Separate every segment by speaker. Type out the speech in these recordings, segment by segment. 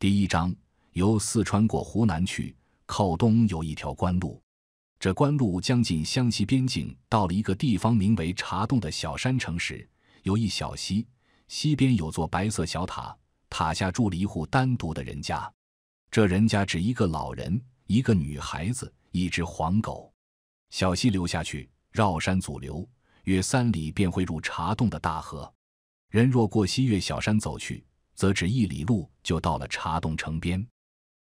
Speaker 1: 第一章由四川过湖南去，靠东有一条官路。这官路将近湘西边境，到了一个地方，名为茶洞的小山城时，有一小溪，溪边有座白色小塔，塔下住了一户单独的人家。这人家只一个老人，一个女孩子，一只黄狗。小溪流下去，绕山阻流，约三里便汇入茶洞的大河。人若过溪，越小山走去。则只一里路就到了茶洞城边，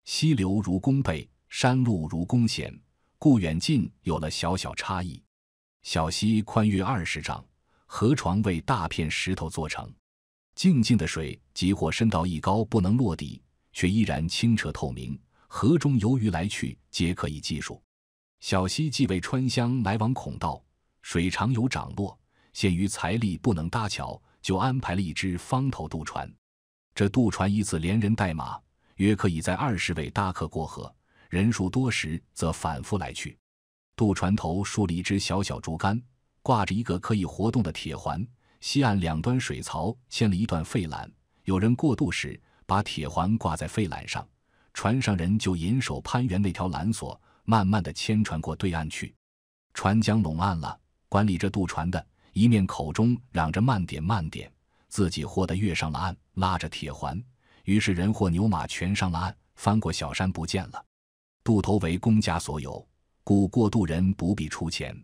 Speaker 1: 溪流如弓背，山路如弓弦，故远近有了小小差异。小溪宽约二十丈，河床为大片石头做成，静静的水即或深到一高不能落底，却依然清澈透明。河中游鱼来去皆可以计数。小溪既为川乡来往孔道，水常有涨落，限于财力不能搭桥，就安排了一只方头渡船。这渡船一次连人带马，约可以载二十位大客过河。人数多时，则反复来去。渡船头竖了一只小小竹竿，挂着一个可以活动的铁环。西岸两端水槽牵了一段废缆，有人过渡时，把铁环挂在废缆上，船上人就引手攀援那条缆索，慢慢的牵船过对岸去。船桨拢岸了，管理着渡船的一面口中嚷着：“慢点，慢点。”自己豁得跃上了岸，拉着铁环，于是人或牛马全上了岸，翻过小山不见了。渡头为公家所有，故过渡人不必出钱。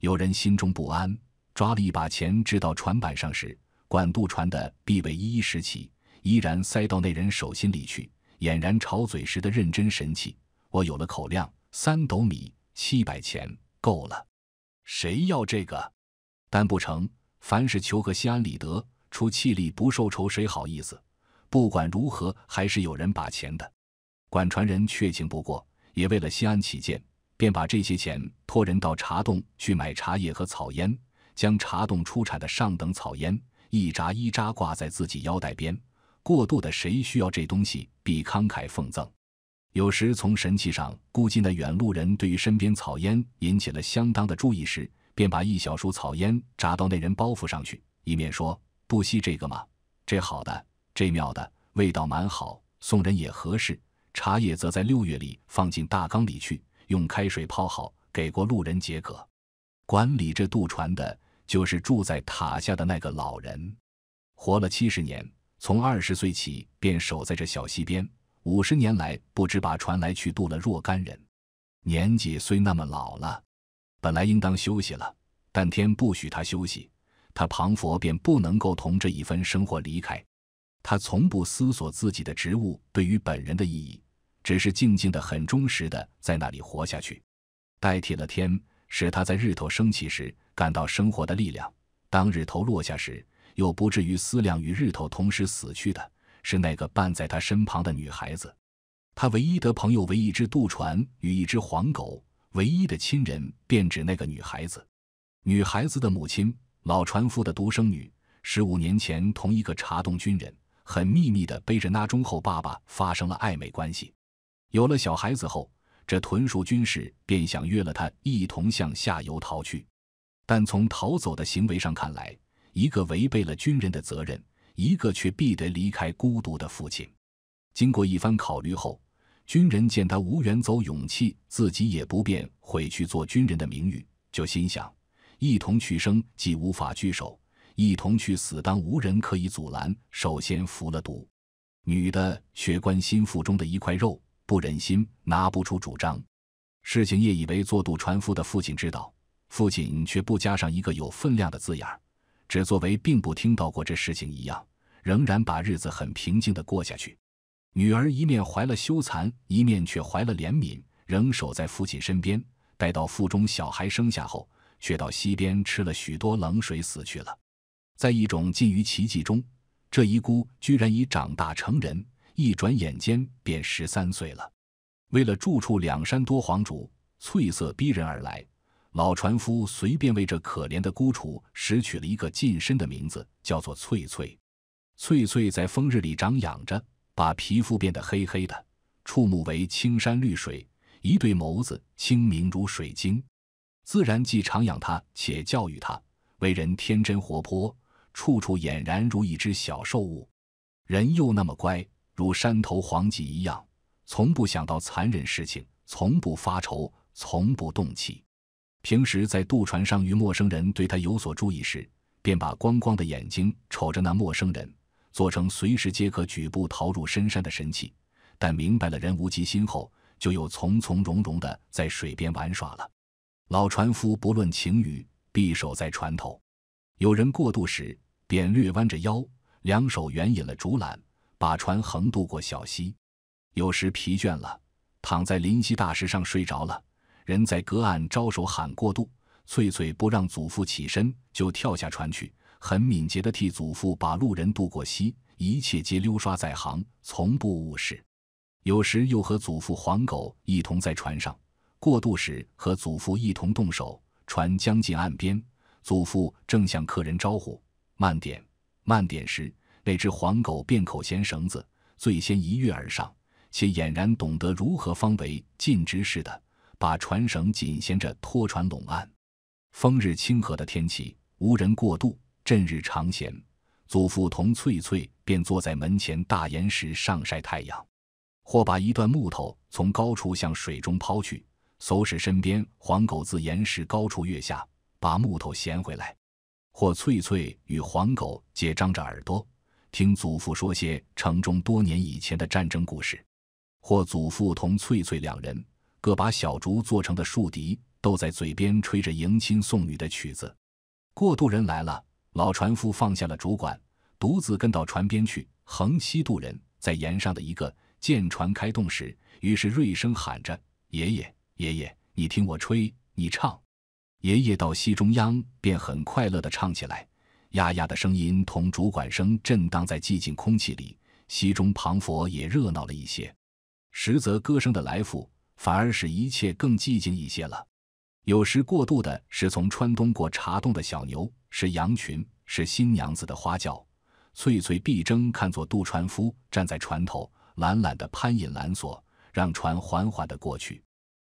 Speaker 1: 有人心中不安，抓了一把钱掷到船板上时，管渡船的必为一一拾起，依然塞到那人手心里去，俨然吵嘴时的认真神气。我有了口粮，三斗米，七百钱，够了。谁要这个？但不成，凡是求个心安理得。出气力不受愁，谁好意思？不管如何，还是有人把钱的。管传人确信不过，也为了心安起见，便把这些钱托人到茶洞去买茶叶和草烟，将茶洞出产的上等草烟一扎一扎挂在自己腰带边。过度的，谁需要这东西，必慷慨奉赠。有时从神气上估计的远路人，对于身边草烟引起了相当的注意时，便把一小束草烟扎到那人包袱上去，一面说。不惜这个吗？这好的，这妙的，味道蛮好，送人也合适。茶叶则在六月里放进大缸里去，用开水泡好，给过路人解渴。管理这渡船的，就是住在塔下的那个老人，活了七十年，从二十岁起便守在这小溪边，五十年来不知把船来去渡了若干人。年纪虽那么老了，本来应当休息了，但天不许他休息。他庞佛便不能够同这一分生活离开。他从不思索自己的职务对于本人的意义，只是静静的、很忠实的在那里活下去，代替了天，使他在日头升起时感到生活的力量；当日头落下时，又不至于思量与日头同时死去的是那个伴在他身旁的女孩子。他唯一的朋友为一只渡船与一只黄狗，唯一的亲人便指那个女孩子。女孩子的母亲。老船夫的独生女，十五年前同一个茶洞军人，很秘密的背着那忠厚爸爸发生了暧昧关系。有了小孩子后，这豚鼠军士便想约了他一同向下游逃去。但从逃走的行为上看来，一个违背了军人的责任，一个却必得离开孤独的父亲。经过一番考虑后，军人见他无远走勇气，自己也不便毁去做军人的名誉，就心想。一同去生既无法聚首，一同去死当无人可以阻拦。首先服了毒，女的血关心腹中的一块肉，不忍心拿不出主张。事情业以为做渡船夫的父亲知道，父亲却不加上一个有分量的字眼，只作为并不听到过这事情一样，仍然把日子很平静的过下去。女儿一面怀了羞惭，一面却怀了怜悯，仍守在父亲身边，待到腹中小孩生下后。却到溪边吃了许多冷水，死去了。在一种近于奇迹中，这遗孤居然已长大成人，一转眼间便十三岁了。为了住处两山多黄竹，翠色逼人而来，老船夫随便为这可怜的孤雏拾取了一个近身的名字，叫做翠翠。翠翠在风日里长养着，把皮肤变得黑黑的，触目为青山绿水，一对眸子清明如水晶。自然既常养他，且教育他，为人天真活泼，处处俨然如一只小兽物；人又那么乖，如山头黄麂一样，从不想到残忍事情，从不发愁，从不动气。平时在渡船上与陌生人对他有所注意时，便把光光的眼睛瞅着那陌生人，做成随时皆可举步逃入深山的神器；但明白了人无其心后，就又从从容容的在水边玩耍了。老船夫不论晴雨，匕守在船头。有人过渡时，便略弯着腰，两手援引了竹篮，把船横渡过小溪。有时疲倦了，躺在临溪大石上睡着了。人在隔岸招手喊过渡。翠翠不让祖父起身，就跳下船去，很敏捷的替祖父把路人渡过溪。一切皆溜刷在行，从不误事。有时又和祖父黄狗一同在船上。过渡时，和祖父一同动手，船将近岸边，祖父正向客人招呼：“慢点，慢点。”时，那只黄狗便口衔绳子，最先一跃而上，且俨然懂得如何方为尽职似的，把船绳紧衔着拖船拢岸。风日清和的天气，无人过渡，镇日长闲，祖父同翠翠便坐在门前大岩石上晒太阳，或把一段木头从高处向水中抛去。搜使身边，黄狗自岩石高处跃下，把木头衔回来；或翠翠与黄狗皆张着耳朵，听祖父说些城中多年以前的战争故事；或祖父同翠翠两人，各把小竹做成的竖笛，都在嘴边吹着迎亲送女的曲子。过渡人来了，老船夫放下了竹管，独自跟到船边去横七渡人，在沿上的一个舰船开动时，于是锐声喊着：“爷爷。”爷爷，你听我吹，你唱。爷爷到戏中央，便很快乐地唱起来。呀呀的声音同竹管声震荡在寂静空气里，戏中旁佛也热闹了一些。实则歌声的来复，反而使一切更寂静一些了。有时过度的是从川东过茶洞的小牛，是羊群，是新娘子的花轿。翠翠必争看作渡船夫站在船头，懒懒地攀引缆索，让船缓缓地过去。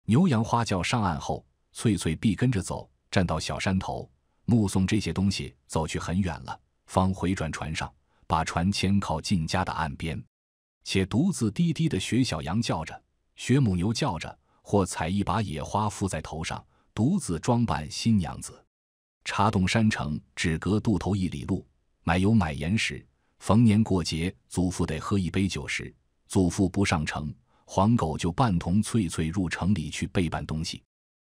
Speaker 1: 牛羊花轿上岸后，翠翠必跟着走，站到小山头，目送这些东西走去很远了，方回转船上，把船牵靠近家的岸边，且独自低低的学小羊叫着，学母牛叫着，或采一把野花敷在头上，独自装扮新娘子。茶洞山城只隔渡头一里路，买油买盐时，逢年过节，祖父得喝一杯酒时，祖父不上城。黄狗就半同翠翠入城里去备办东西，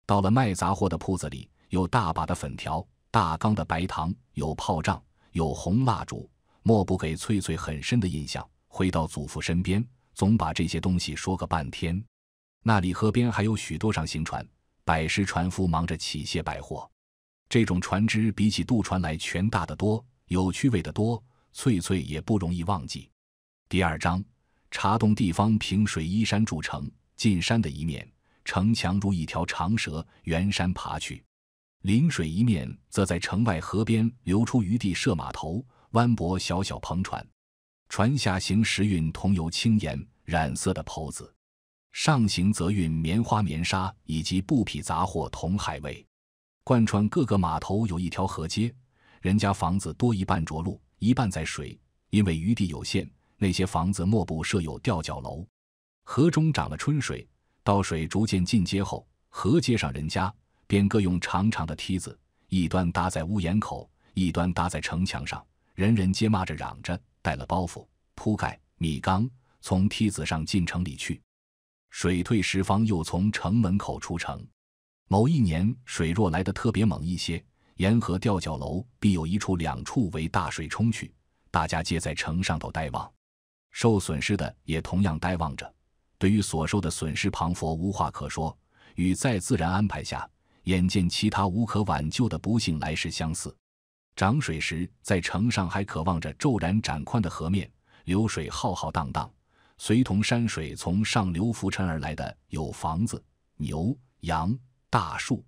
Speaker 1: 到了卖杂货的铺子里，有大把的粉条，大缸的白糖，有炮仗，有红蜡烛，莫不给翠翠很深的印象。回到祖父身边，总把这些东西说个半天。那里河边还有许多上行船，百十船夫忙着起卸百货。这种船只比起渡船来，全大得多，有趣味的多。翠翠也不容易忘记。第二章。茶洞地方平水依山筑城，进山的一面城墙如一条长蛇沿山爬去；临水一面则在城外河边留出余地设码头，弯泊小小篷船。船下行时运桐油、青盐、染色的袍子；上行则运棉花、棉纱以及布匹杂货同海味。贯穿各个码头有一条河街，人家房子多一半着陆，一半在水，因为余地有限。那些房子莫不设有吊脚楼，河中涨了春水，到水逐渐进街后，河街上人家便各用长长的梯子，一端搭在屋檐口，一端搭在城墙上，人人皆骂着嚷着，带了包袱、铺盖、米缸，从梯子上进城里去。水退时方又从城门口出城。某一年水若来得特别猛一些，沿河吊脚楼必有一处两处为大水冲去，大家皆在城上头待望。受损失的也同样呆望着，对于所受的损失，庞佛无话可说，与在自然安排下眼见其他无可挽救的不幸来时相似。涨水时，在城上还渴望着骤然展宽的河面，流水浩浩荡荡，随同山水从上流浮沉而来的有房子、牛、羊、大树。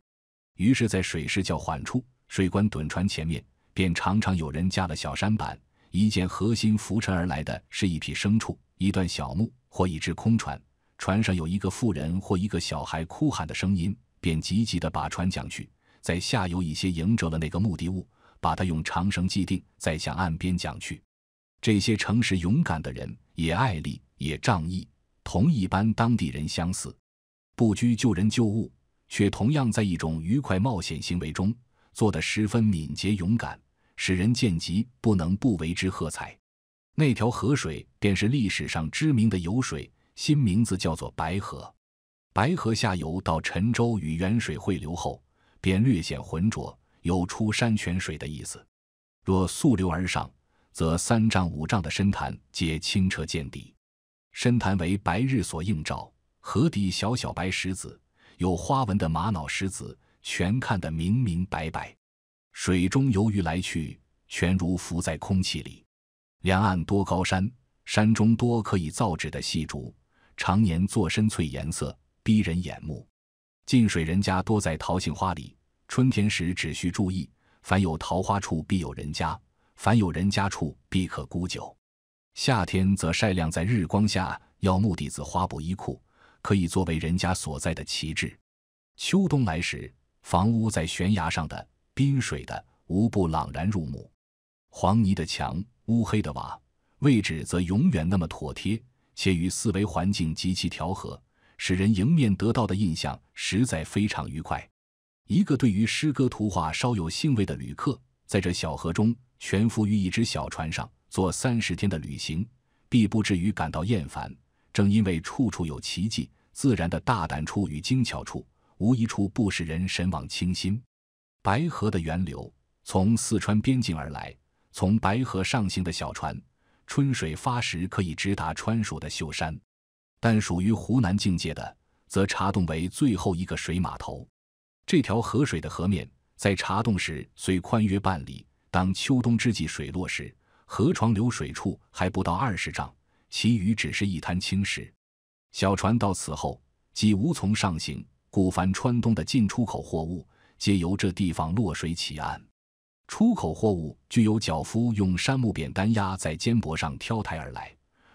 Speaker 1: 于是，在水势较缓处，水关趸船前面便常常有人架了小舢板。一件核心浮沉而来的，是一匹牲畜、一段小木或一只空船，船上有一个妇人或一个小孩哭喊的声音，便急急的把船桨去，在下游一些迎着了那个目的物，把它用长绳系定，再向岸边桨去。这些诚实勇敢的人，也爱力，也仗义，同一般当地人相似，不拘救人救物，却同样在一种愉快冒险行为中，做得十分敏捷勇敢。使人见及，不能不为之喝彩。那条河水便是历史上知名的游水，新名字叫做白河。白河下游到陈州与沅水汇流后，便略显浑浊，有出山泉水的意思。若溯流而上，则三丈五丈的深潭皆清澈见底。深潭为白日所映照，河底小小白石子、有花纹的玛瑙石子，全看得明明白白。水中游鱼来去，全如浮在空气里。两岸多高山，山中多可以造纸的细竹，常年作深翠颜色，逼人眼目。近水人家多在桃杏花里，春天时只需注意，凡有桃花处必有人家，凡有人家处必可沽酒。夏天则晒晾在日光下，要木底子花布衣裤，可以作为人家所在的旗帜。秋冬来时，房屋在悬崖上的。滨水的无不朗然入目，黄泥的墙，乌黑的瓦，位置则永远那么妥帖，且与四维环境极其调和，使人迎面得到的印象实在非常愉快。一个对于诗歌图画稍有兴味的旅客，在这小河中蜷伏于一只小船上，做三十天的旅行，必不至于感到厌烦。正因为处处有奇迹，自然的大胆处与精巧处，无一处不使人神往清新。白河的源流从四川边境而来，从白河上行的小船，春水发时可以直达川蜀的秀山，但属于湖南境界的，则茶洞为最后一个水码头。这条河水的河面，在茶洞时虽宽约半里，当秋冬之际水落时，河床流水处还不到二十丈，其余只是一滩青石。小船到此后，即无从上行，故凡川东的进出口货物。皆由这地方落水起岸，出口货物具由脚夫用杉木扁担压在肩膊上挑抬而来；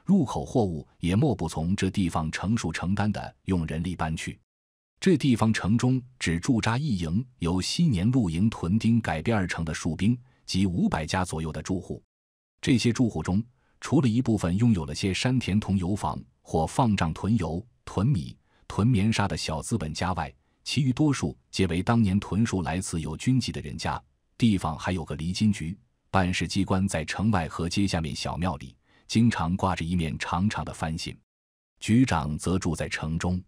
Speaker 1: 入口货物也莫不从这地方成熟成担的用人力搬去。这地方城中只驻扎一营由昔年露营屯丁改编而成的戍兵及五百家左右的住户。这些住户中，除了一部分拥有了些山田、桐油坊或放账囤油、囤米、囤棉纱的小资本家外，其余多数皆为当年屯戍来自有军籍的人家，地方还有个离金局，办事机关在城外河街下面小庙里，经常挂着一面长长的帆信。局长则住在城中，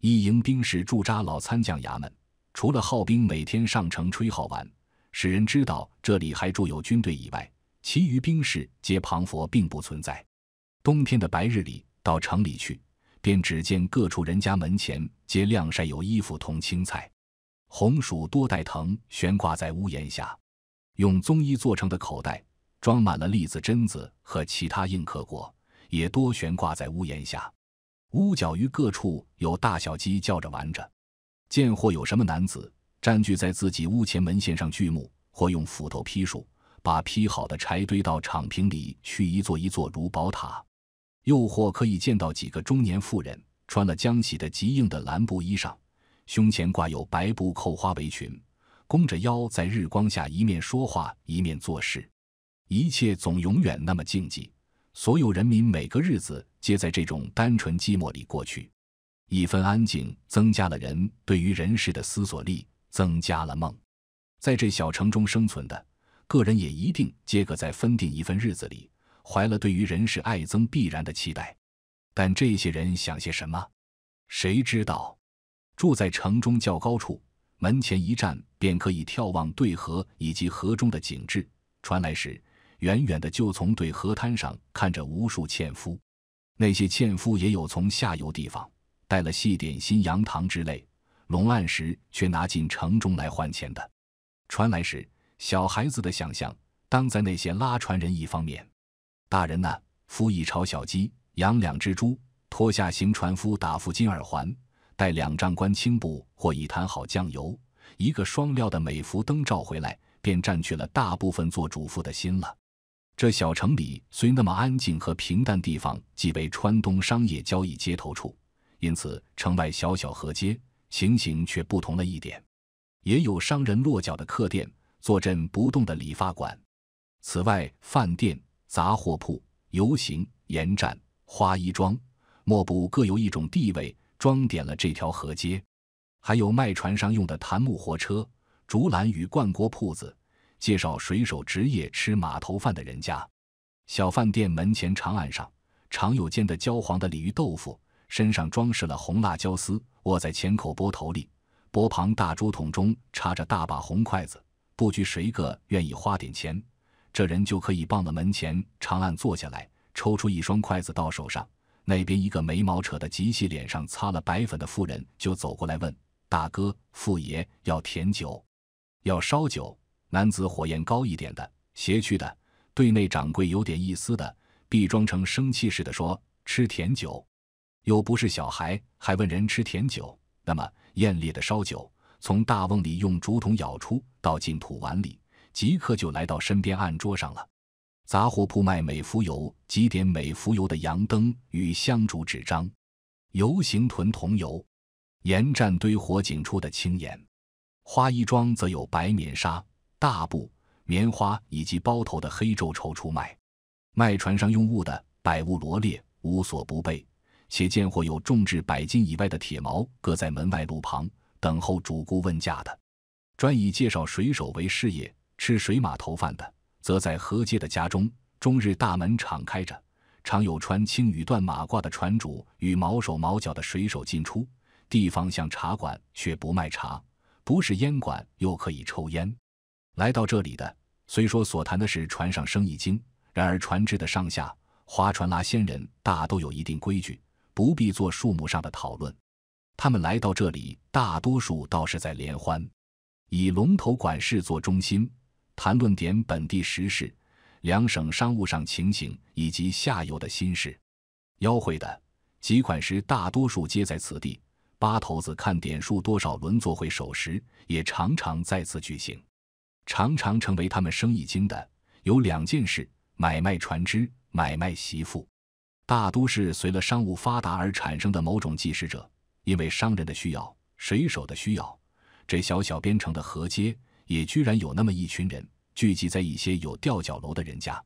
Speaker 1: 一营兵士驻扎老参将衙门，除了号兵每天上城吹号玩，使人知道这里还驻有军队以外，其余兵士皆旁佛并不存在。冬天的白日里，到城里去。便只见各处人家门前皆晾晒有衣服同青菜，红薯多带藤悬挂在屋檐下，用棕衣做成的口袋装满了栗子榛子和其他硬壳果，也多悬挂在屋檐下。屋角与各处有大小鸡叫着玩着，见或有什么男子占据在自己屋前门线上锯木，或用斧头劈树，把劈好的柴堆到场坪里去，一座一座如宝塔。又或可以见到几个中年妇人，穿了浆洗的极硬的蓝布衣裳，胸前挂有白布扣花围裙，弓着腰在日光下一面说话一面做事。一切总永远那么静寂，所有人民每个日子皆在这种单纯寂寞里过去。一分安静增加了人对于人事的思索力，增加了梦。在这小城中生存的个人也一定皆可在分定一份日子里。怀了对于人世爱憎必然的期待，但这些人想些什么，谁知道？住在城中较高处，门前一站便可以眺望对河以及河中的景致。传来时，远远的就从对河滩上看着无数纤夫。那些纤夫也有从下游地方带了细点心、羊糖之类，隆案时却拿进城中来换钱的。传来时，小孩子的想象当在那些拉船人一方面。大人呢？孵一巢小鸡，养两只猪，脱下行船夫打副金耳环，带两丈官青布或一坛好酱油，一个双料的美孚灯罩回来，便占据了大部分做主妇的心了。这小城里虽那么安静和平淡，地方即为川东商业交易街头处，因此城外小小河街情形却不同了一点，也有商人落脚的客店，坐镇不动的理发馆，此外饭店。杂货铺、游行、盐站、花衣庄，莫不各有一种地位，装点了这条河街。还有卖船上用的檀木货车、竹篮与灌锅铺子，介绍水手职业、吃码头饭的人家。小饭店门前长案上，常有煎得焦黄的鲤鱼豆腐，身上装饰了红辣椒丝，卧在浅口钵头里。钵旁大竹筒中插着大把红筷子，不拘谁个愿意花点钱。这人就可以傍到门前，长案坐下来，抽出一双筷子到手上。那边一个眉毛扯的极细、脸上擦了白粉的妇人就走过来问：“大哥，傅爷要甜酒，要烧酒？”男子火焰高一点的、邪趣的、对内掌柜有点意思的，必装成生气似的说：“吃甜酒，又不是小孩，还问人吃甜酒？”那么艳烈的烧酒，从大瓮里用竹筒舀出，倒进土碗里。即刻就来到身边案桌上了。杂货铺卖美孚油、几点美孚油的洋灯与香烛纸张，游行屯桐油，盐站堆火井处的青盐，花衣庄则有白棉纱、大布、棉花以及包头的黑皱绸出卖。卖船上用物的百物罗列，无所不备，且见货有重至百斤以外的铁锚搁在门外路旁，等候主顾问价的，专以介绍水手为事业。吃水码头饭的，则在河街的家中，终日大门敞开着，常有穿青羽缎马褂的船主与毛手毛脚的水手进出。地方像茶馆，却不卖茶；不是烟馆，又可以抽烟。来到这里的，虽说所谈的是船上生意经，然而船只的上下划船拉仙人，大都有一定规矩，不必做数目上的讨论。他们来到这里，大多数倒是在联欢，以龙头管事做中心。谈论点本地时事，两省商务上情形以及下游的心事，邀会的集款时大多数皆在此地。八头子看点数多少，轮作会首时也常常在此举行，常常成为他们生意经的有两件事：买卖船只，买卖媳妇。大都是随了商务发达而产生的某种计时者，因为商人的需要，水手的需要，这小小边城的河街。也居然有那么一群人聚集在一些有吊脚楼的人家，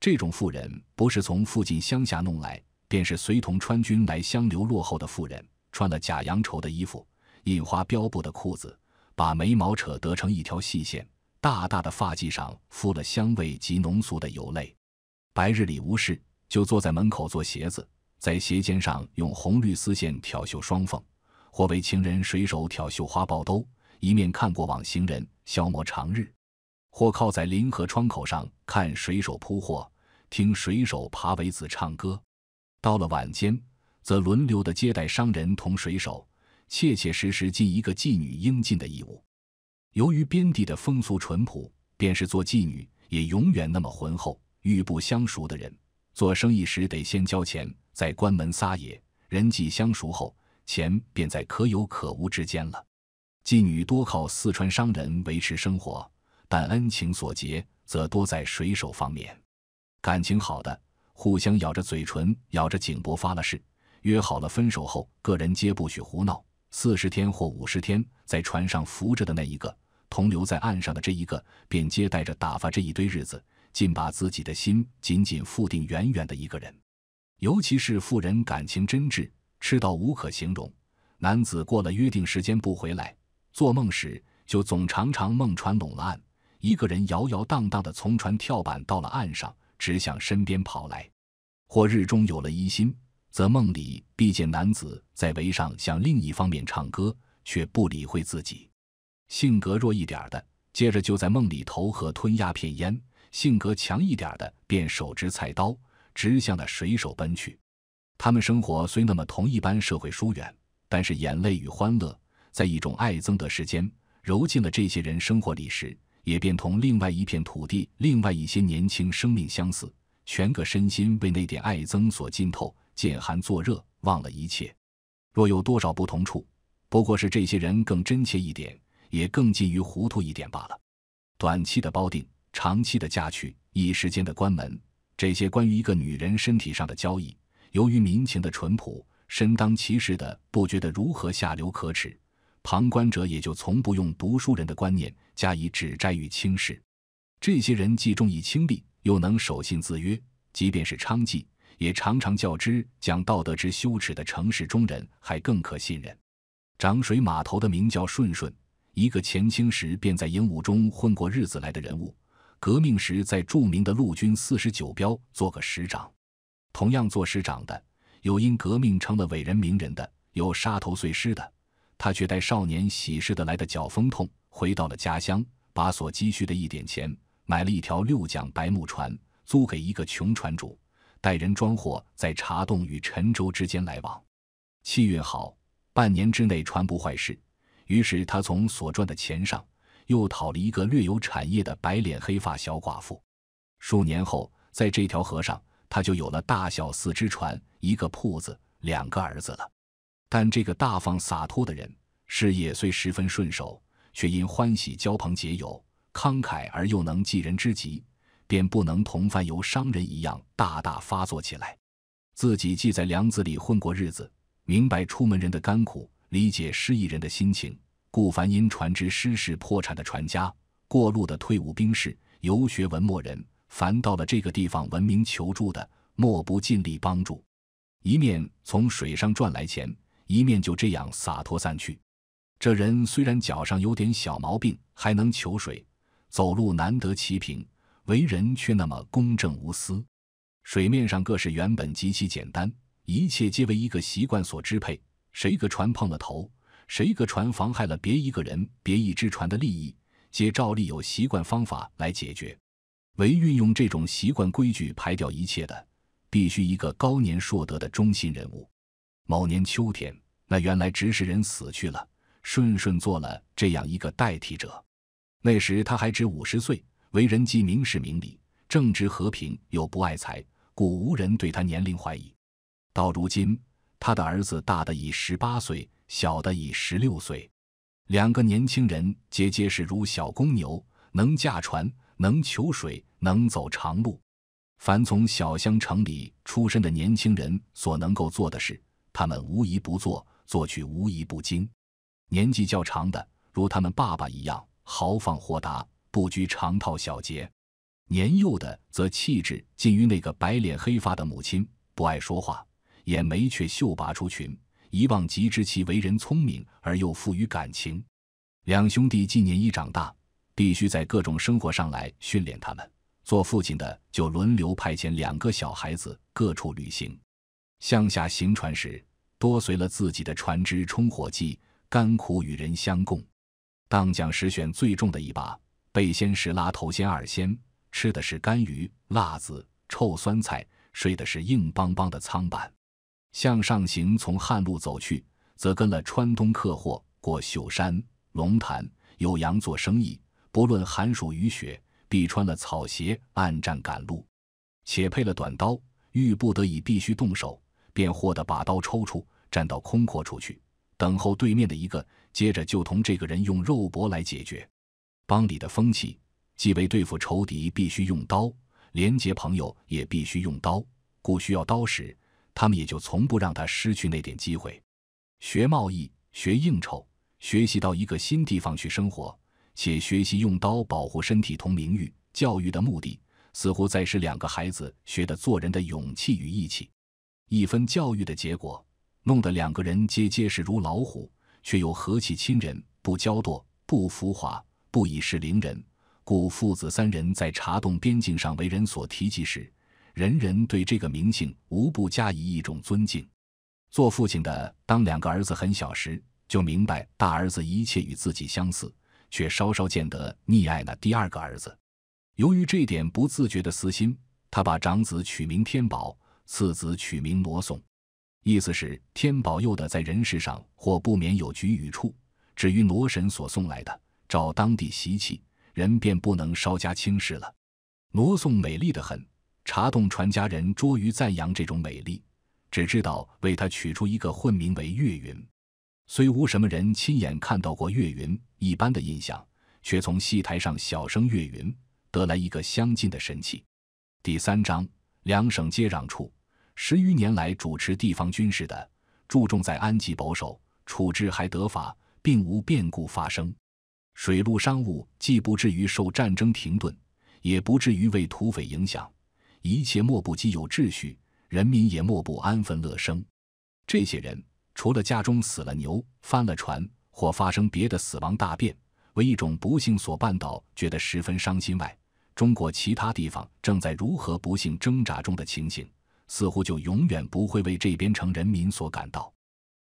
Speaker 1: 这种妇人不是从附近乡下弄来，便是随同川军来湘流落后的妇人，穿了假洋绸的衣服，印花标布的裤子，把眉毛扯得成一条细线，大大的发髻上敷了香味及浓俗的油类。白日里无事，就坐在门口做鞋子，在鞋尖上用红绿丝线挑绣双凤，或为情人水手挑绣花抱兜，一面看过往行人。消磨长日，或靠在临河窗口上看水手铺货，听水手爬苇子唱歌。到了晚间，则轮流的接待商人同水手，切切实实尽一个妓女应尽的义务。由于边地的风俗淳朴，便是做妓女也永远那么浑厚。遇不相熟的人，做生意时得先交钱，再关门撒野；人际相熟后，钱便在可有可无之间了。妓女多靠四川商人维持生活，但恩情所结则多在水手方面。感情好的，互相咬着嘴唇，咬着颈脖发了誓，约好了分手后，个人皆不许胡闹。四十天或五十天，在船上扶着的那一个，同留在岸上的这一个，便接待着打发这一堆日子，尽把自己的心紧紧附定远远的一个人。尤其是妇人感情真挚，吃到无可形容。男子过了约定时间不回来。做梦时，就总常常梦船拢了岸，一个人摇摇荡荡地从船跳板到了岸上，直向身边跑来；或日中有了疑心，则梦里必见男子在围上向另一方面唱歌，却不理会自己。性格弱一点的，接着就在梦里投河吞鸦片烟；性格强一点的，便手执菜刀直向那水手奔去。他们生活虽那么同一般社会疏远，但是眼泪与欢乐。在一种爱憎的时间揉进了这些人生活里时，也便同另外一片土地、另外一些年轻生命相似，全个身心为那点爱憎所浸透，见寒作热，忘了一切。若有多少不同处，不过是这些人更真切一点，也更近于糊涂一点罢了。短期的包定，长期的嫁娶，一时间的关门，这些关于一个女人身体上的交易，由于民情的淳朴，身当其事的不觉得如何下流可耻。旁观者也就从不用读书人的观念加以指摘与轻视。这些人既重义轻利，又能守信自约，即便是娼妓，也常常较之讲道德之羞耻的城市中人还更可信任。涨水码头的名叫顺顺，一个前清时便在鹦鹉中混过日子来的人物，革命时在著名的陆军四十九标做个师长。同样做师长的，有因革命成了伟人名人的，有杀头碎尸的。他却带少年喜事的来的脚风痛，回到了家乡，把所积蓄的一点钱买了一条六桨白木船，租给一个穷船主，带人装货，在茶洞与陈州之间来往，气运好，半年之内船不坏事。于是他从所赚的钱上又讨了一个略有产业的白脸黑发小寡妇。数年后，在这条河上，他就有了大小四只船，一个铺子，两个儿子了。但这个大方洒脱的人，事业虽十分顺手，却因欢喜交朋结友，慷慨而又能济人之急，便不能同贩油商人一样大大发作起来。自己既在梁子里混过日子，明白出门人的甘苦，理解失意人的心情，故凡因船只失事破产的船家，过路的退伍兵士，游学文墨人，凡到了这个地方闻名求助的，莫不尽力帮助，一面从水上赚来钱。一面就这样洒脱散去。这人虽然脚上有点小毛病，还能求水，走路难得齐平，为人却那么公正无私。水面上各式原本极其简单，一切皆为一个习惯所支配。谁个船碰了头，谁个船妨害了别一个人、别一只船的利益，皆照例有习惯方法来解决。唯运用这种习惯规矩排掉一切的，必须一个高年硕德的中心人物。某年秋天，那原来执事人死去了，顺顺做了这样一个代替者。那时他还只五十岁，为人既明事明理，正直和平又不爱财，故无人对他年龄怀疑。到如今，他的儿子大的已十八岁，小的已十六岁，两个年轻人结结实如小公牛，能驾船，能求水，能走长路。凡从小乡城里出身的年轻人所能够做的事，他们无一不作，作曲无一不精。年纪较长的，如他们爸爸一样，豪放豁达，不拘长套小节；年幼的则气质近于那个白脸黑发的母亲，不爱说话，眼眉却秀拔出群。一望即知其为人聪明而又富于感情。两兄弟近年已长大，必须在各种生活上来训练他们。做父亲的就轮流派遣两个小孩子各处旅行。向下行船时，多随了自己的船只充火计，甘苦与人相共；当桨时选最重的一把，被先时拉头纤二纤，吃的是干鱼、辣子、臭酸菜，睡的是硬邦邦的舱板。向上行，从旱路走去，则跟了川东客货过秀山、龙潭、酉阳做生意，不论寒暑雨雪，必穿了草鞋，暗战赶路，且配了短刀，遇不得已必须动手。便豁得把刀抽出，站到空阔处去等候对面的一个，接着就同这个人用肉搏来解决。帮里的风气，既为对付仇敌必须用刀，连结朋友也必须用刀，故需要刀时，他们也就从不让他失去那点机会。学贸易、学应酬，学习到一个新地方去生活，且学习用刀保护身体同名誉。教育的目的，似乎在使两个孩子学得做人的勇气与义气。一分教育的结果，弄得两个人皆结实如老虎，却又和气亲人，不骄惰，不浮华，不以势凌人。故父子三人在茶洞边境上为人所提及时，人人对这个名姓无不加以一种尊敬。做父亲的，当两个儿子很小时，就明白大儿子一切与自己相似，却稍稍见得溺爱那第二个儿子。由于这点不自觉的私心，他把长子取名天宝。次子取名罗宋，意思是天保佑的，在人世上或不免有局与处。至于罗神所送来的，照当地习气，人便不能稍加轻视了。罗宋美丽的很，茶洞传家人捉鱼赞扬这种美丽，只知道为他取出一个混名为月云。虽无什么人亲眼看到过月云一般的印象，却从戏台上小生月云得来一个相近的神器。第三章，两省接壤处。十余年来主持地方军事的，注重在安吉保守，处置还得法，并无变故发生。水陆商务既不至于受战争停顿，也不至于为土匪影响，一切莫不既有秩序，人民也莫不安分乐生。这些人除了家中死了牛、翻了船或发生别的死亡大变，为一种不幸所绊倒，觉得十分伤心外，中国其他地方正在如何不幸挣扎中的情形。似乎就永远不会为这边城人民所感到。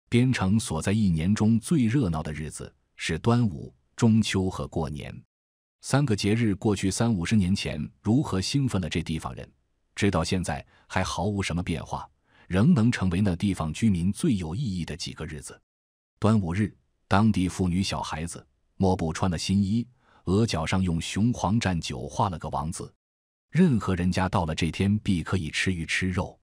Speaker 1: 边城所在一年中最热闹的日子是端午、中秋和过年三个节日。过去三五十年前如何兴奋了这地方人，直到现在还毫无什么变化，仍能成为那地方居民最有意义的几个日子。端午日，当地妇女、小孩子莫不穿了新衣，额角上用雄黄蘸酒画了个王字。任何人家到了这天，必可以吃鱼吃肉。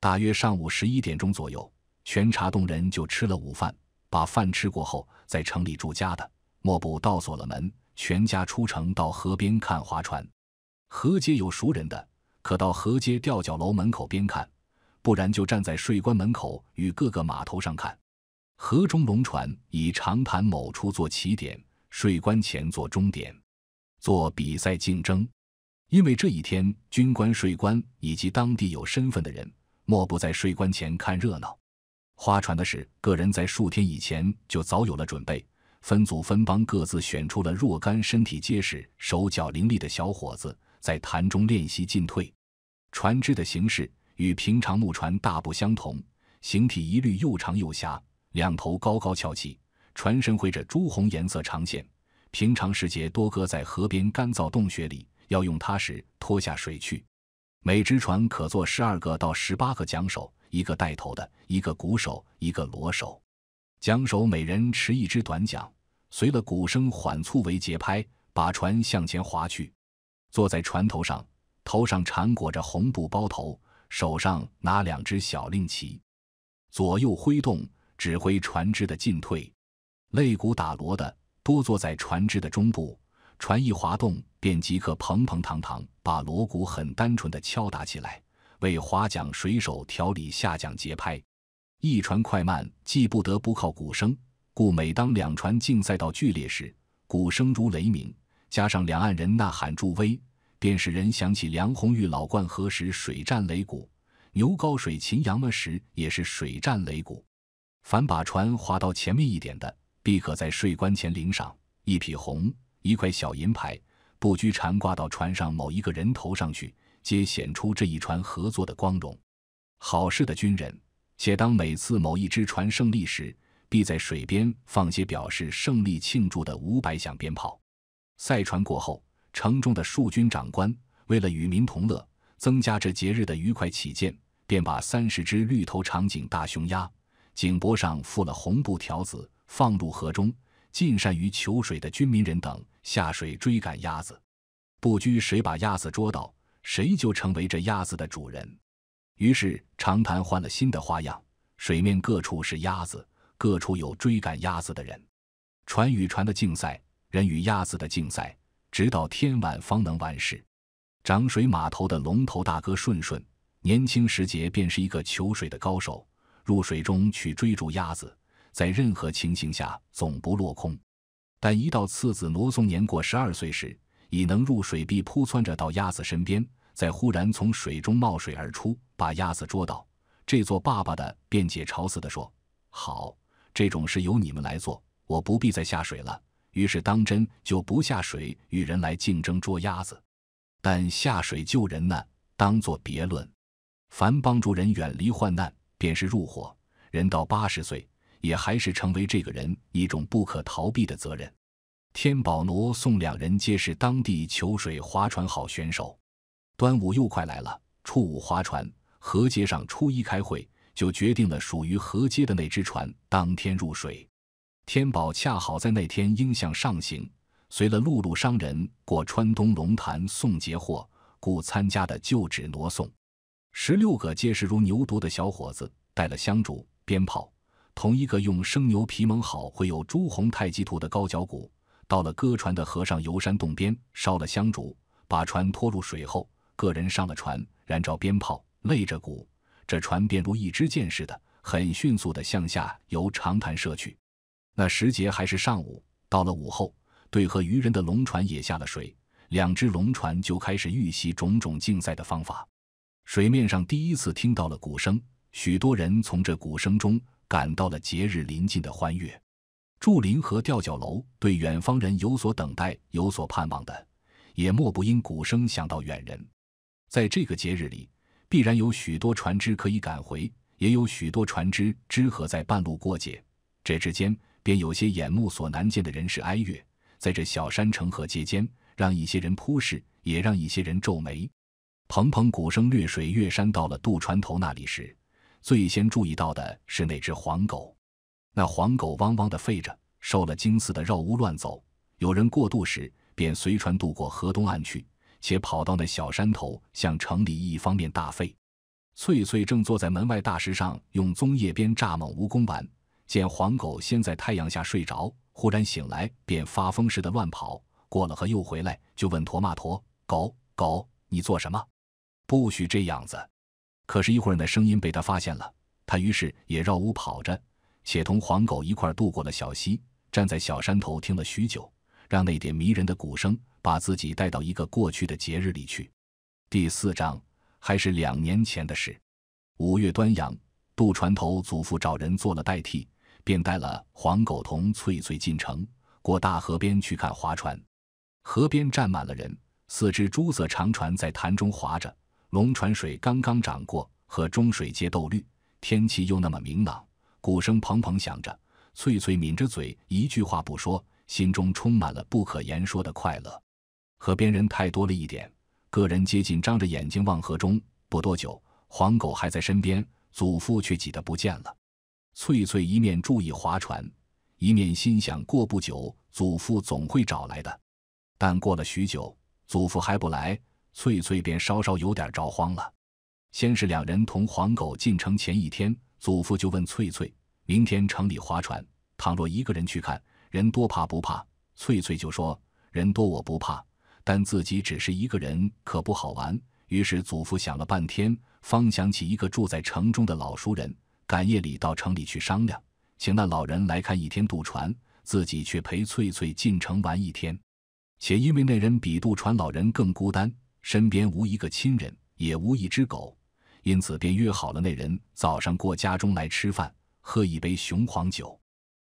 Speaker 1: 大约上午十一点钟左右，全茶洞人就吃了午饭。把饭吃过后，在城里住家的，莫不倒锁了门，全家出城到河边看划船。河街有熟人的，可到河街吊脚楼门口边看；不然就站在税关门口与各个码头上看。河中龙船以长潭某处做起点，税关前做终点，做比赛竞争。因为这一天，军官、税官以及当地有身份的人，莫不在税官前看热闹。划船的事，个人在数天以前就早有了准备，分组分帮，各自选出了若干身体结实、手脚灵俐的小伙子，在潭中练习进退。船只的形式与平常木船大不相同，形体一律又长又狭，两头高高翘起，船身绘着朱红颜色长线。平常时节多搁在河边干燥洞穴里。要用它时，拖下水去。每只船可坐十二个到十八个桨手，一个带头的，一个鼓手，一个锣手。桨手每人持一支短桨，随了鼓声缓促为节拍，把船向前划去。坐在船头上，头上缠裹着红布包头，手上拿两只小令旗，左右挥动，指挥船只的进退。擂鼓打锣的多坐在船只的中部。船一滑动，便即刻砰砰堂堂把锣鼓很单纯的敲打起来，为划桨水手调理下桨节拍。一船快慢既不得不靠鼓声，故每当两船竞赛到剧烈时，鼓声如雷鸣，加上两岸人呐喊助威，便使人想起梁红玉老灌河时水战擂鼓，牛皋水擒羊们时也是水战擂鼓。凡把船划到前面一点的，必可在税关前领赏一匹红。一块小银牌，不拘缠挂到船上某一个人头上去，皆显出这一船合作的光荣。好事的军人，且当每次某一只船胜利时，必在水边放些表示胜利庆祝的五百响鞭炮。赛船过后，城中的数军长官为了与民同乐，增加这节日的愉快起见，便把三十只绿头长颈大雄鸭，颈脖上附了红布条子，放入河中。尽善于求水的军民人等。下水追赶鸭子，不拘谁把鸭子捉到，谁就成为这鸭子的主人。于是长潭换了新的花样，水面各处是鸭子，各处有追赶鸭子的人，船与船的竞赛，人与鸭子的竞赛，直到天晚方能完事。涨水码头的龙头大哥顺顺，年轻时节便是一个求水的高手，入水中去追逐鸭子，在任何情形下总不落空。但一到次子罗松年过十二岁时，已能入水壁扑窜着到鸭子身边，再忽然从水中冒水而出，把鸭子捉到。这做爸爸的辩解嘲似的说：“好，这种事由你们来做，我不必再下水了。”于是当真就不下水与人来竞争捉鸭子。但下水救人呢，当作别论。凡帮助人远离患难，便是入伙。人到八十岁。也还是成为这个人一种不可逃避的责任。天宝挪送两人皆是当地求水划船好选手。端午又快来了，初五划船，河街上初一开会就决定了属于河街的那只船当天入水。天宝恰好在那天应向上行，随了陆路商人过川东龙潭送截货，故参加的就只挪送。十六个结实如牛犊的小伙子，带了香烛鞭炮。同一个用生牛皮蒙好、绘有朱红太极图的高脚鼓，到了歌船的河上游山洞边，烧了香烛，把船拖入水后，个人上了船，燃着鞭炮，擂着鼓，这船便如一支箭似的，很迅速地向下游长潭射去。那时节还是上午，到了午后，对河渔人的龙船也下了水，两只龙船就开始预习种种竞赛的方法。水面上第一次听到了鼓声，许多人从这鼓声中。感到了节日临近的欢悦，祝临河吊脚楼，对远方人有所等待、有所盼望的，也莫不因鼓声想到远人。在这个节日里，必然有许多船只可以赶回，也有许多船只只河在半路过节。这之间，便有些眼目所难见的人世哀乐，在这小山城和街间，让一些人扑视，也让一些人皱眉。蓬蓬鼓声掠水越山，到了渡船头那里时。最先注意到的是那只黄狗，那黄狗汪汪的吠着，受了惊似的绕屋乱走。有人过渡时，便随船渡过河东岸去，且跑到那小山头向城里一方面大吠。翠翠正坐在门外大石上，用棕叶边蚱蜢、蜈蚣玩，见黄狗先在太阳下睡着，忽然醒来，便发疯似的乱跑，过了河又回来，就问驼马驼狗狗：“你做什么？不许这样子。”可是，一会儿那声音被他发现了，他于是也绕屋跑着，且同黄狗一块渡过了小溪，站在小山头听了许久，让那点迷人的鼓声把自己带到一个过去的节日里去。第四章还是两年前的事，五月端阳，渡船头祖父找人做了代替，便带了黄狗同翠翠进城，过大河边去看划船。河边站满了人，四只朱色长船在潭中划着。龙船水刚刚涨过，和中水皆斗绿，天气又那么明朗，鼓声砰砰响着，翠翠抿着嘴，一句话不说，心中充满了不可言说的快乐。河边人太多了一点，个人接近，张着眼睛望河中。不多久，黄狗还在身边，祖父却挤得不见了。翠翠一面注意划船，一面心想：过不久祖父总会找来的。但过了许久，祖父还不来。翠翠便稍稍有点着慌了。先是两人同黄狗进城前一天，祖父就问翠翠：“明天城里划船，倘若一个人去看，人多怕不怕？”翠翠就说：“人多我不怕，但自己只是一个人，可不好玩。”于是祖父想了半天，方想起一个住在城中的老熟人，赶夜里到城里去商量，请那老人来看一天渡船，自己却陪翠翠进城玩一天。且因为那人比渡船老人更孤单。身边无一个亲人，也无一只狗，因此便约好了那人早上过家中来吃饭，喝一杯雄黄酒。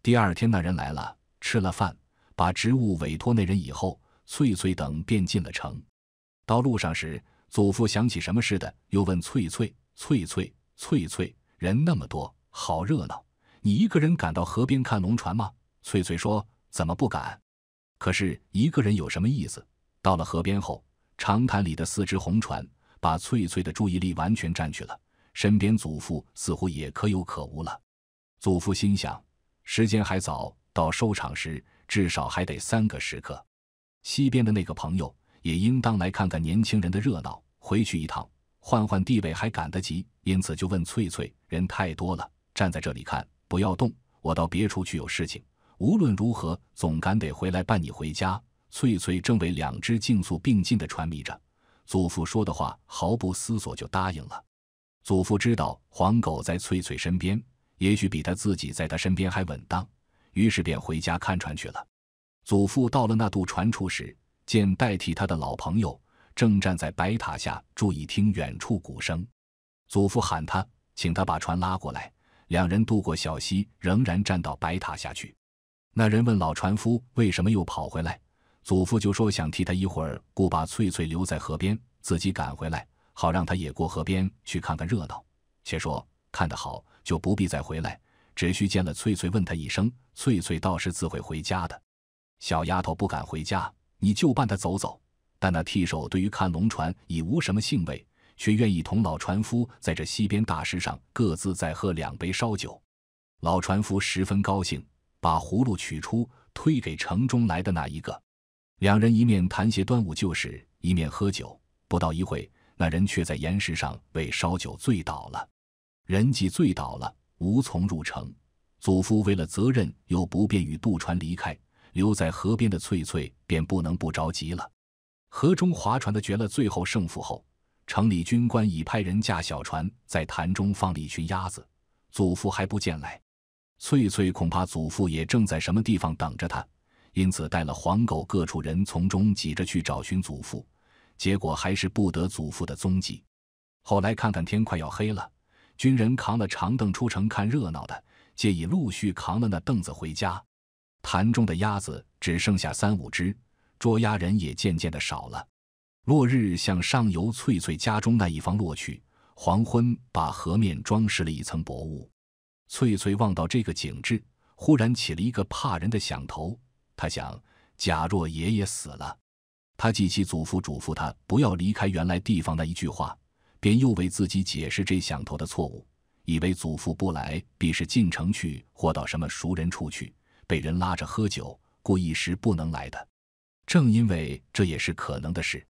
Speaker 1: 第二天那人来了，吃了饭，把职务委托那人以后，翠翠等便进了城。到路上时，祖父想起什么似的，又问翠翠：“翠翠，翠翠，人那么多，好热闹，你一个人敢到河边看龙船吗？”翠翠说：“怎么不敢？可是一个人有什么意思？”到了河边后。长潭里的四只红船，把翠翠的注意力完全占去了。身边祖父似乎也可有可无了。祖父心想，时间还早，到收场时至少还得三个时刻。西边的那个朋友也应当来看看年轻人的热闹，回去一趟，换换地位还赶得及。因此就问翠翠：“人太多了，站在这里看，不要动。我到别处去有事情，无论如何总赶得回来，伴你回家。”翠翠正为两只竞速并进的船迷着，祖父说的话毫不思索就答应了。祖父知道黄狗在翠翠身边，也许比他自己在他身边还稳当，于是便回家看船去了。祖父到了那渡船处时，见代替他的老朋友正站在白塔下注意听远处鼓声，祖父喊他，请他把船拉过来。两人渡过小溪，仍然站到白塔下去。那人问老船夫为什么又跑回来。祖父就说：“想替他一会儿，故把翠翠留在河边，自己赶回来，好让他也过河边去看看热闹。且说看得好，就不必再回来，只需见了翠翠，问他一声。翠翠倒是自会回家的。小丫头不敢回家，你就伴她走走。但那替手对于看龙船已无什么兴味，却愿意同老船夫在这西边大石上各自再喝两杯烧酒。老船夫十分高兴，把葫芦取出，推给城中来的那一个。”两人一面谈些端午旧事，一面喝酒。不到一会，那人却在岩石上为烧酒醉倒了。人既醉倒了，无从入城。祖父为了责任，又不便与渡船离开，留在河边的翠翠便不能不着急了。河中划船的决了最后胜负后，城里军官已派人驾小船在潭中放了一群鸭子。祖父还不见来，翠翠恐怕祖父也正在什么地方等着他。因此，带了黄狗各处人从中挤着去找寻祖父，结果还是不得祖父的踪迹。后来看看天快要黑了，军人扛了长凳出城看热闹的，皆已陆续扛了那凳子回家。潭中的鸭子只剩下三五只，捉鸭人也渐渐的少了。落日向上游翠翠家中那一方落去，黄昏把河面装饰了一层薄雾。翠翠望到这个景致，忽然起了一个怕人的想头。他想，假若爷爷死了，他记起祖父嘱咐他不要离开原来地方的一句话，便又为自己解释这想头的错误，以为祖父不来，必是进城去或到什么熟人处去，被人拉着喝酒，故一时不能来的。正因为这也是可能的事，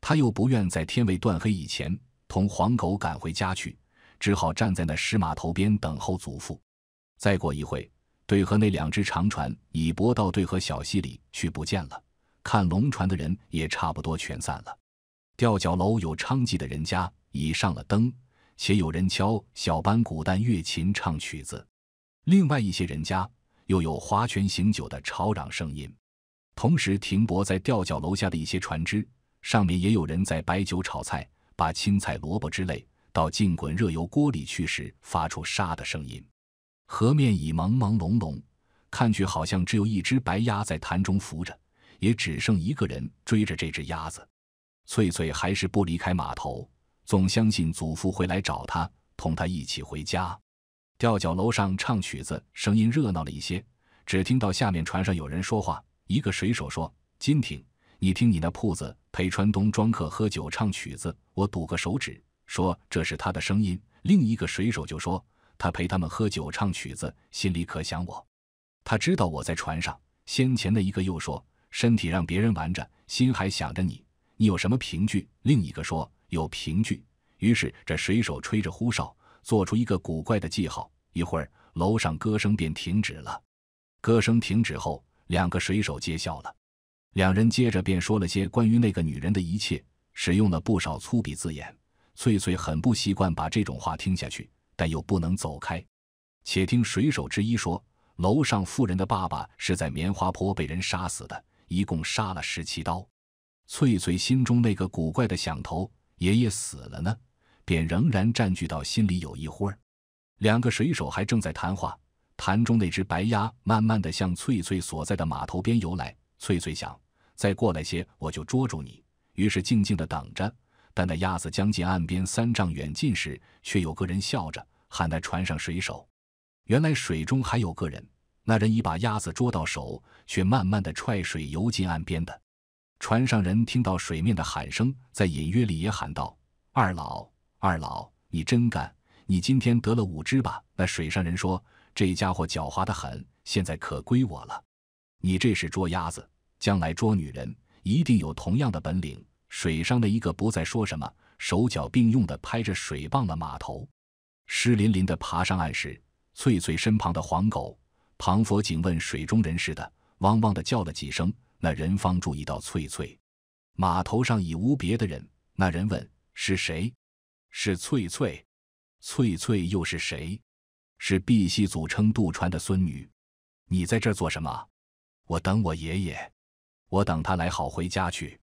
Speaker 1: 他又不愿在天未断黑以前同黄狗赶回家去，只好站在那石码头边等候祖父。再过一会。对河那两只长船已泊到对河小溪里去不见了，看龙船的人也差不多全散了。吊脚楼有娼妓的人家已上了灯，且有人敲小班鼓、弹乐琴、唱曲子；另外一些人家又有划拳行酒的吵嚷声音。同时，停泊在吊脚楼下的一些船只上面也有人在摆酒炒菜，把青菜、萝卜之类到浸滚热油锅里去时，发出沙的声音。河面已朦朦胧胧，看去好像只有一只白鸭在潭中浮着，也只剩一个人追着这只鸭子。翠翠还是不离开码头，总相信祖父会来找她，同她一起回家。吊脚楼上唱曲子，声音热闹了一些。只听到下面船上有人说话，一个水手说：“金廷，你听你那铺子陪川东庄客喝酒唱曲子，我赌个手指，说这是他的声音。”另一个水手就说。他陪他们喝酒唱曲子，心里可想我。他知道我在船上。先前的一个又说：“身体让别人玩着，心还想着你。你有什么凭据？”另一个说：“有凭据。”于是这水手吹着呼哨，做出一个古怪的记号。一会儿，楼上歌声便停止了。歌声停止后，两个水手接笑了。两人接着便说了些关于那个女人的一切，使用了不少粗鄙字眼。翠翠很不习惯把这种话听下去。但又不能走开，且听水手之一说：楼上妇人的爸爸是在棉花坡被人杀死的，一共杀了十七刀。翠翠心中那个古怪的想头，爷爷死了呢，便仍然占据到心里有一会儿。两个水手还正在谈话，潭中那只白鸭慢慢的向翠翠所在的码头边游来。翠翠想，再过来些，我就捉住你。于是静静的等着。但那鸭子将近岸边三丈远近时，却有个人笑着喊在船上水手。原来水中还有个人，那人已把鸭子捉到手，却慢慢的踹水游进岸边的。船上人听到水面的喊声，在隐约里也喊道：“二老，二老，你真干！你今天得了五只吧？”那水上人说：“这家伙狡猾的很，现在可归我了。你这是捉鸭子，将来捉女人，一定有同样的本领。”水上的一个不再说什么，手脚并用的拍着水棒的码头，湿淋淋的爬上岸时，翠翠身旁的黄狗，庞佛紧问水中人似的，汪汪的叫了几声，那人方注意到翠翠。码头上已无别的人，那人问：“是谁？”“是翠翠。”“翠翠又是谁？”“是碧溪祖称渡船的孙女。”“你在这儿做什么？”“我等我爷爷。”“我等他来好回家去。”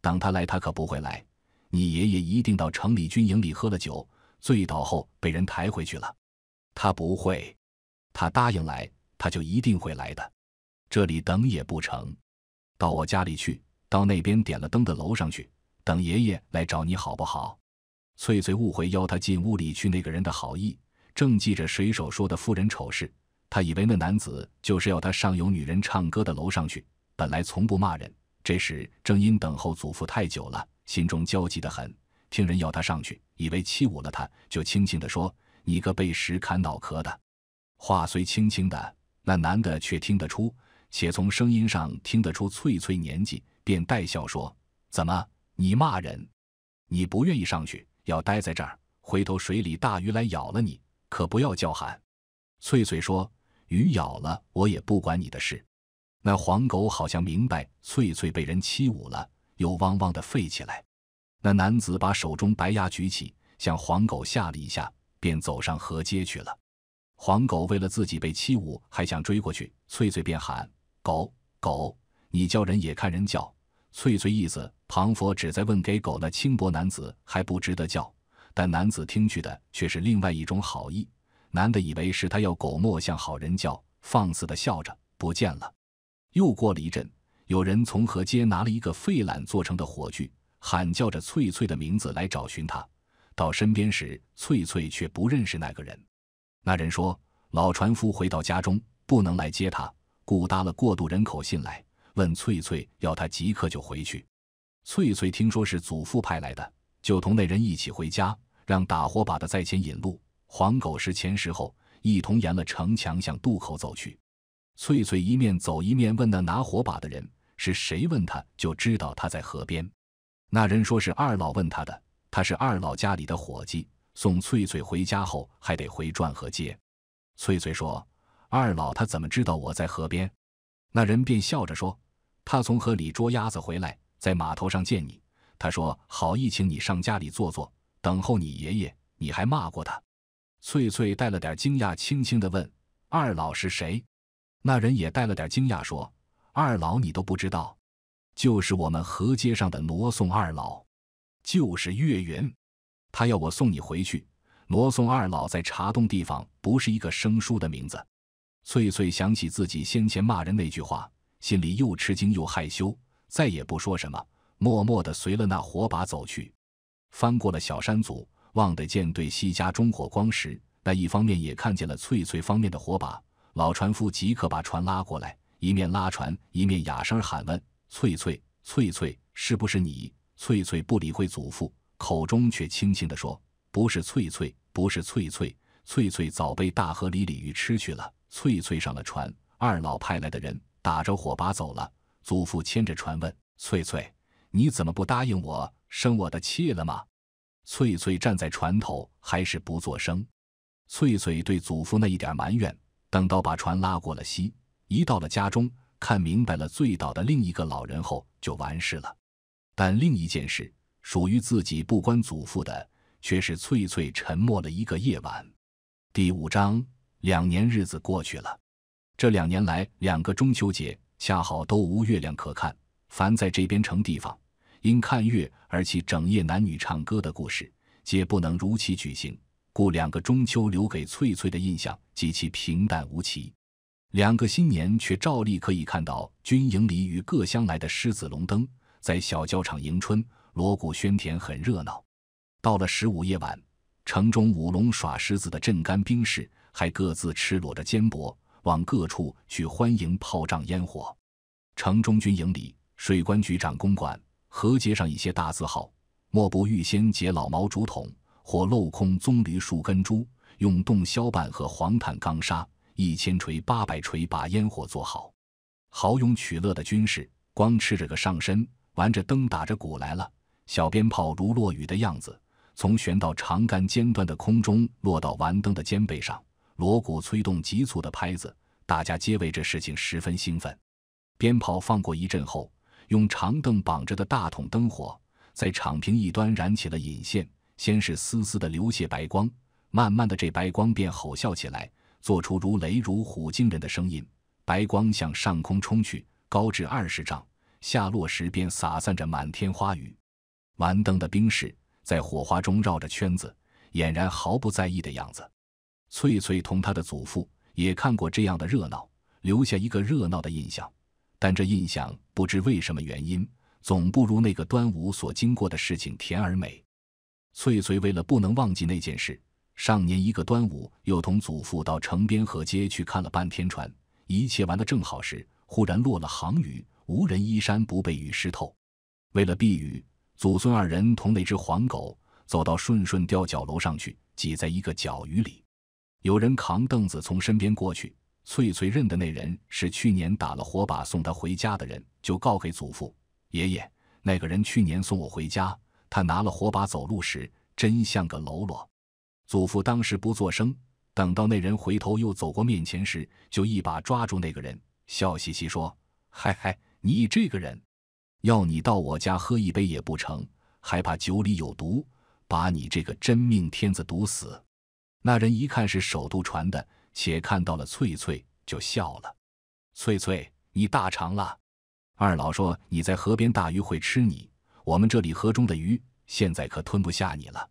Speaker 1: 等他来，他可不会来。你爷爷一定到城里军营里喝了酒，醉倒后被人抬回去了。他不会，他答应来，他就一定会来的。这里等也不成，到我家里去，到那边点了灯的楼上去等爷爷来找你好不好？翠翠误会邀他进屋里去那个人的好意，正记着水手说的夫人丑事，他以为那男子就是要他上有女人唱歌的楼上去。本来从不骂人。这时正因等候祖父太久了，心中焦急的很。听人要他上去，以为欺侮了他，就轻轻的说：“你个背时砍脑壳的。”话虽轻轻的，那男的却听得出，且从声音上听得出翠翠年纪，便带笑说：“怎么，你骂人？你不愿意上去，要待在这儿？回头水里大鱼来咬了你，可不要叫喊。”翠翠说：“鱼咬了我也不管你的事。”那黄狗好像明白翠翠被人欺侮了，又汪汪的吠起来。那男子把手中白牙举起，向黄狗吓了一下，便走上河街去了。黄狗为了自己被欺侮，还想追过去，翠翠便喊：“狗狗，你叫人也看人叫。”翠翠意思庞佛只在问给狗那轻薄男子还不值得叫，但男子听去的却是另外一种好意。男的以为是他要狗莫向好人叫，放肆的笑着不见了。又过了一阵，有人从河街拿了一个废缆做成的火炬，喊叫着翠翠的名字来找寻她。到身边时，翠翠却不认识那个人。那人说：“老船夫回到家中，不能来接他，故搭了过渡人口信来，问翠翠要她即刻就回去。”翠翠听说是祖父派来的，就同那人一起回家，让打火把的在前引路，黄狗石前是后，一同沿了城墙向渡口走去。翠翠一面走一面问那拿火把的人是谁，问他就知道他在河边。那人说是二老问他的，他是二老家里的伙计。送翠翠回家后还得回转河街。翠翠说：“二老他怎么知道我在河边？”那人便笑着说：“他从河里捉鸭子回来，在码头上见你。他说好意请你上家里坐坐，等候你爷爷。你还骂过他。”翠翠带了点惊讶，轻轻的问：“二老是谁？”那人也带了点惊讶，说：“二老，你都不知道，就是我们河街上的罗宋二老，就是月圆，他要我送你回去。罗宋二老在茶洞地方，不是一个生疏的名字。”翠翠想起自己先前骂人那句话，心里又吃惊又害羞，再也不说什么，默默的随了那火把走去，翻过了小山组，望得见对西家中火光时，那一方面也看见了翠翠方面的火把。老船夫即刻把船拉过来，一面拉船，一面哑声喊问：“翠翠，翠翠，是不是你？”翠翠不理会祖父，口中却轻轻的说：“不是，翠翠，不是翠翠，翠翠早被大河里鲤鱼吃去了。”翠翠上了船，二老派来的人打着火把走了。祖父牵着船问：“翠翠，你怎么不答应我？生我的气了吗？”翠翠站在船头，还是不作声。翠翠对祖父那一点埋怨。等到把船拉过了溪，一到了家中，看明白了醉倒的另一个老人后，就完事了。但另一件事属于自己不关祖父的，却是翠翠沉默了一个夜晚。第五章，两年日子过去了。这两年来，两个中秋节恰好都无月亮可看，凡在这边城地方因看月而起整夜男女唱歌的故事，皆不能如期举行。故两个中秋留给翠翠的印象极其平淡无奇，两个新年却照例可以看到军营里与各乡来的狮子龙灯在小教场迎春，锣鼓喧天，很热闹。到了十五夜晚，城中舞龙耍狮子的镇干兵士还各自赤裸着肩膊往各处去欢迎炮仗烟火，城中军营里、水关局长公馆、河街上一些大字号，莫不预先结老毛竹筒。或镂空棕榈树根珠，用洞箫板和黄炭钢砂一千锤八百锤把烟火做好。好勇取乐的军士，光吃着个上身，玩着灯打着鼓来了。小鞭炮如落雨的样子，从悬到长杆尖端的空中落到玩灯的肩背上。锣鼓催动急促的拍子，大家皆为这事情十分兴奋。鞭炮放过一阵后，用长凳绑着的大筒灯火，在场平一端燃起了引线。先是丝丝的流泻白光，慢慢的，这白光便吼笑起来，做出如雷如虎惊人的声音。白光向上空冲去，高至二十丈，下落时便洒散着满天花雨。玩灯的兵士在火花中绕着圈子，俨然毫不在意的样子。翠翠同她的祖父也看过这样的热闹，留下一个热闹的印象，但这印象不知为什么原因，总不如那个端午所经过的事情甜而美。翠翠为了不能忘记那件事，上年一个端午，又同祖父到城边河街去看了半天船，一切玩得正好时，忽然落了行雨，无人衣衫不被雨湿透。为了避雨，祖孙二人同那只黄狗走到顺顺吊脚楼上去，挤在一个角雨里。有人扛凳子从身边过去，翠翠认得那人是去年打了火把送她回家的人，就告给祖父：“爷爷，那个人去年送我回家。”他拿了火把走路时，真像个喽啰。祖父当时不作声，等到那人回头又走过面前时，就一把抓住那个人，笑嘻嘻说：“嗨嗨，你这个人，要你到我家喝一杯也不成，还怕酒里有毒，把你这个真命天子毒死。”那人一看是首渡船的，且看到了翠翠，就笑了：“翠翠，你大肠了。二老说你在河边大鱼会吃你。”我们这里河中的鱼，现在可吞不下你了。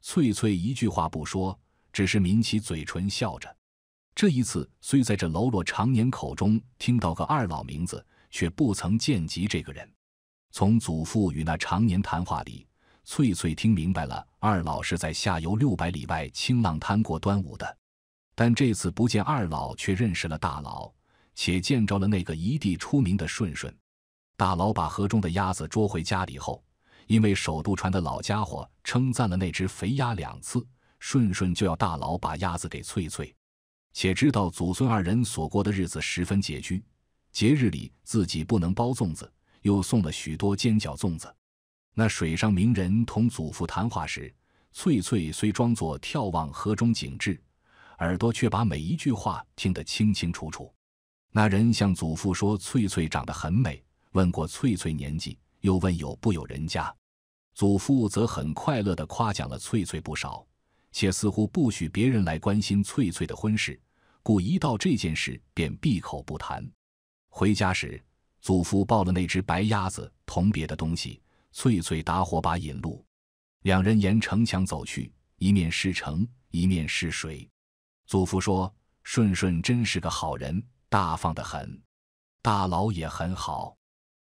Speaker 1: 翠翠一句话不说，只是抿起嘴唇笑着。这一次虽在这喽啰常年口中听到个二老名字，却不曾见及这个人。从祖父与那常年谈话里，翠翠听明白了二老是在下游六百里外清浪滩过端午的。但这次不见二老，却认识了大佬，且见着了那个一地出名的顺顺。大佬把河中的鸭子捉回家里后，因为首渡船的老家伙称赞了那只肥鸭两次，顺顺就要大佬把鸭子给翠翠，且知道祖孙二人所过的日子十分拮据，节日里自己不能包粽子，又送了许多煎饺粽子。那水上名人同祖父谈话时，翠翠虽装作眺望河中景致，耳朵却把每一句话听得清清楚楚。那人向祖父说：“翠翠长得很美。”问过翠翠年纪，又问有不有人家，祖父则很快乐的夸奖了翠翠不少，且似乎不许别人来关心翠翠的婚事，故一到这件事便闭口不谈。回家时，祖父抱了那只白鸭子同别的东西，翠翠打火把引路，两人沿城墙走去，一面是城，一面是水。祖父说：“顺顺真是个好人，大方的很，大佬也很好。”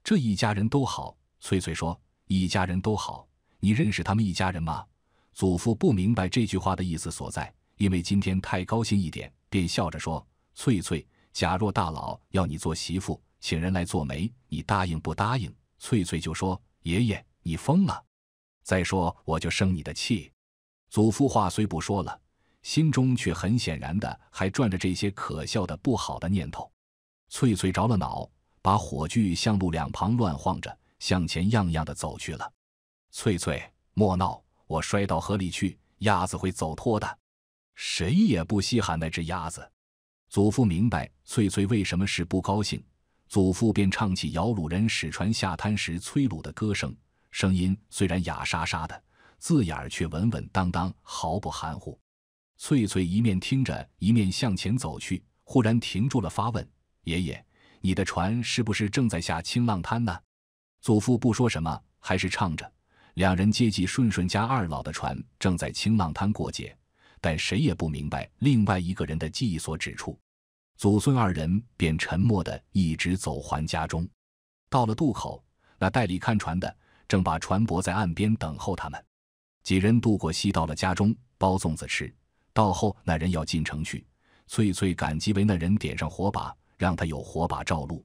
Speaker 1: 这一家人都好，翠翠说：“一家人都好，你认识他们一家人吗？”祖父不明白这句话的意思所在，因为今天太高兴一点，便笑着说：“翠翠，假若大佬要你做媳妇，请人来做媒，你答应不答应？”翠翠就说：“爷爷，你疯了！再说我就生你的气。”祖父话虽不说了，心中却很显然的还转着这些可笑的不好的念头。翠翠着了恼。把火炬向路两旁乱晃着，向前样样的走去了。翠翠，莫闹，我摔到河里去，鸭子会走脱的。谁也不稀罕那只鸭子。祖父明白翠翠为什么是不高兴，祖父便唱起摇橹人驶船下滩时催橹的歌声，声音虽然哑沙沙的，字眼儿却稳稳当当，毫不含糊。翠翠一面听着，一面向前走去，忽然停住了，发问：“爷爷。”你的船是不是正在下青浪滩呢？祖父不说什么，还是唱着。两人接济顺顺家二老的船正在青浪滩过节，但谁也不明白另外一个人的记忆所指出。祖孙二人便沉默地一直走还家中。到了渡口，那代理看船的正把船舶在岸边等候他们。几人渡过溪，到了家中包粽子吃。到后那人要进城去，翠翠感激为那人点上火把。让他有火把照路。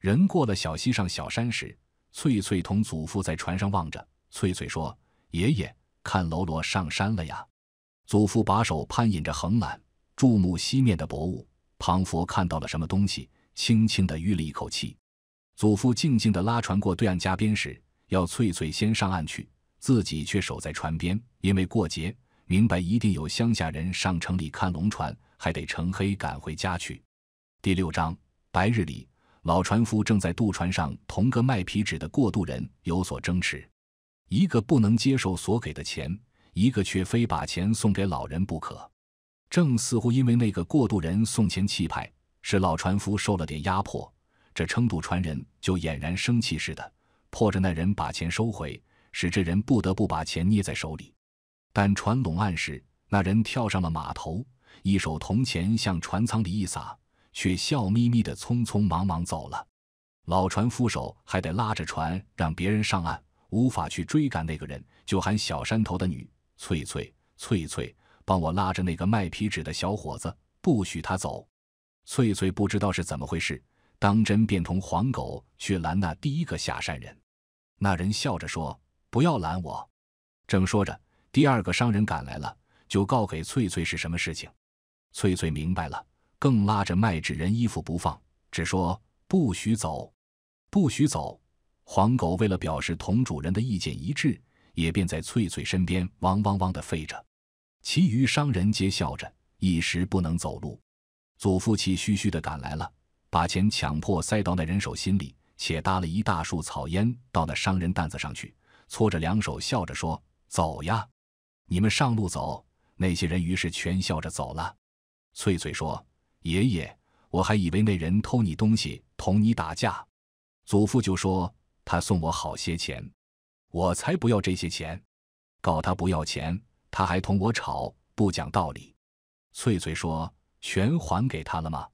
Speaker 1: 人过了小溪，上小山时，翠翠同祖父在船上望着。翠翠说：“爷爷，看喽啰上山了呀。”祖父把手攀引着横栏，注目西面的薄雾。庞佛看到了什么东西，轻轻地吁了一口气。祖父静静地拉船过对岸家边时，要翠翠先上岸去，自己却守在船边，因为过节，明白一定有乡下人上城里看龙船，还得乘黑赶回家去。第六章白日里，老船夫正在渡船上同个卖皮纸的过渡人有所争执，一个不能接受所给的钱，一个却非把钱送给老人不可。正似乎因为那个过渡人送钱气派，使老船夫受了点压迫，这撑渡船人就俨然生气似的，迫着那人把钱收回，使这人不得不把钱捏在手里。但船拢岸时，那人跳上了码头，一手铜钱向船舱里一撒。却笑眯眯的匆匆忙忙走了，老船夫手还得拉着船让别人上岸，无法去追赶那个人，就喊小山头的女翠翠，翠翠，帮我拉着那个卖皮纸的小伙子，不许他走。翠翠不知道是怎么回事，当真便同黄狗去拦那第一个下山人。那人笑着说：“不要拦我。”正说着，第二个商人赶来了，就告给翠翠是什么事情。翠翠明白了。更拉着卖纸人衣服不放，只说不许走，不许走。黄狗为了表示同主人的意见一致，也便在翠翠身边汪汪汪的吠着。其余商人皆笑着，一时不能走路。祖父气吁吁的赶来了，把钱强迫塞到那人手心里，且搭了一大束草烟到那商人担子上去，搓着两手笑着说：“走呀，你们上路走。”那些人于是全笑着走了。翠翠说。爷爷，我还以为那人偷你东西，同你打架。祖父就说他送我好些钱，我才不要这些钱。告他不要钱，他还同我吵，不讲道理。翠翠说全还给他了吗？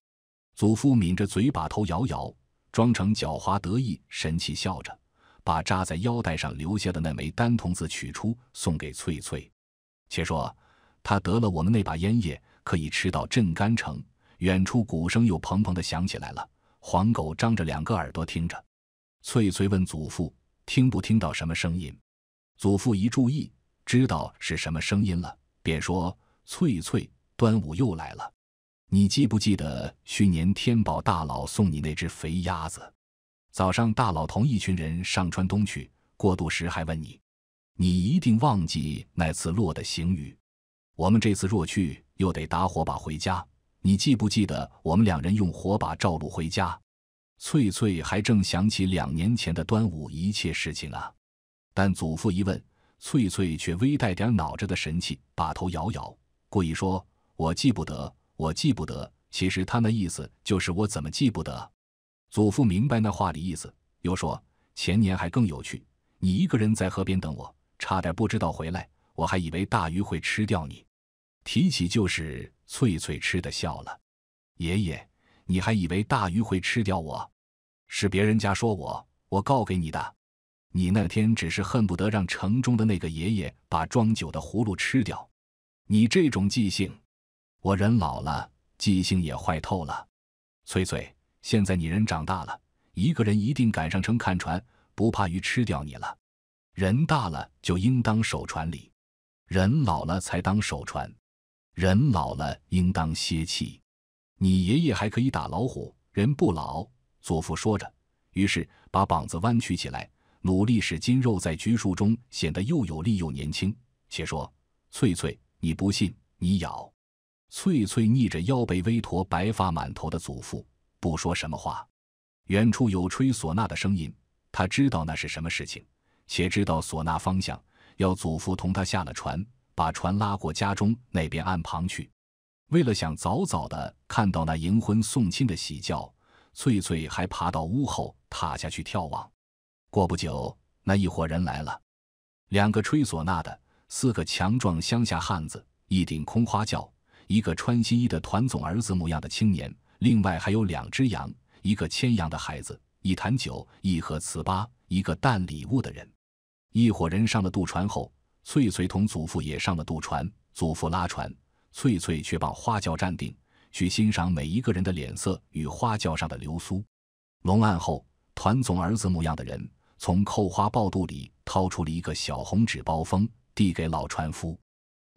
Speaker 1: 祖父抿着嘴，把头摇摇，装成狡猾得意神气笑着，把扎在腰带上留下的那枚丹童子取出，送给翠翠。且说他得了我们那把烟叶，可以吃到镇干城。远处鼓声又砰砰的响起来了。黄狗张着两个耳朵听着。翠翠问祖父：“听不听到什么声音？”祖父一注意，知道是什么声音了，便说：“翠翠，端午又来了。你记不记得去年天宝大佬送你那只肥鸭子？早上大佬同一群人上川东去过渡时还问你，你一定忘记那次落的行雨。我们这次若去，又得打火把回家。”你记不记得我们两人用火把照路回家？翠翠还正想起两年前的端午一切事情啊。但祖父一问，翠翠却微带点恼着的神气，把头摇摇，故意说：“我记不得，我记不得。”其实他那意思就是我怎么记不得。祖父明白那话里意思，又说：“前年还更有趣，你一个人在河边等我，差点不知道回来，我还以为大鱼会吃掉你。”提起旧事。翠翠吃得笑了，爷爷，你还以为大鱼会吃掉我？是别人家说我，我告给你的。你那天只是恨不得让城中的那个爷爷把装酒的葫芦吃掉。你这种记性，我人老了，记性也坏透了。翠翠，现在你人长大了，一个人一定赶上撑看船，不怕鱼吃掉你了。人大了就应当守船里，人老了才当守船。人老了应当歇气，你爷爷还可以打老虎，人不老。祖父说着，于是把膀子弯曲起来，努力使筋肉在拘束中显得又有力又年轻。且说翠翠，你不信，你咬。翠翠逆着腰背微驼、白发满头的祖父，不说什么话。远处有吹唢呐的声音，他知道那是什么事情，且知道唢呐方向，要祖父同他下了船。把船拉过家中那边岸旁去，为了想早早的看到那迎婚送亲的喜轿，翠翠还爬到屋后塔下去眺望。过不久，那一伙人来了：两个吹唢呐的，四个强壮乡下汉子，一顶空花轿，一个穿新衣的团总儿子模样的青年，另外还有两只羊，一个牵羊的孩子，一坛酒，一盒糍粑，一个担礼物的人。一伙人上了渡船后。翠翠同祖父也上了渡船，祖父拉船，翠翠却把花轿站定，去欣赏每一个人的脸色与花轿上的流苏。龙案后，团总儿子模样的人从扣花抱肚里掏出了一个小红纸包封，递给老船夫。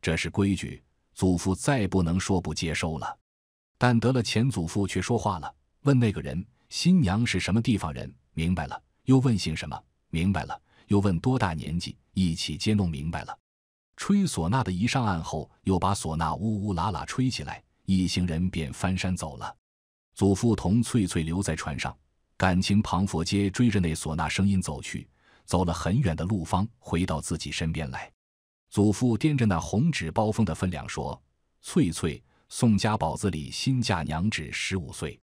Speaker 1: 这是规矩，祖父再不能说不接收了。但得了钱，祖父却说话了，问那个人新娘是什么地方人，明白了，又问姓什么，明白了。又问多大年纪，一起皆弄明白了。吹唢呐的一上岸后，又把唢呐呜呜啦啦吹起来，一行人便翻山走了。祖父同翠翠留在船上，感情庞佛街追着那唢呐声音走去，走了很远的路方回到自己身边来。祖父掂着那红纸包封的分量说：“翠翠，宋家堡子里新嫁娘只十五岁。”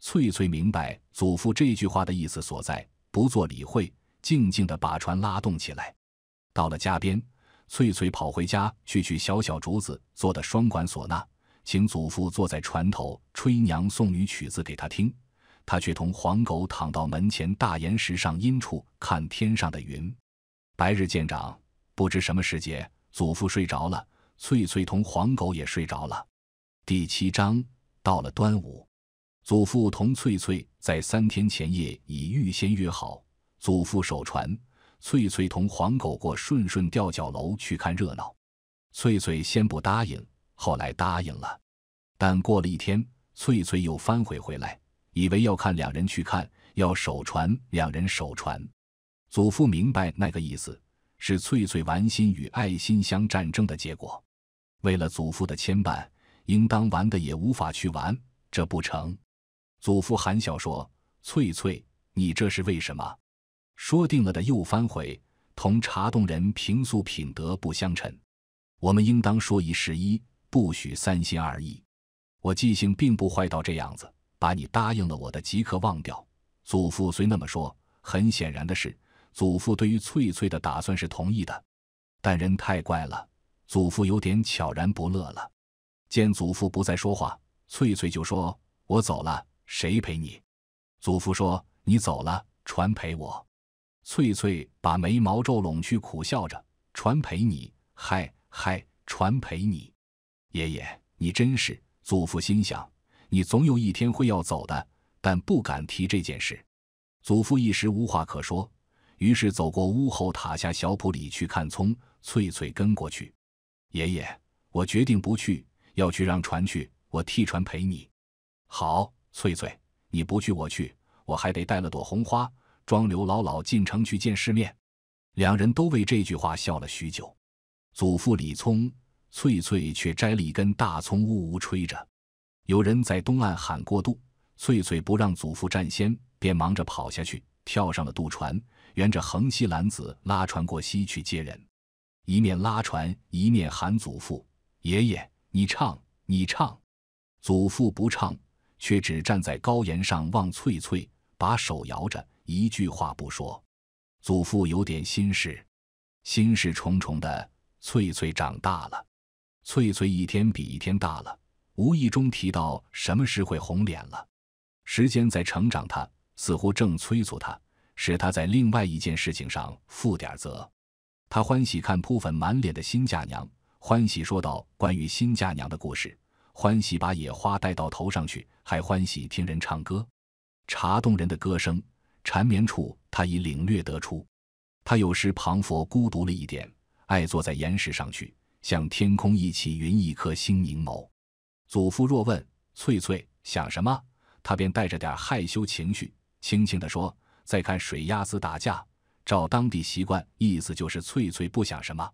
Speaker 1: 翠翠明白祖父这句话的意思所在，不做理会。静静的把船拉动起来，到了家边，翠翠跑回家去取小小竹子做的双管唢呐，请祖父坐在船头吹娘送女曲子给他听。他却同黄狗躺到门前大岩石上阴处看天上的云。白日渐长，不知什么时节，祖父睡着了，翠翠同黄狗也睡着了。第七章到了端午，祖父同翠翠在三天前夜已预先约好。祖父守船，翠翠同黄狗过顺顺吊脚楼去看热闹。翠翠先不答应，后来答应了。但过了一天，翠翠又翻回回来，以为要看两人去看，要守船，两人守船。祖父明白那个意思，是翠翠玩心与爱心相战争的结果。为了祖父的牵绊，应当玩的也无法去玩，这不成。祖父含笑说：“翠翠，你这是为什么？”说定了的又反悔，同茶洞人平素品德不相称。我们应当说一是一，不许三心二意。我记性并不坏到这样子，把你答应了我的即刻忘掉。祖父虽那么说，很显然的是，祖父对于翠翠的打算是同意的。但人太怪了，祖父有点悄然不乐了。见祖父不再说话，翠翠就说：“我走了，谁陪你？”祖父说：“你走了，船陪我。”翠翠把眉毛皱拢去，苦笑着：“船陪你，嗨嗨，船陪你。”爷爷，你真是祖父心想，你总有一天会要走的，但不敢提这件事。祖父一时无话可说，于是走过屋后塔下小圃里去看葱。翠翠跟过去：“爷爷，我决定不去，要去让船去，我替船陪你。”好，翠翠，你不去我去，我还得带了朵红花。庄刘老老进城去见世面，两人都为这句话笑了许久。祖父李聪，翠翠却摘了一根大葱，呜呜吹着。有人在东岸喊过渡，翠翠不让祖父占先，便忙着跑下去，跳上了渡船，沿着横溪篮子拉船过溪去接人。一面拉船，一面喊祖父：“爷爷，你唱，你唱。”祖父不唱，却只站在高岩上望翠翠，把手摇着。一句话不说，祖父有点心事，心事重重的。翠翠长大了，翠翠一天比一天大了。无意中提到什么时会红脸了，时间在成长，他似乎正催促他，使他在另外一件事情上负点责。他欢喜看铺粉满脸的新嫁娘，欢喜说到关于新嫁娘的故事，欢喜把野花戴到头上去，还欢喜听人唱歌，茶动人的歌声。缠绵处，他已领略得出。他有时旁佛孤独了一点，爱坐在岩石上去，向天空一起云一颗星凝眸。祖父若问翠翠想什么，他便带着点害羞情绪，轻轻地说：“在看水鸭子打架。”照当地习惯，意思就是翠翠不想什么，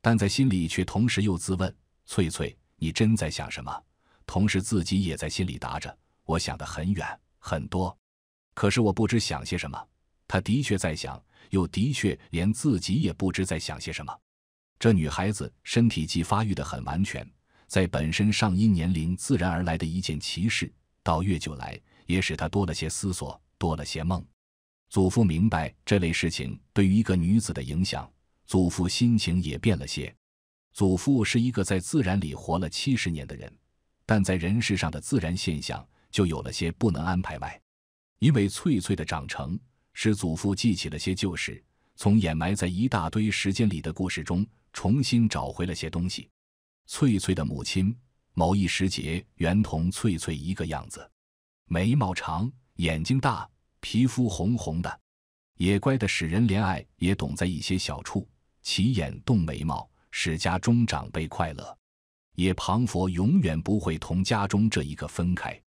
Speaker 1: 但在心里却同时又自问：“翠翠，你真在想什么？”同时自己也在心里答着：“我想得很远很多。”可是我不知想些什么，他的确在想，又的确连自己也不知在想些什么。这女孩子身体既发育得很完全，在本身上因年龄自然而来的一件奇事，到月就来，也使她多了些思索，多了些梦。祖父明白这类事情对于一个女子的影响，祖父心情也变了些。祖父是一个在自然里活了七十年的人，但在人世上的自然现象就有了些不能安排外。因为翠翠的长成，使祖父记起了些旧事，从掩埋在一大堆时间里的故事中重新找回了些东西。翠翠的母亲，某一时节原同翠翠一个样子，眉毛长，眼睛大，皮肤红红的，也乖的使人怜爱，也懂在一些小处起眼动眉毛，使家中长辈快乐。也庞佛永远不会同家中这一个分开，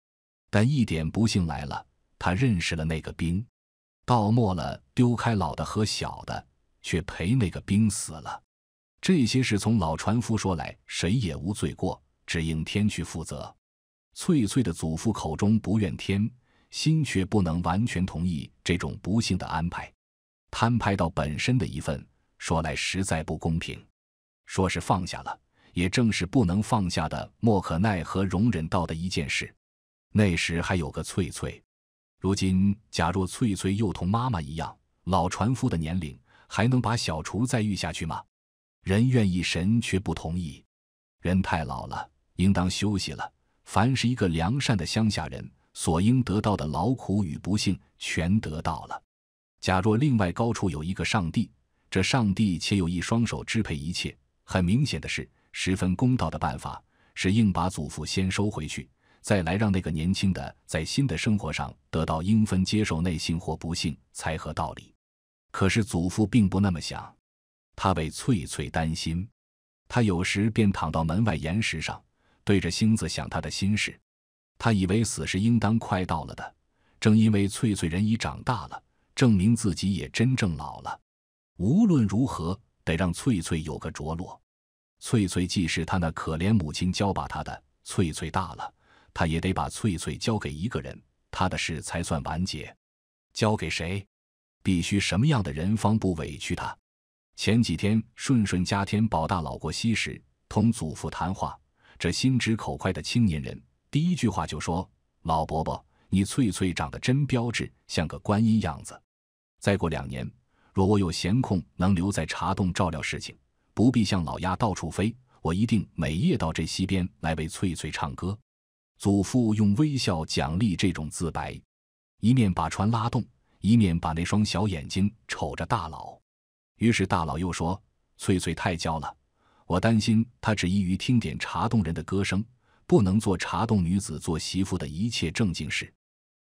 Speaker 1: 但一点不幸来了。他认识了那个兵，到末了丢开老的和小的，却陪那个兵死了。这些事从老船夫说来，谁也无罪过，只应天去负责。翠翠的祖父口中不怨天，心却不能完全同意这种不幸的安排。摊牌到本身的一份，说来实在不公平。说是放下了，也正是不能放下的，莫可奈何容忍到的一件事。那时还有个翠翠。如今，假若翠翠又同妈妈一样，老船夫的年龄还能把小厨再育下去吗？人愿意，神却不同意。人太老了，应当休息了。凡是一个良善的乡下人所应得到的劳苦与不幸，全得到了。假若另外高处有一个上帝，这上帝且有一双手支配一切，很明显的是，十分公道的办法是硬把祖父先收回去。再来让那个年轻的在新的生活上得到应分，接受内心或不幸才合道理。可是祖父并不那么想，他为翠翠担心。他有时便躺到门外岩石上，对着星子想他的心事。他以为死是应当快到了的。正因为翠翠人已长大了，证明自己也真正老了。无论如何，得让翠翠有个着落。翠翠既是他那可怜母亲教把他的，翠翠大了。他也得把翠翠交给一个人，他的事才算完结。交给谁？必须什么样的人方不委屈他？前几天顺顺家天保大佬过西时，同祖父谈话。这心直口快的青年人，第一句话就说：“老伯伯，你翠翠长得真标致，像个观音样子。”再过两年，若我有闲空，能留在茶洞照料事情，不必像老鸭到处飞，我一定每夜到这溪边来为翠翠唱歌。祖父用微笑奖励这种自白，一面把船拉动，一面把那双小眼睛瞅着大佬。于是大佬又说：“翠翠太娇了，我担心她只依于听点茶洞人的歌声，不能做茶洞女子做媳妇的一切正经事。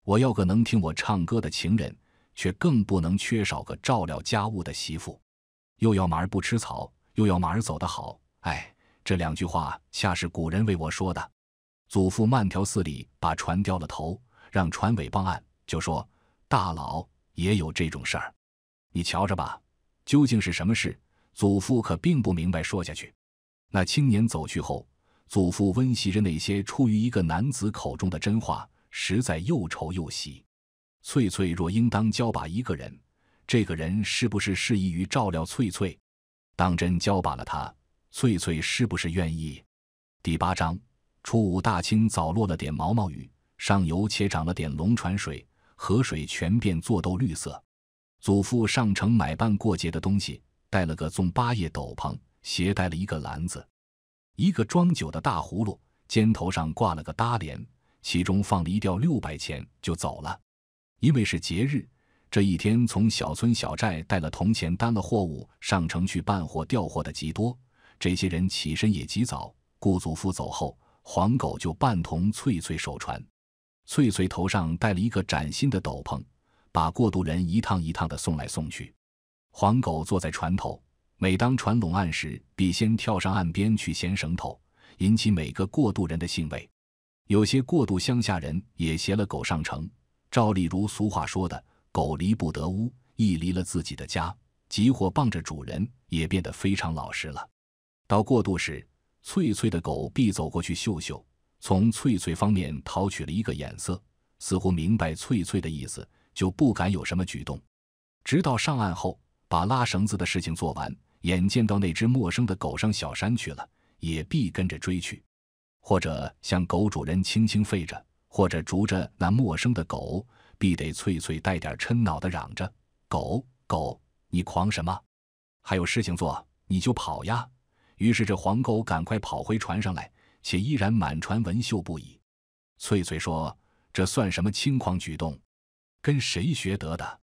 Speaker 1: 我要个能听我唱歌的情人，却更不能缺少个照料家务的媳妇。又要马儿不吃草，又要马儿走得好。哎，这两句话恰是古人为我说的。”祖父慢条斯理把船掉了头，让船尾帮岸，就说：“大佬也有这种事儿，你瞧着吧。”究竟是什么事？祖父可并不明白。说下去，那青年走去后，祖父温习着那些出于一个男子口中的真话，实在又愁又喜。翠翠若应当交把一个人，这个人是不是适宜于照料翠翠？当真交把了他，翠翠是不是愿意？第八章。初五大清早落了点毛毛雨，上游且涨了点龙船水，河水全变作豆绿色。祖父上城买办过节的东西，带了个棕八叶斗篷，携带了一个篮子，一个装酒的大葫芦，肩头上挂了个搭帘，其中放了一吊六百钱，就走了。因为是节日，这一天从小村小寨带了铜钱担了货物上城去办货调货的极多，这些人起身也极早，故祖父走后。黄狗就伴同翠翠守船，翠翠头上戴了一个崭新的斗篷，把过渡人一趟一趟的送来送去。黄狗坐在船头，每当船拢岸时，必先跳上岸边去衔绳头，引起每个过渡人的兴味。有些过渡乡下人也携了狗上城，照例如俗话说的“狗离不得屋”，一离了自己的家，急或傍着主人，也变得非常老实了。到过渡时。翠翠的狗必走过去嗅嗅，从翠翠方面讨取了一个眼色，似乎明白翠翠的意思，就不敢有什么举动。直到上岸后，把拉绳子的事情做完，眼见到那只陌生的狗上小山去了，也必跟着追去，或者向狗主人轻轻吠着，或者逐着那陌生的狗，必得翠翠带点嗔恼的嚷着：“狗，狗，你狂什么？还有事情做，你就跑呀！”于是，这黄狗赶快跑回船上来，且依然满船闻嗅不已。翠翠说：“这算什么轻狂举动？跟谁学得的？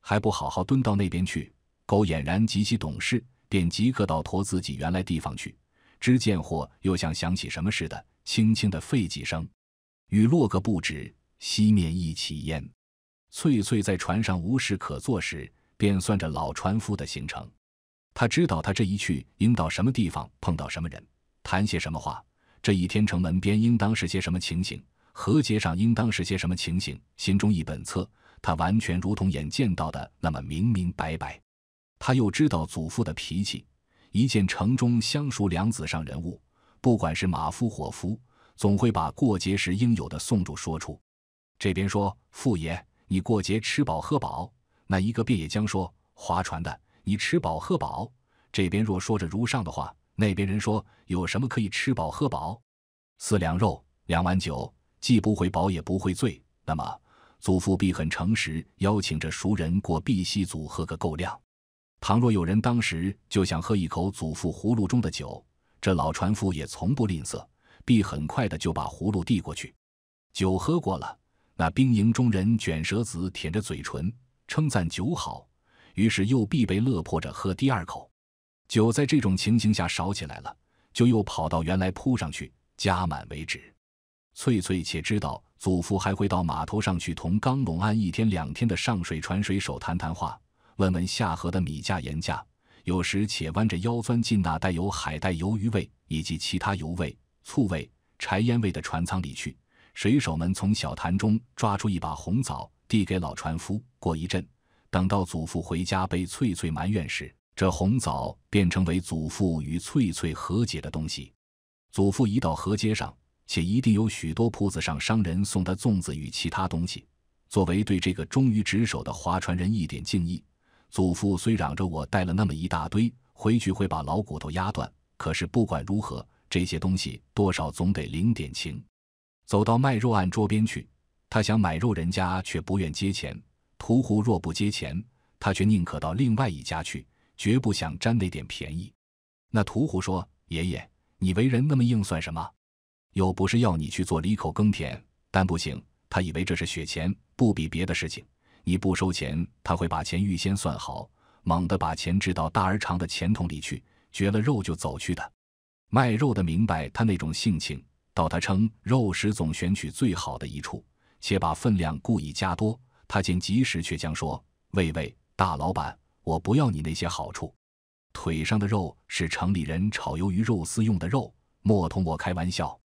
Speaker 1: 还不好好蹲到那边去？”狗俨然极其懂事，便即刻到驮自己原来地方去。只见货又像想起什么似的，轻轻的吠几声。雨落个不止，西面一起烟。翠翠在船上无事可做时，便算着老船夫的行程。他知道他这一去应到什么地方碰到什么人，谈些什么话。这一天城门边应当是些什么情形，河街上应当是些什么情形，心中一本册，他完全如同眼见到的那么明明白白。他又知道祖父的脾气，一见城中相熟两子上人物，不管是马夫伙夫，总会把过节时应有的送祝说出。这边说：“傅爷，你过节吃饱喝饱。”那一个便也将说：“划船的。”你吃饱喝饱，这边若说着如上的话，那边人说有什么可以吃饱喝饱？四两肉，两碗酒，既不会饱也不会醉。那么祖父必很诚实，邀请着熟人过碧溪祖喝个够量。倘若有人当时就想喝一口祖父葫芦中的酒，这老船夫也从不吝啬，必很快的就把葫芦递过去。酒喝过了，那兵营中人卷舌子舔着嘴唇，称赞酒好。于是又必被勒迫着喝第二口酒，在这种情形下少起来了，就又跑到原来铺上去加满为止。翠翠且知道祖父还会到码头上去同刚龙安一天两天的上水船水手谈谈话，问问下河的米价盐价，有时且弯着腰钻进那带有海带、鱿鱼味以及其他油味、醋味、柴烟味的船舱里去。水手们从小坛中抓出一把红枣，递给老船夫。过一阵。等到祖父回家被翠翠埋怨时，这红枣便成为祖父与翠翠和解的东西。祖父一到河街上，且一定有许多铺子上商人送他粽子与其他东西，作为对这个忠于职守的划船人一点敬意。祖父虽嚷着我带了那么一大堆回去会把老骨头压断，可是不管如何，这些东西多少总得领点情。走到卖肉案桌边去，他想买肉，人家却不愿接钱。屠户若不接钱，他却宁可到另外一家去，绝不想沾那点便宜。那屠户说：“爷爷，你为人那么硬算什么？又不是要你去做犁口耕田。但不行，他以为这是血钱，不比别的事情。你不收钱，他会把钱预先算好，猛地把钱掷到大而长的钱筒里去，绝了肉就走去的。卖肉的明白他那种性情，到他称肉时总选取最好的一处，且把分量故意加多。”他见及时，却将说：“喂喂，大老板，我不要你那些好处。腿上的肉是城里人炒鱿鱼肉丝用的肉，莫同我开玩笑。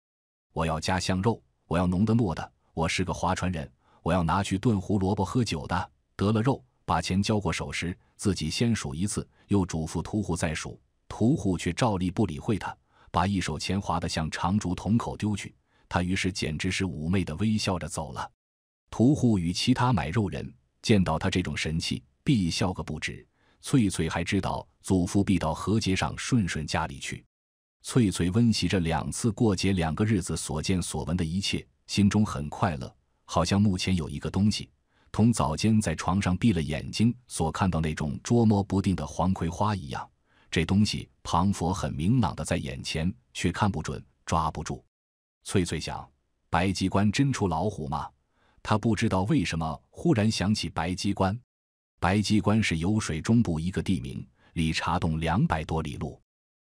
Speaker 1: 我要家乡肉，我要浓的糯的。我是个划船人，我要拿去炖胡萝卜喝酒的。得了肉，把钱交过手时，自己先数一次，又嘱咐屠户再数。屠户却照例不理会他，把一手钱划得向长竹筒口丢去。他于是简直是妩媚地微笑着走了。”屠户与其他买肉人见到他这种神气，必笑个不止。翠翠还知道祖父必到河街上顺顺家里去。翠翠温习着两次过节两个日子所见所闻的一切，心中很快乐，好像目前有一个东西，同早间在床上闭了眼睛所看到那种捉摸不定的黄葵花一样。这东西庞佛很明朗的在眼前，却看不准，抓不住。翠翠想：白鸡关真出老虎吗？他不知道为什么忽然想起白鸡关，白鸡关是游水中部一个地名，离茶洞两百多里路。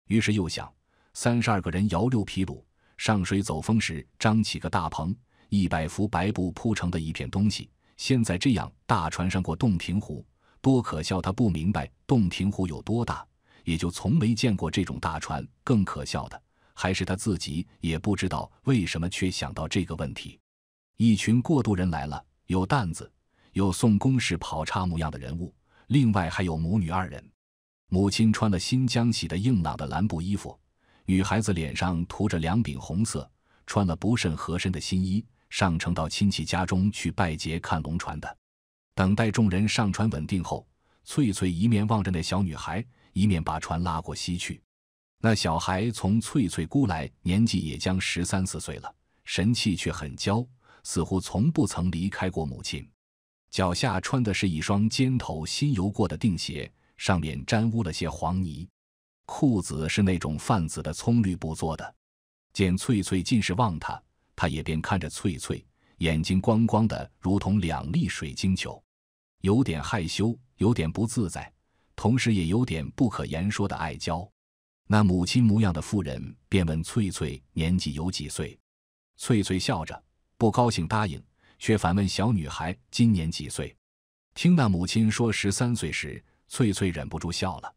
Speaker 1: 于是又想，三十二个人摇六匹橹上水走风时，张起个大棚，一百幅白布铺成的一片东西。现在这样大船上过洞庭湖，多可笑！他不明白洞庭湖有多大，也就从没见过这种大船。更可笑的，还是他自己也不知道为什么却想到这个问题。一群过渡人来了，有担子，有送公事跑差模样的人物，另外还有母女二人。母亲穿了新疆洗的硬朗的蓝布衣服，女孩子脸上涂着两柄红色，穿了不甚合身的新衣，上乘到亲戚家中去拜节看龙船的。等待众人上船稳定后，翠翠一面望着那小女孩，一面把船拉过溪去。那小孩从翠翠姑来，年纪也将十三四岁了，神气却很娇。似乎从不曾离开过母亲，脚下穿的是一双尖头新油过的钉鞋，上面沾污了些黄泥，裤子是那种泛紫的葱绿布做的。见翠翠尽是望他，他也便看着翠翠，眼睛光光的，如同两粒水晶球，有点害羞，有点不自在，同时也有点不可言说的爱娇。那母亲模样的妇人便问翠翠年纪有几岁，翠翠笑着。不高兴答应，却反问小女孩今年几岁？听那母亲说十三岁时，翠翠忍不住笑了。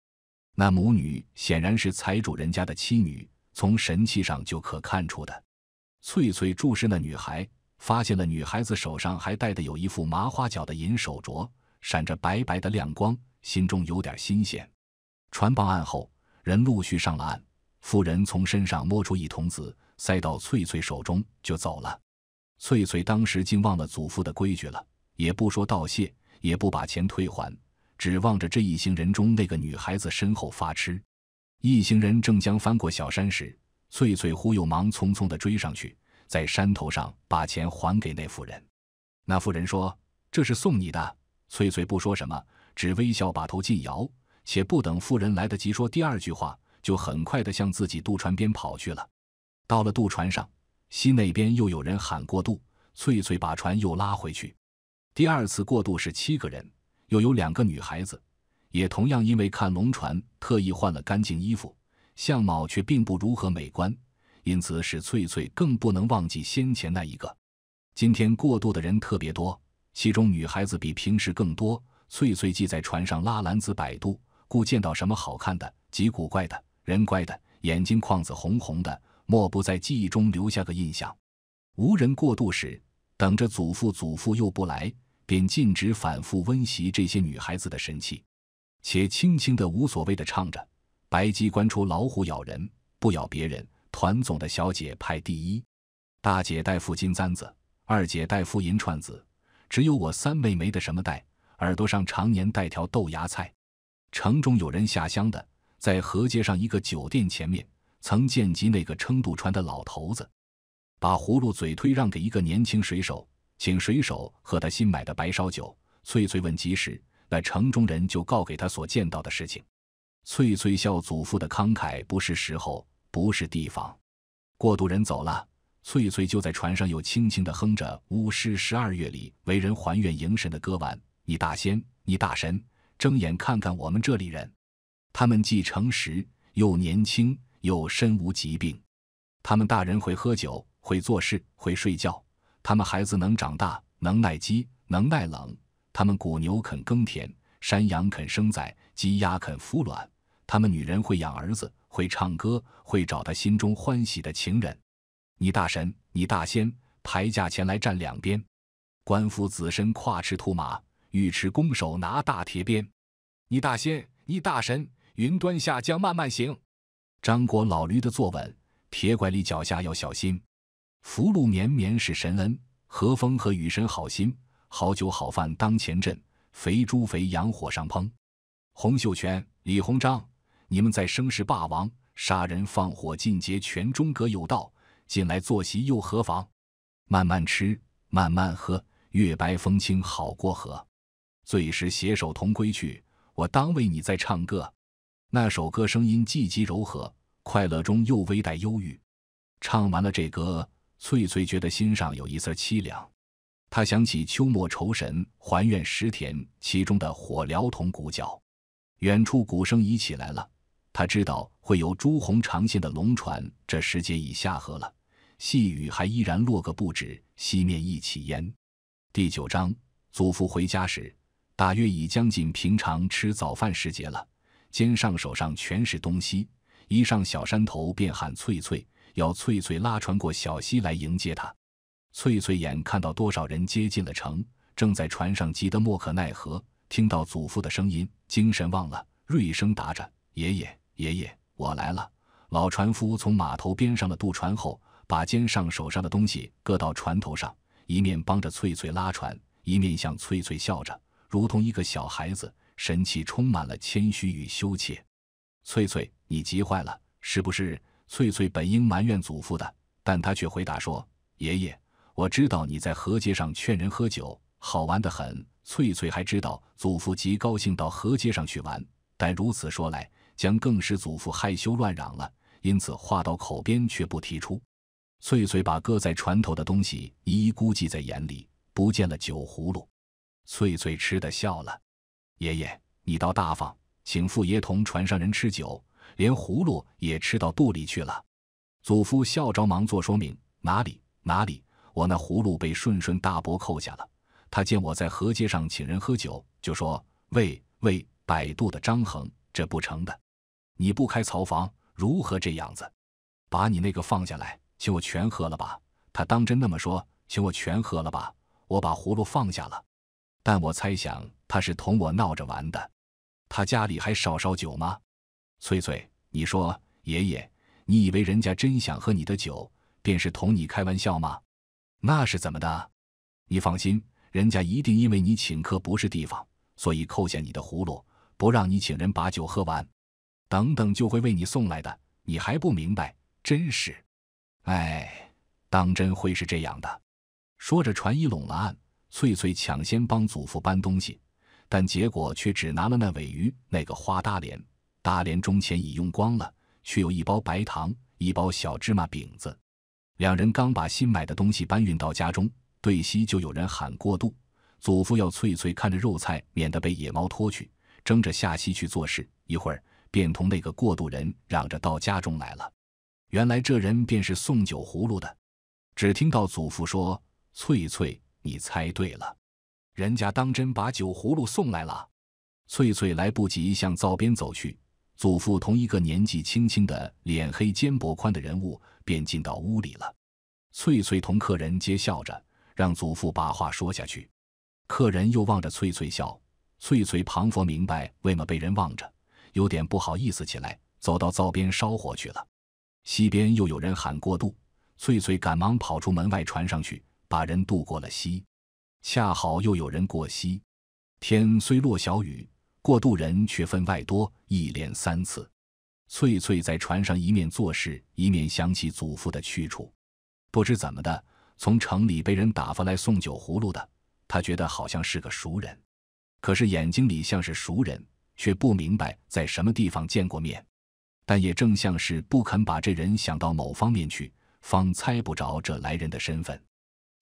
Speaker 1: 那母女显然是财主人家的妻女，从神气上就可看出的。翠翠注视那女孩，发现了女孩子手上还戴的有一副麻花脚的银手镯，闪着白白的亮光，心中有点新鲜。船报案后，人陆续上了岸。妇人从身上摸出一铜子，塞到翠翠手中，就走了。翠翠当时竟忘了祖父的规矩了，也不说道谢，也不把钱退还，指望着这一行人中那个女孩子身后发痴。一行人正将翻过小山时，翠翠忽又忙匆匆的追上去，在山头上把钱还给那妇人。那妇人说：“这是送你的。”翠翠不说什么，只微笑，把头劲摇，且不等妇人来得及说第二句话，就很快的向自己渡船边跑去了。到了渡船上。西那边又有人喊过渡，翠翠把船又拉回去。第二次过渡是七个人，又有两个女孩子，也同样因为看龙船，特意换了干净衣服，相貌却并不如何美观，因此使翠翠更不能忘记先前那一个。今天过渡的人特别多，其中女孩子比平时更多。翠翠既在船上拉篮子摆渡，故见到什么好看的、极古怪的人、怪的眼睛眶子红红的。莫不在记忆中留下个印象。无人过渡时，等着祖父，祖父又不来，便径直反复温习这些女孩子的神气，且轻轻的无所谓的唱着：“白鸡关出老虎咬人，不咬别人。团总的小姐排第一，大姐戴副金簪子，二姐戴副银串子，只有我三妹没的什么戴，耳朵上常年戴条豆芽菜。城中有人下乡的，在河街上一个酒店前面。”曾见及那个撑渡船的老头子，把葫芦嘴推让给一个年轻水手，请水手喝他新买的白烧酒。翠翠问及时，那城中人就告给他所见到的事情。翠翠笑祖父的慷慨不是时候，不是地方。过渡人走了，翠翠就在船上又轻轻的哼着巫师十二月里为人还愿迎神的歌文：“你大仙，你大神，睁眼看看我们这里人，他们既诚实又年轻。”又身无疾病，他们大人会喝酒，会做事，会睡觉；他们孩子能长大，能耐饥，能耐冷；他们谷牛肯耕田，山羊肯生崽，鸡鸭肯孵卵；他们女人会养儿子，会唱歌，会找她心中欢喜的情人。你大神，你大仙，排驾前来站两边；官夫子身跨赤兔马，尉迟弓手拿大铁鞭。你大仙，你大神，云端下降慢慢行。张果老驴的坐稳，铁拐李脚下要小心。福禄绵绵是神恩，和风和雨神好心。好酒好饭当前阵，肥猪肥羊火上烹。洪秀全、李鸿章，你们在生是霸王，杀人放火尽皆全忠格有道。进来坐席又何妨？慢慢吃，慢慢喝，月白风清好过河。醉时携手同归去，我当为你在唱歌。那首歌声音既极柔和，快乐中又微带忧郁。唱完了这歌，翠翠觉得心上有一丝凄凉。她想起《秋末愁神还愿石田》其中的“火燎铜鼓角”，远处鼓声已起来了。她知道会有朱红长线的龙船。这时节已下河了，细雨还依然落个不止。西面一起烟。第九章，祖父回家时，大约已将近平常吃早饭时节了。肩上、手上全是东西，一上小山头便喊翠翠，要翠翠拉船过小溪来迎接他。翠翠眼看到多少人接近了城，正在船上急得莫可奈何，听到祖父的声音，精神旺了，锐声答着：“爷爷，爷爷，我来了。”老船夫从码头边上的渡船后，把肩上手上的东西搁到船头上，一面帮着翠翠拉船，一面向翠翠笑着，如同一个小孩子。神气充满了谦虚与羞怯。翠翠，你急坏了，是不是？翠翠本应埋怨祖父的，但她却回答说：“爷爷，我知道你在河街上劝人喝酒，好玩的很。”翠翠还知道祖父极高兴到河街上去玩，但如此说来，将更使祖父害羞乱嚷了，因此话到口边却不提出。翠翠把搁在船头的东西一一估计在眼里，不见了酒葫芦。翠翠吃的笑了。爷爷，你倒大方，请傅爷同船上人吃酒，连葫芦也吃到肚里去了。祖父笑着忙做说明：“哪里哪里，我那葫芦被顺顺大伯扣下了。他见我在河街上请人喝酒，就说：‘喂喂，摆渡的张衡，这不成的！你不开槽房，如何这样子？把你那个放下来，请我全喝了吧。’他当真那么说，请我全喝了吧。我把葫芦放下了，但我猜想。”他是同我闹着玩的，他家里还少烧酒吗？翠翠，你说，爷爷，你以为人家真想喝你的酒，便是同你开玩笑吗？那是怎么的？你放心，人家一定因为你请客不是地方，所以扣下你的葫芦，不让你请人把酒喝完，等等就会为你送来的。你还不明白？真是，哎，当真会是这样的？说着，船已拢了岸，翠翠抢先帮祖父搬东西。但结果却只拿了那尾鱼，那个花大连，大连中钱已用光了，却有一包白糖，一包小芝麻饼子。两人刚把新买的东西搬运到家中，对西就有人喊过渡祖父要翠翠看着肉菜，免得被野猫拖去，争着下溪去做事。一会儿便同那个过渡人嚷着到家中来了。原来这人便是送酒葫芦的。只听到祖父说：“翠翠，你猜对了。”人家当真把酒葫芦送来了，翠翠来不及向灶边走去，祖父同一个年纪轻轻的、脸黑肩薄宽的人物便进到屋里了。翠翠同客人皆笑着，让祖父把话说下去。客人又望着翠翠笑，翠翠彷佛明白为么被人望着，有点不好意思起来，走到灶边烧火去了。西边又有人喊过渡，翠翠赶忙跑出门外传上去，把人渡过了溪。恰好又有人过溪，天虽落小雨，过渡人却分外多，一连三次。翠翠在船上一面做事，一面想起祖父的去处。不知怎么的，从城里被人打发来送酒葫芦的，她觉得好像是个熟人，可是眼睛里像是熟人，却不明白在什么地方见过面。但也正像是不肯把这人想到某方面去，方猜不着这来人的身份。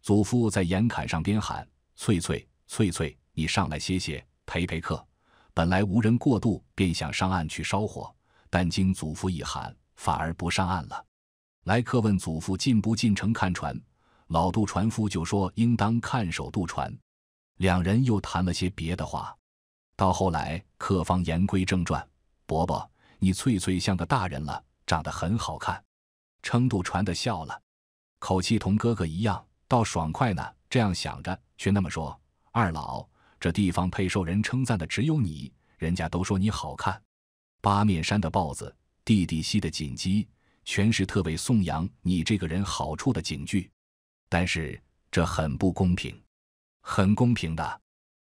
Speaker 1: 祖父在岩坎上边喊：“翠翠，翠翠，你上来歇歇，陪陪客。”本来无人过渡，便想上岸去烧火，但经祖父一喊，反而不上岸了。来客问祖父进不进城看船，老杜船夫就说：“应当看守渡船。”两人又谈了些别的话，到后来客方言归正传：“伯伯，你翠翠像个大人了，长得很好看。”撑渡船的笑了，口气同哥哥一样。倒爽快呢，这样想着，却那么说。二老，这地方配受人称赞的只有你，人家都说你好看。八面山的豹子，弟弟溪的锦鸡，全是特为颂扬你这个人好处的警句。但是这很不公平，很公平的。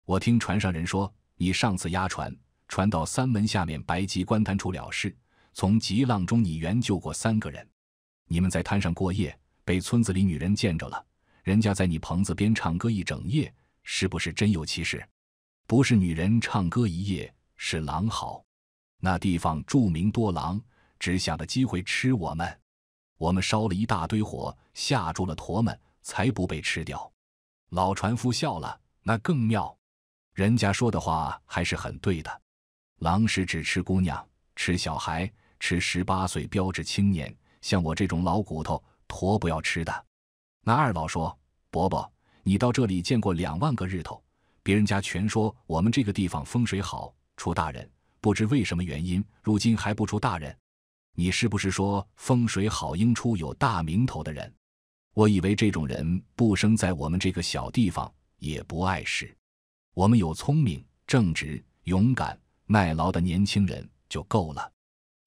Speaker 1: 我听船上人说，你上次押船，船到三门下面白极观滩处了事，从急浪中你援救过三个人，你们在滩上过夜，被村子里女人见着了。人家在你棚子边唱歌一整夜，是不是真有其事？不是女人唱歌一夜，是狼嚎。那地方著名多狼，只想着机会吃我们。我们烧了一大堆火，吓住了驼们，才不被吃掉。老船夫笑了，那更妙。人家说的话还是很对的。狼是只吃姑娘、吃小孩、吃十八岁标致青年，像我这种老骨头，驼不要吃的。那二老说。伯伯，你到这里见过两万个日头，别人家全说我们这个地方风水好，出大人。不知为什么原因，如今还不出大人。你是不是说风水好应出有大名头的人？我以为这种人不生在我们这个小地方也不碍事，我们有聪明、正直、勇敢、耐劳的年轻人就够了。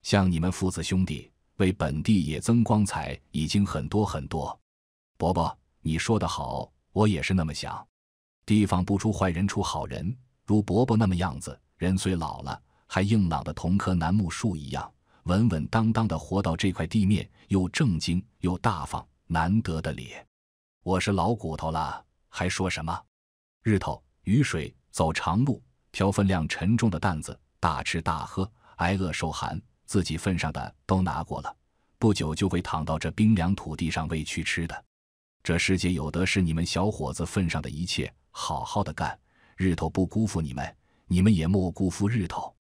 Speaker 1: 像你们父子兄弟为本地也增光彩，已经很多很多。伯伯。你说的好，我也是那么想。地方不出坏人，出好人。如伯伯那么样子，人虽老了，还硬朗的同棵楠木树一样，稳稳当当的活到这块地面，又正经又大方，难得的咧。我是老骨头了，还说什么？日头、雨水，走长路，挑分量沉重的担子，大吃大喝，挨饿受寒，自己份上的都拿过了，不久就会躺到这冰凉土地上喂蛆吃的。这世界有的是你们小伙子份上的一切，好好的干，日头不辜负你们，你们也莫辜负日头。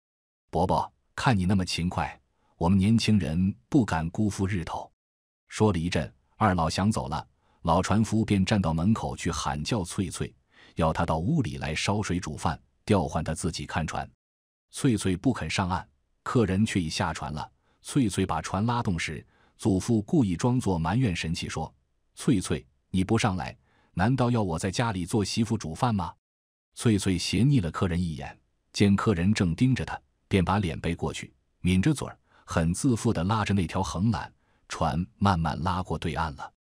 Speaker 1: 伯伯，看你那么勤快，我们年轻人不敢辜负日头。说了一阵，二老想走了，老船夫便站到门口去喊叫翠翠，要他到屋里来烧水煮饭，调换他自己看船。翠翠不肯上岸，客人却已下船了。翠翠把船拉动时，祖父故意装作埋怨神气说：“翠翠。”你不上来，难道要我在家里做媳妇煮饭吗？翠翠斜睨了客人一眼，见客人正盯着她，便把脸背过去，抿着嘴儿，很自负地拉着那条横缆，船慢慢拉过对岸了。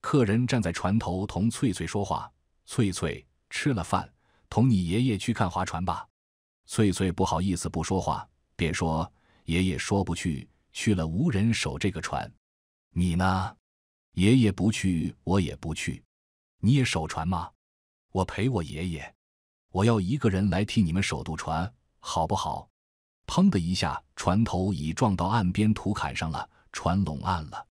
Speaker 1: 客人站在船头同翠翠说话：“翠翠，吃了饭，同你爷爷去看划船吧。”翠翠不好意思不说话，便说：“爷爷说不去，去了无人守这个船。你呢？”爷爷不去，我也不去。你也守船吗？我陪我爷爷。我要一个人来替你们守渡船，好不好？砰的一下，船头已撞到岸边土坎上了，船拢岸了。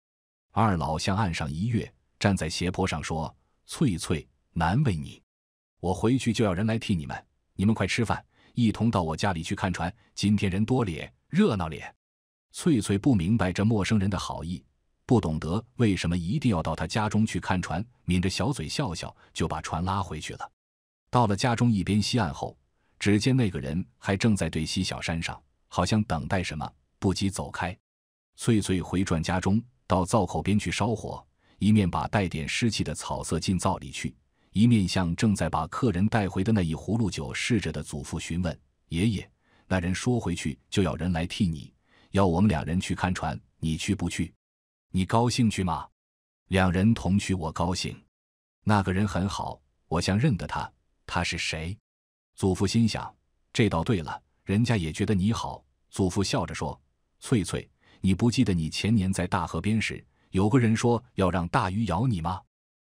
Speaker 1: 二老向岸上一跃，站在斜坡上说：“翠翠，难为你，我回去就要人来替你们。你们快吃饭，一同到我家里去看船。今天人多咧，热闹咧。”翠翠不明白这陌生人的好意。不懂得为什么一定要到他家中去看船，抿着小嘴笑笑，就把船拉回去了。到了家中一边西岸后，只见那个人还正在对西小山上，好像等待什么，不急走开。翠翠回转家中，到灶口边去烧火，一面把带点湿气的草色进灶里去，一面向正在把客人带回的那一葫芦酒试着的祖父询问：“爷爷，那人说回去就要人来替你，要我们两人去看船，你去不去？”你高兴去吗？”两人同去，我高兴。那个人很好，我想认得他。他是谁？祖父心想，这倒对了，人家也觉得你好。祖父笑着说：“翠翠，你不记得你前年在大河边时，有个人说要让大鱼咬你吗？”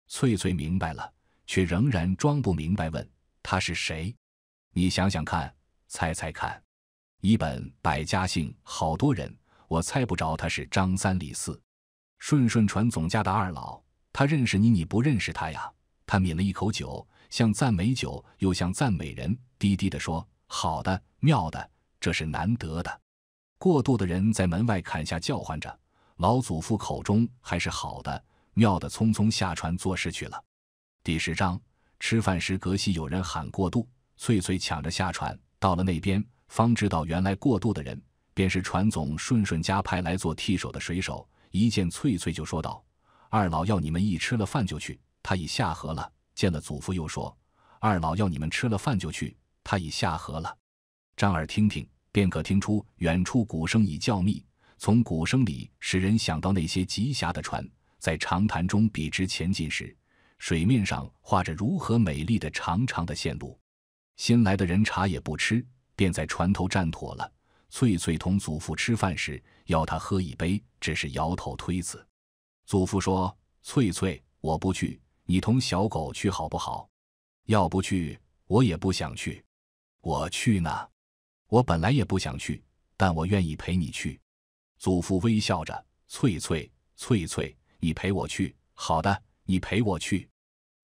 Speaker 1: 翠翠明白了，却仍然装不明白，问：“他是谁？”你想想看，猜猜看，一本百家姓，好多人，我猜不着他是张三李四。顺顺船总家的二老，他认识你，你不认识他呀？他抿了一口酒，像赞美酒，又像赞美人，低低的说：“好的，妙的，这是难得的。”过度的人在门外砍下叫唤着，老祖父口中还是好的妙的，匆匆下船做事去了。第十章，吃饭时隔西有人喊过度，翠翠抢着下船，到了那边方知道，原来过度的人便是船总顺顺家派来做替手的水手。一见翠翠就说道：“二老要你们一吃了饭就去，他已下河了。见了祖父又说，二老要你们吃了饭就去，他已下河了。”张耳听听，便可听出远处鼓声已较密，从鼓声里使人想到那些极狭的船在长潭中笔直前进时，水面上画着如何美丽的长长的线路。新来的人茶也不吃，便在船头站妥了。翠翠同祖父吃饭时。要他喝一杯，只是摇头推辞。祖父说：“翠翠，我不去，你同小狗去好不好？要不去，我也不想去。我去呢，我本来也不想去，但我愿意陪你去。”祖父微笑着：“翠翠，翠翠，你陪我去，好的，你陪我去。”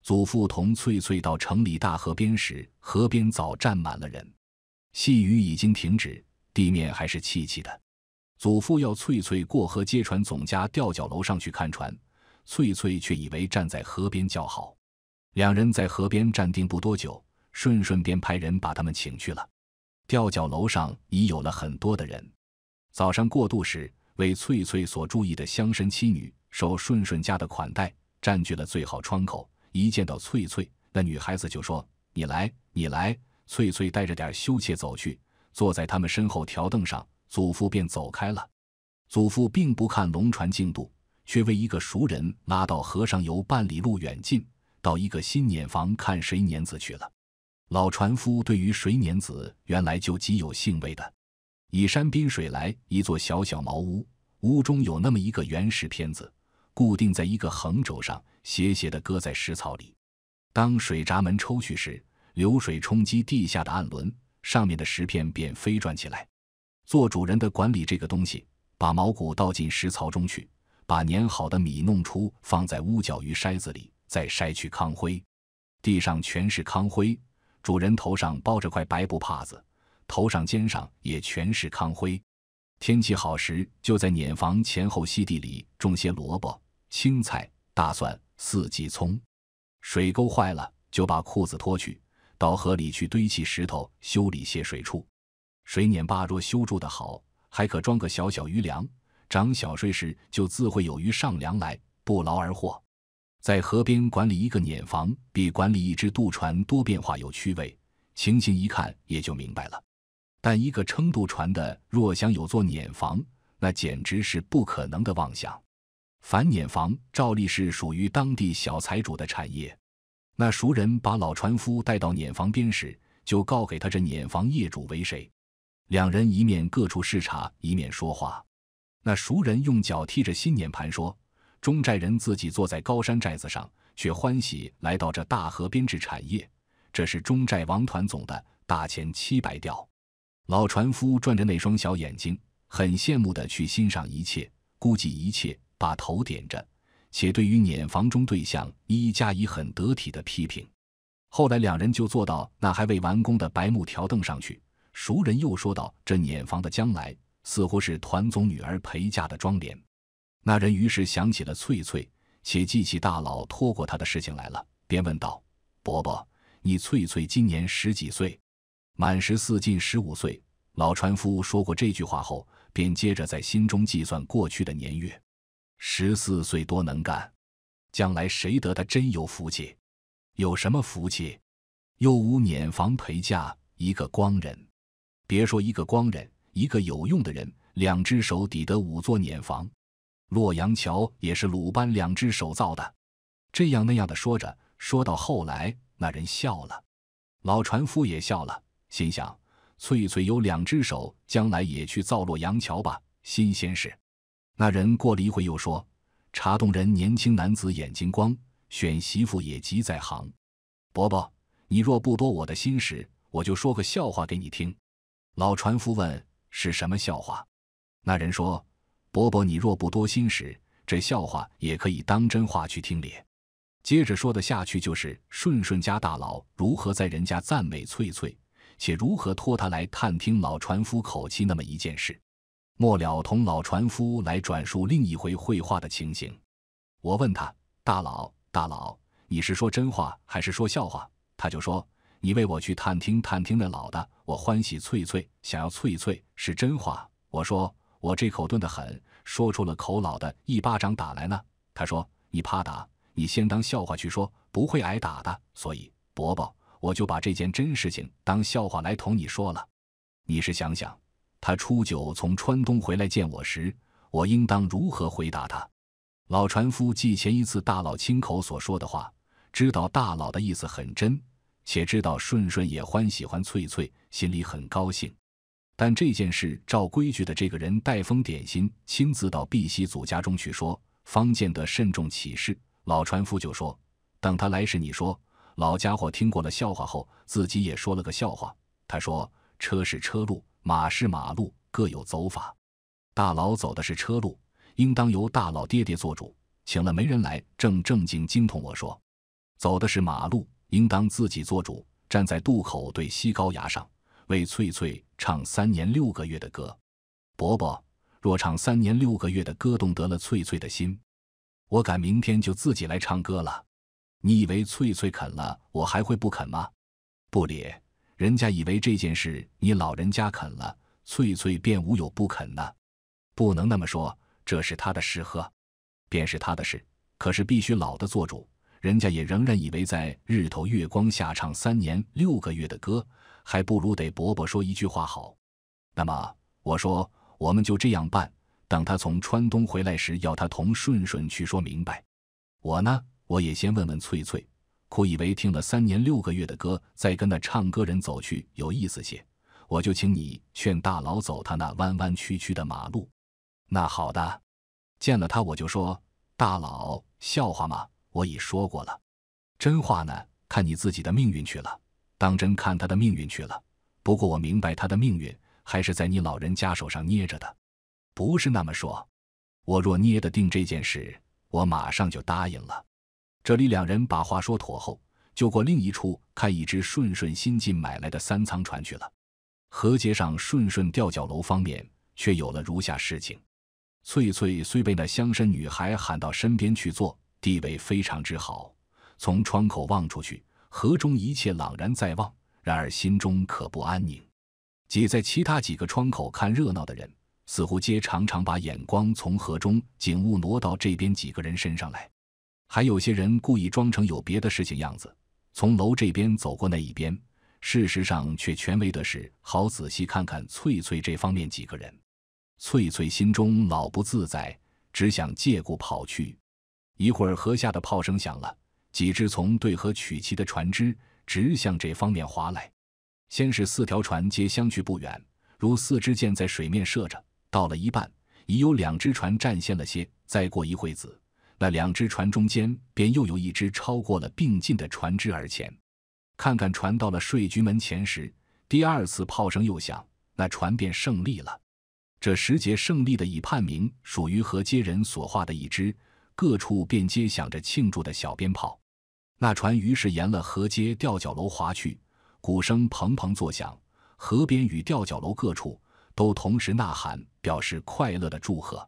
Speaker 1: 祖父同翠翠到城里大河边时，河边早站满了人，细雨已经停止，地面还是气气的。祖父要翠翠过河接船，总家吊脚楼上去看船。翠翠却以为站在河边较好。两人在河边站定不多久，顺顺便派人把他们请去了。吊脚楼上已有了很多的人。早上过渡时，为翠翠所注意的乡绅妻女，受顺顺家的款待，占据了最好窗口。一见到翠翠，那女孩子就说：“你来，你来。”翠翠带着点羞怯走去，坐在他们身后条凳上。祖父便走开了。祖父并不看龙船进度，却为一个熟人拉到河上游半里路远近，到一个新碾房看谁碾子去了。老船夫对于谁碾子，原来就极有兴味的。以山滨水来一座小小茅屋，屋中有那么一个原石片子，固定在一个横轴上，斜斜的搁在石槽里。当水闸门抽去时，流水冲击地下的暗轮，上面的石片便飞转起来。做主人的管理这个东西，把毛谷倒进石槽中去，把碾好的米弄出，放在屋角鱼筛子里，再筛去糠灰。地上全是糠灰，主人头上包着块白布帕子，头上肩上也全是糠灰。天气好时，就在碾房前后溪地里种些萝卜、青菜、大蒜、四季葱。水沟坏了，就把裤子脱去，到河里去堆起石头修理泄水处。水碾坝若修筑得好，还可装个小小鱼梁，涨小税时就自会有鱼上梁来，不劳而获。在河边管理一个碾房，比管理一只渡船多变化有趣味，情形一看也就明白了。但一个撑渡船的，若想有座碾房，那简直是不可能的妄想。凡碾房照例是属于当地小财主的产业。那熟人把老船夫带到碾房边时，就告给他这碾房业主为谁。两人一面各处视察，一面说话。那熟人用脚踢着新碾盘说：“中寨人自己坐在高山寨子上，却欢喜来到这大河边置产业，这是中寨王团总的大钱七百吊。”老船夫转着那双小眼睛，很羡慕的去欣赏一切，估计一切，把头点着，且对于碾房中对象一加以很得体的批评。后来两人就坐到那还未完工的白木条凳上去。熟人又说道：“这碾房的将来似乎是团总女儿陪嫁的妆奁。”那人于是想起了翠翠，且记起大佬托过他的事情来了，便问道：“伯伯，你翠翠今年十几岁？满十四，近十五岁。”老船夫说过这句话后，便接着在心中计算过去的年月。十四岁多能干，将来谁得他真有福气？有什么福气？又无碾房陪嫁，一个光人。别说一个光人，一个有用的人，两只手抵得五座碾房。洛阳桥也是鲁班两只手造的。这样那样的说着，说到后来，那人笑了，老船夫也笑了，心想：翠翠有两只手，将来也去造洛阳桥吧。新鲜事。那人过了一会又说：“茶洞人年轻男子眼睛光，选媳妇也极在行。伯伯，你若不多我的心事，我就说个笑话给你听。”老船夫问：“是什么笑话？”那人说：“伯伯，你若不多心时，这笑话也可以当真话去听咧。”接着说的下去就是顺顺家大佬如何在人家赞美翠翠，且如何托他来探听老船夫口气那么一件事。末了，同老船夫来转述另一回绘画的情形。我问他：“大佬，大佬，你是说真话还是说笑话？”他就说：“你为我去探听探听那老的。”我欢喜翠翠，想要翠翠是真话。我说我这口钝得很，说出了口老的，一巴掌打来呢。他说你怕打，你先当笑话去说，不会挨打的。所以伯伯，我就把这件真事情当笑话来同你说了。你是想想，他初九从川东回来见我时，我应当如何回答他？老船夫记前一次大佬亲口所说的话，知道大佬的意思很真，且知道顺顺也欢喜欢翠翠。心里很高兴，但这件事照规矩的，这个人带封点心，亲自到碧玺祖家中去说。方见德慎重起誓，老船夫就说：“等他来时，你说。”老家伙听过了笑话后，自己也说了个笑话。他说：“车是车路，马是马路，各有走法。大佬走的是车路，应当由大佬爹爹做主，请了没人来，正正经经同我说，走的是马路，应当自己做主，站在渡口对西高崖上。”为翠翠唱三年六个月的歌，伯伯若唱三年六个月的歌动得了翠翠的心，我敢明天就自己来唱歌了。你以为翠翠肯了，我还会不肯吗？不哩，人家以为这件事你老人家肯了，翠翠便无有不肯呢。不能那么说，这是他的事呵，便是他的事，可是必须老的做主。人家也仍然以为在日头月光下唱三年六个月的歌。还不如得伯伯说一句话好。那么我说，我们就这样办。等他从川东回来时，要他同顺顺去说明白。我呢，我也先问问翠翠。苦以为听了三年六个月的歌，再跟那唱歌人走去有意思些。我就请你劝大佬走他那弯弯曲曲的马路。那好的，见了他我就说，大佬笑话吗？我已说过了，真话呢，看你自己的命运去了。当真看他的命运去了，不过我明白他的命运还是在你老人家手上捏着的，不是那么说。我若捏得定这件事，我马上就答应了。这里两人把话说妥后，就过另一处看一只顺顺新进买来的三仓船去了。河街上顺顺吊脚楼方面却有了如下事情：翠翠虽被那乡绅女孩喊到身边去坐，地位非常之好，从窗口望出去。河中一切朗然在望，然而心中可不安宁。挤在其他几个窗口看热闹的人，似乎皆常常把眼光从河中景物挪到这边几个人身上来。还有些人故意装成有别的事情样子，从楼这边走过那一边，事实上却全为的是好仔细看看翠翠这方面几个人。翠翠心中老不自在，只想借故跑去。一会儿河下的炮声响了。几只从对河取旗的船只直向这方面划来，先是四条船皆相距不远，如四支箭在水面射着。到了一半，已有两只船占先了些。再过一会子，那两只船中间便又有一只超过了并进的船只而前。看看船到了税局门前时，第二次炮声又响，那船便胜利了。这时节胜利的已判明属于河街人所画的一支，各处便皆响着庆祝的小鞭炮。那船于是沿了河街吊脚楼划去，鼓声砰砰作响，河边与吊脚楼各处都同时呐喊，表示快乐的祝贺。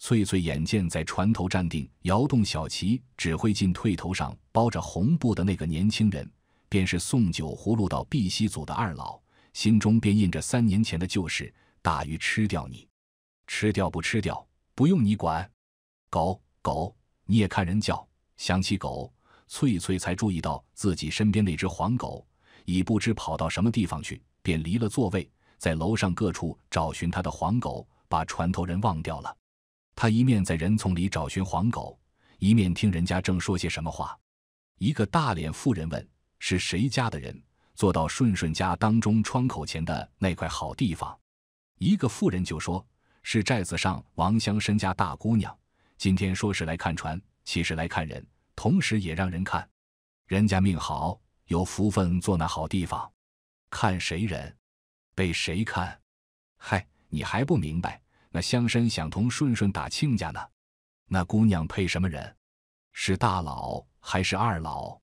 Speaker 1: 翠翠眼见在船头站定，摇动小旗，指挥进退，头上包着红布的那个年轻人，便是送酒葫芦到碧溪组的二老，心中便印着三年前的旧事：大鱼吃掉你，吃掉不吃掉，不用你管。狗狗，你也看人叫，想起狗。翠翠才注意到自己身边那只黄狗已不知跑到什么地方去，便离了座位，在楼上各处找寻他的黄狗，把船头人忘掉了。他一面在人丛里找寻黄狗，一面听人家正说些什么话。一个大脸妇人问：“是谁家的人坐到顺顺家当中窗口前的那块好地方？”一个妇人就说：“是寨子上王香身家大姑娘，今天说是来看船，其实来看人。”同时也让人看，人家命好，有福分坐那好地方，看谁人，被谁看，嗨，你还不明白？那乡绅想同顺顺打亲家呢，那姑娘配什么人？是大佬还是二老？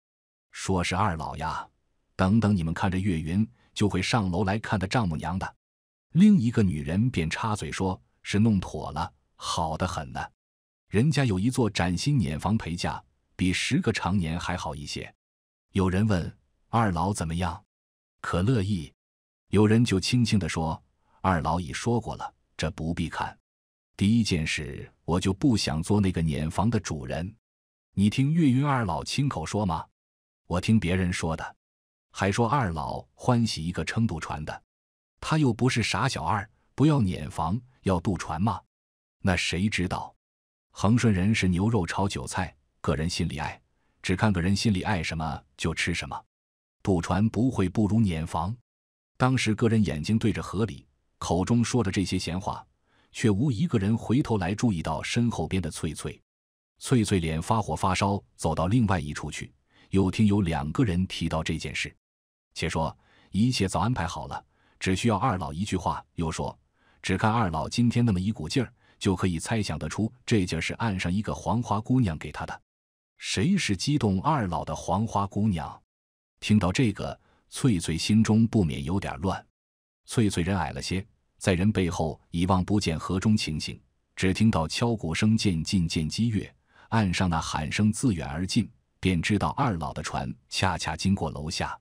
Speaker 1: 说是二老呀，等等，你们看着岳云就会上楼来看他丈母娘的。另一个女人便插嘴说：“是弄妥了，好的很呢，人家有一座崭新碾房陪嫁。”比十个常年还好一些。有人问二老怎么样，可乐意？有人就轻轻地说：“二老已说过了，这不必看。”第一件事，我就不想做那个碾房的主人。你听岳云二老亲口说吗？我听别人说的，还说二老欢喜一个撑渡船的，他又不是傻小二，不要碾房，要渡船吗？那谁知道？恒顺人是牛肉炒韭菜。个人心里爱，只看个人心里爱什么就吃什么。渡船不会不如碾房。当时个人眼睛对着河里，口中说着这些闲话，却无一个人回头来注意到身后边的翠翠。翠翠脸发火发烧，走到另外一处去。又听有两个人提到这件事，且说一切早安排好了，只需要二老一句话。又说只看二老今天那么一股劲儿，就可以猜想得出这劲儿是岸上一个黄花姑娘给他的。谁是激动二老的黄花姑娘？听到这个，翠翠心中不免有点乱。翠翠人矮了些，在人背后已望不见河中情形，只听到敲鼓声渐近，渐激越，岸上那喊声自远而近，便知道二老的船恰恰经过楼下。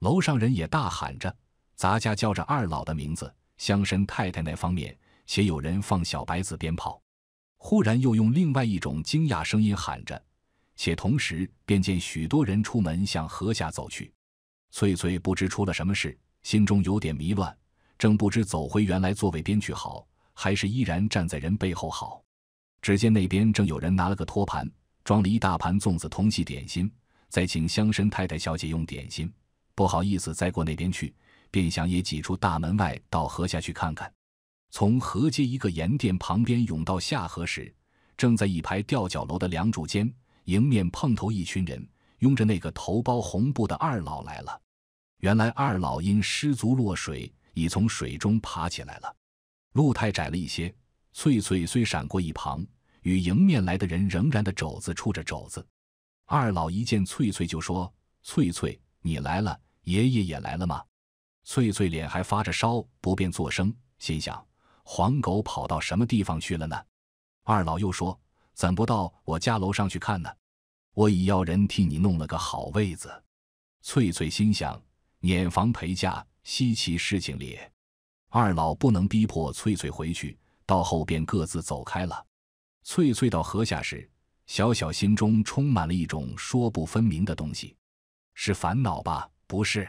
Speaker 1: 楼上人也大喊着，杂家叫着二老的名字。乡绅太太那方面，且有人放小白子鞭炮。忽然又用另外一种惊讶声音喊着。且同时，便见许多人出门向河下走去。翠翠不知出了什么事，心中有点迷乱，正不知走回原来座位边去好，还是依然站在人背后好。只见那边正有人拿了个托盘，装了一大盘粽子、通气点心，再请乡绅太太小姐用点心。不好意思再过那边去，便想也挤出大门外到河下去看看。从河街一个盐店旁边涌到下河时，正在一排吊脚楼的梁柱间。迎面碰头，一群人拥着那个头包红布的二老来了。原来二老因失足落水，已从水中爬起来了。路太窄了一些，翠翠虽闪过一旁，与迎面来的人仍然的肘子触着肘子。二老一见翠翠就说：“翠翠，你来了，爷爷也来了吗？”翠翠脸还发着烧，不便作声，心想：黄狗跑到什么地方去了呢？二老又说。怎不到我家楼上去看呢？我已要人替你弄了个好位子。翠翠心想，碾房陪嫁，稀奇事情咧。”二老不能逼迫翠翠回去，到后便各自走开了。翠翠到河下时，小小心中充满了一种说不分明的东西，是烦恼吧？不是，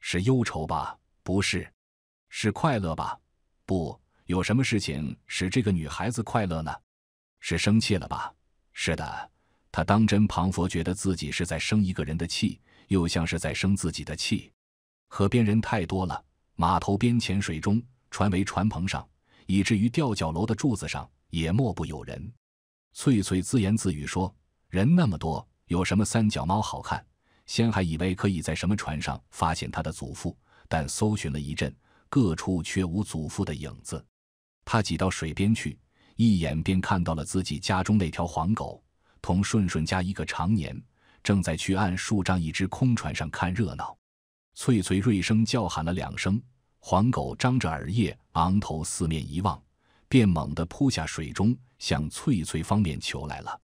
Speaker 1: 是忧愁吧？不是，是快乐吧？不，有什么事情使这个女孩子快乐呢？是生气了吧？是的，他当真庞佛觉得自己是在生一个人的气，又像是在生自己的气。河边人太多了，码头边、浅水中、船围船棚上，以至于吊脚楼的柱子上也莫不有人。翠翠自言自语说：“人那么多，有什么三脚猫好看？”先还以为可以在什么船上发现他的祖父，但搜寻了一阵，各处却无祖父的影子。他挤到水边去。一眼便看到了自己家中那条黄狗，同顺顺家一个常年，正在去岸数丈一只空船上看热闹。翠翠锐声叫喊了两声，黄狗张着耳叶，昂头四面一望，便猛地扑下水中，向翠翠方面求来了。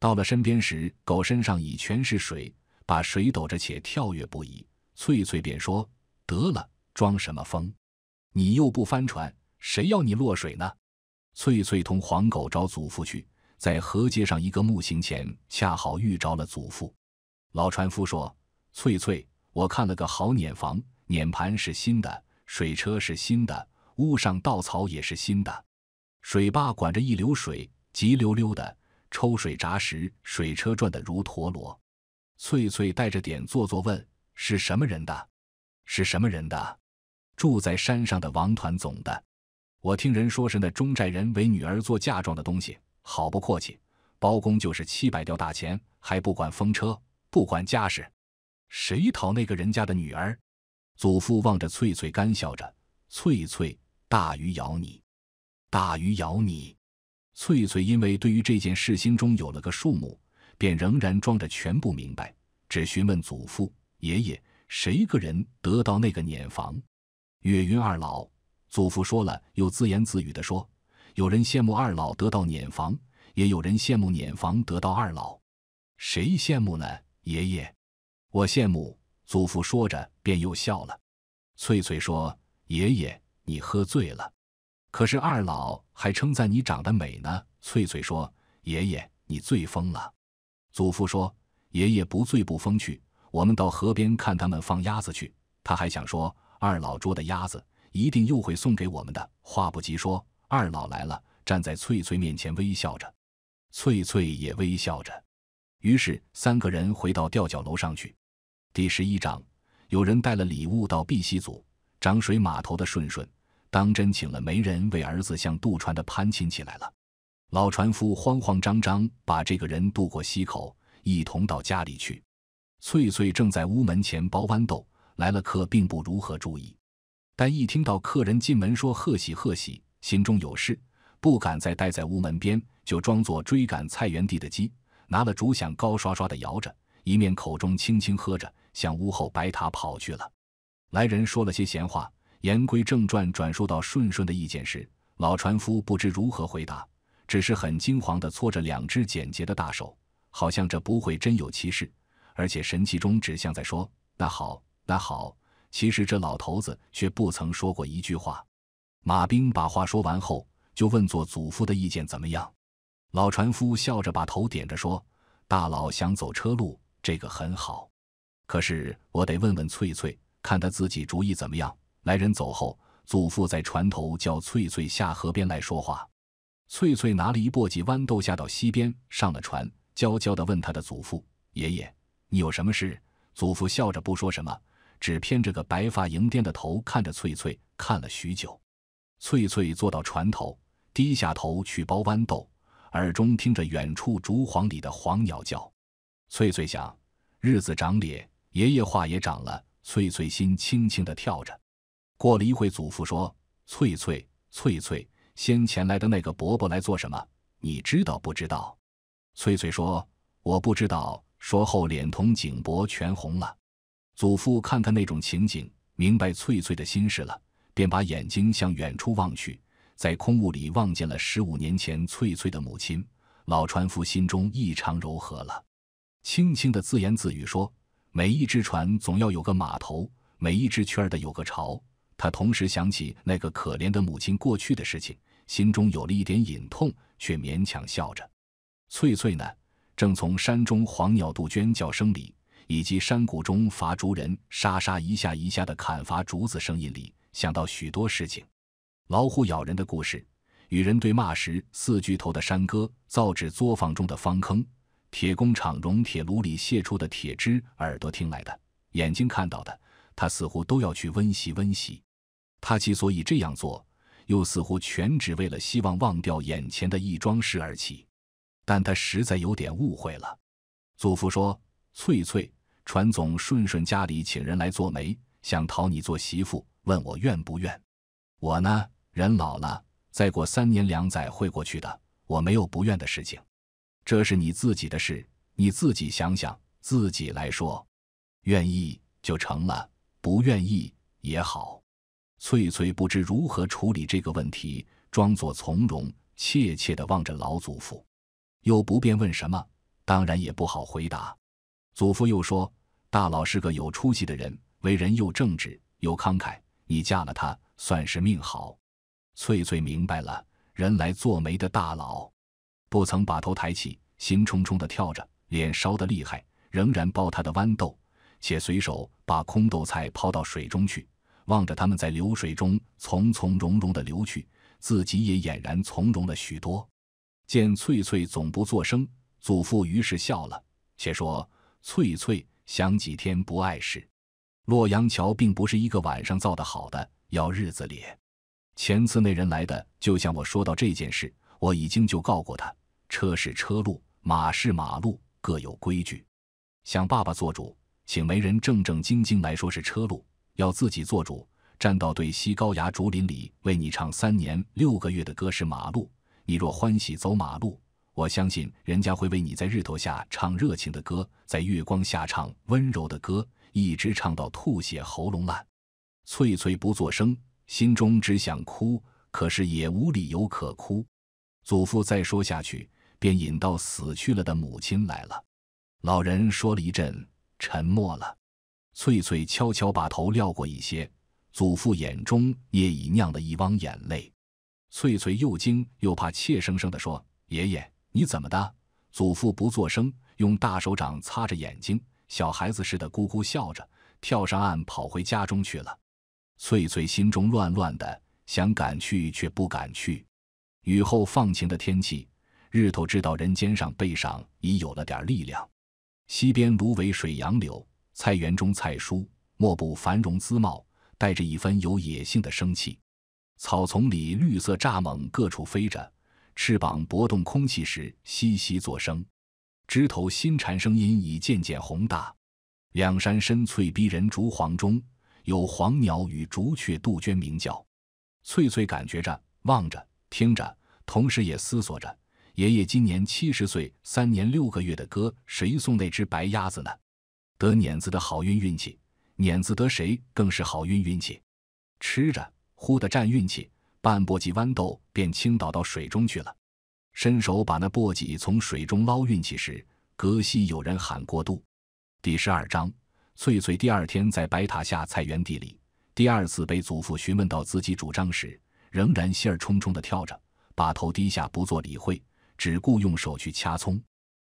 Speaker 1: 到了身边时，狗身上已全是水，把水抖着且跳跃不已。翠翠便说：“得了，装什么疯？你又不翻船，谁要你落水呢？”翠翠同黄狗找祖父去，在河街上一个木行前，恰好遇着了祖父。老船夫说：“翠翠，我看了个好碾房，碾盘是新的，水车是新的，屋上稻草也是新的。水坝管着一流水，急溜溜的。抽水闸时，水车转得如陀螺。”翠翠带着点做作问：“是什么人的？是什么人的？住在山上的王团总的。”我听人说是那中寨人为女儿做嫁妆的东西，好不阔气。包公就是七百吊大钱，还不管风车，不管家事。谁讨那个人家的女儿？祖父望着翠翠，干笑着。翠翠，大鱼咬你，大鱼咬你。翠翠因为对于这件事心中有了个数目，便仍然装着全不明白，只询问祖父、爷爷：谁个人得到那个碾房？岳云二老。祖父说了，又自言自语地说：“有人羡慕二老得到碾房，也有人羡慕碾房得到二老，谁羡慕呢？”爷爷，我羡慕。祖父说着，便又笑了。翠翠说：“爷爷，你喝醉了。”可是二老还称赞你长得美呢。翠翠说：“爷爷，你醉疯了。”祖父说：“爷爷不醉不疯去，我们到河边看他们放鸭子去。”他还想说：“二老捉的鸭子。”一定又会送给我们的。话不急说，二老来了，站在翠翠面前微笑着，翠翠也微笑着。于是三个人回到吊脚楼上去。第十一章，有人带了礼物到碧溪组，涨水码头的顺顺当真请了媒人为儿子向渡船的攀亲起来了。老船夫慌慌张张把这个人渡过溪口，一同到家里去。翠翠正在屋门前剥豌豆，来了客并不如何注意。但一听到客人进门说“贺喜，贺喜”，心中有事，不敢再待在屋门边，就装作追赶菜园地的鸡，拿了竹响高刷刷的摇着，一面口中轻轻喝着，向屋后白塔跑去了。来人说了些闲话，言归正传，转述到顺顺的意见时，老船夫不知如何回答，只是很惊惶的搓着两只简洁的大手，好像这不会真有其事，而且神气中指向在说：“那好，那好。”其实这老头子却不曾说过一句话。马兵把话说完后，就问做祖父的意见怎么样。老船夫笑着把头点着说：“大佬想走车路，这个很好。可是我得问问翠翠，看他自己主意怎么样。”来人走后，祖父在船头叫翠翠下河边来说话。翠翠拿了一簸箕豌豆下到溪边，上了船，娇娇的问他的祖父：“爷爷，你有什么事？”祖父笑着不说什么。只偏着个白发银颠的头看着翠翠，看了许久。翠翠坐到船头，低下头去剥豌豆，耳中听着远处竹篁里的黄鸟叫。翠翠想，日子长咧，爷爷话也长了。翠翠心轻轻地跳着。过了一会，祖父说：“翠翠，翠翠，先前来的那个伯伯来做什么？你知道不知道？”翠翠说：“我不知道。”说后脸同颈脖全红了。祖父看看那种情景，明白翠翠的心事了，便把眼睛向远处望去，在空雾里望见了十五年前翠翠的母亲。老船夫心中异常柔和了，轻轻的自言自语说：“每一只船总要有个码头，每一只圈儿的有个巢。”他同时想起那个可怜的母亲过去的事情，心中有了一点隐痛，却勉强笑着。翠翠呢，正从山中黄鸟杜鹃叫声里。以及山谷中伐竹人沙沙一下一下的砍伐竹子声音里，想到许多事情：老虎咬人的故事，与人对骂时四巨头的山歌，造纸作坊中的方坑，铁工厂熔铁炉里泄出的铁汁，耳朵听来的，眼睛看到的，他似乎都要去温习温习。他之所以这样做，又似乎全只为了希望忘掉眼前的一桩事而起。但他实在有点误会了。祖父说。翠翠，传总顺顺家里请人来做媒，想讨你做媳妇，问我愿不愿。我呢，人老了，再过三年两载会过去的，我没有不愿的事情。这是你自己的事，你自己想想，自己来说，愿意就成了，不愿意也好。翠翠不知如何处理这个问题，装作从容，怯怯的望着老祖父，又不便问什么，当然也不好回答。祖父又说：“大佬是个有出息的人，为人又正直又慷慨。你嫁了他，算是命好。”翠翠明白了，人来做媒的大佬，不曾把头抬起，心冲冲的跳着，脸烧得厉害，仍然包他的豌豆，且随手把空豆菜抛到水中去，望着他们在流水中从从容容的流去，自己也俨然从容了许多。见翠翠总不作声，祖父于是笑了，且说。翠翠想几天不碍事。洛阳桥并不是一个晚上造的好的，要日子里。前次那人来的，就像我说到这件事，我已经就告过他。车是车路，马是马路，各有规矩。想爸爸做主，请媒人正正经经来说是车路；要自己做主，站到对西高崖竹林里为你唱三年六个月的歌是马路。你若欢喜走马路。我相信人家会为你在日头下唱热情的歌，在月光下唱温柔的歌，一直唱到吐血喉咙烂。翠翠不作声，心中只想哭，可是也无理由可哭。祖父再说下去，便引到死去了的母亲来了。老人说了一阵，沉默了。翠翠悄悄把头撂过一些，祖父眼中也已酿了一汪眼泪。翠翠又惊又怕，怯生生地说：“爷爷。”你怎么的？祖父不作声，用大手掌擦着眼睛，小孩子似的咕咕笑着，跳上岸，跑回家中去了。翠翠心中乱乱的，想赶去却不敢去。雨后放晴的天气，日头知道人间上，背上已有了点力量。溪边芦苇、水杨柳、菜园中菜蔬，莫不繁荣姿貌，带着一分有野性的生气。草丛里绿色蚱蜢各处飞着。翅膀搏动空气时，悉悉作声；枝头新蝉声音已渐渐宏大。两山深翠逼人，竹篁中有黄鸟与竹雀、杜鹃鸣叫。翠翠感觉着，望着，听着，同时也思索着：爷爷今年七十岁，三年六个月的歌，谁送那只白鸭子呢？得碾子的好运运气，碾子得谁更是好运运气？吃着，呼的占运气。半簸箕豌豆便倾倒到水中去了。伸手把那簸箕从水中捞运起时，隔溪有人喊过度。第十二章，翠翠第二天在白塔下菜园地里，第二次被祖父询问到自己主张时，仍然心儿冲冲的跳着，把头低下不做理会，只顾用手去掐葱。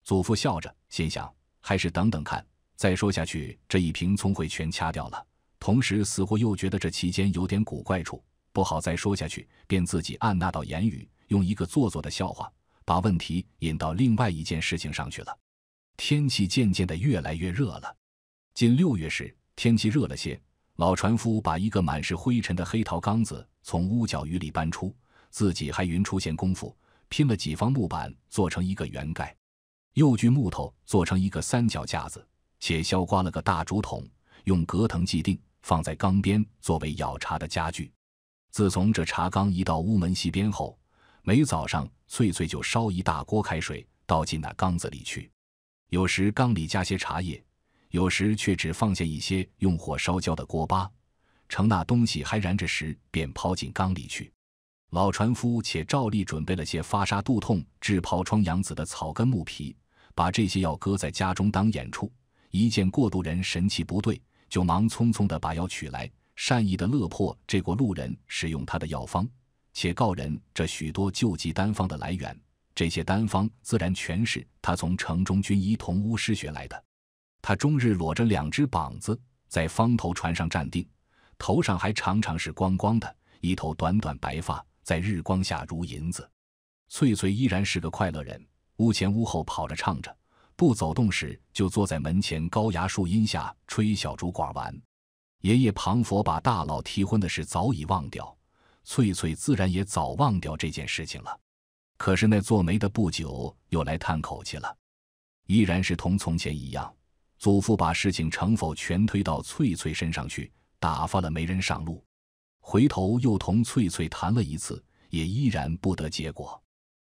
Speaker 1: 祖父笑着，心想还是等等看。再说下去，这一瓶葱会全掐掉了。同时，似乎又觉得这其间有点古怪处。不好再说下去，便自己按捺到言语，用一个做作的笑话，把问题引到另外一件事情上去了。天气渐渐的越来越热了，近六月时，天气热了些。老船夫把一个满是灰尘的黑陶缸子从屋角鱼里搬出，自己还匀出闲功夫，拼了几方木板做成一个圆盖，又锯木头做成一个三角架子，且削刮了个大竹筒，用隔藤系定，放在缸边作为舀茶的家具。自从这茶缸移到屋门西边后，每早上翠翠就烧一大锅开水，倒进那缸子里去。有时缸里加些茶叶，有时却只放下一些用火烧焦的锅巴。盛那东西还燃着时，便抛进缸里去。老船夫且照例准备了些发沙肚痛、治疱疮、养子的草根、木皮，把这些药搁在家中当眼处。一见过渡人神气不对，就忙匆匆地把药取来。善意的勒破这过路人使用他的药方，且告人这许多救济丹方的来源。这些丹方自然全是他从城中军医同巫师学来的。他终日裸着两只膀子在方头船上站定，头上还常常是光光的，一头短短白发在日光下如银子。翠翠依然是个快乐人，屋前屋后跑着唱着，不走动时就坐在门前高崖树荫下吹小竹管玩。爷爷庞佛把大佬提婚的事早已忘掉，翠翠自然也早忘掉这件事情了。可是那做媒的不久又来叹口气了，依然是同从前一样。祖父把事情成否全推到翠翠身上去，打发了媒人上路，回头又同翠翠谈了一次，也依然不得结果。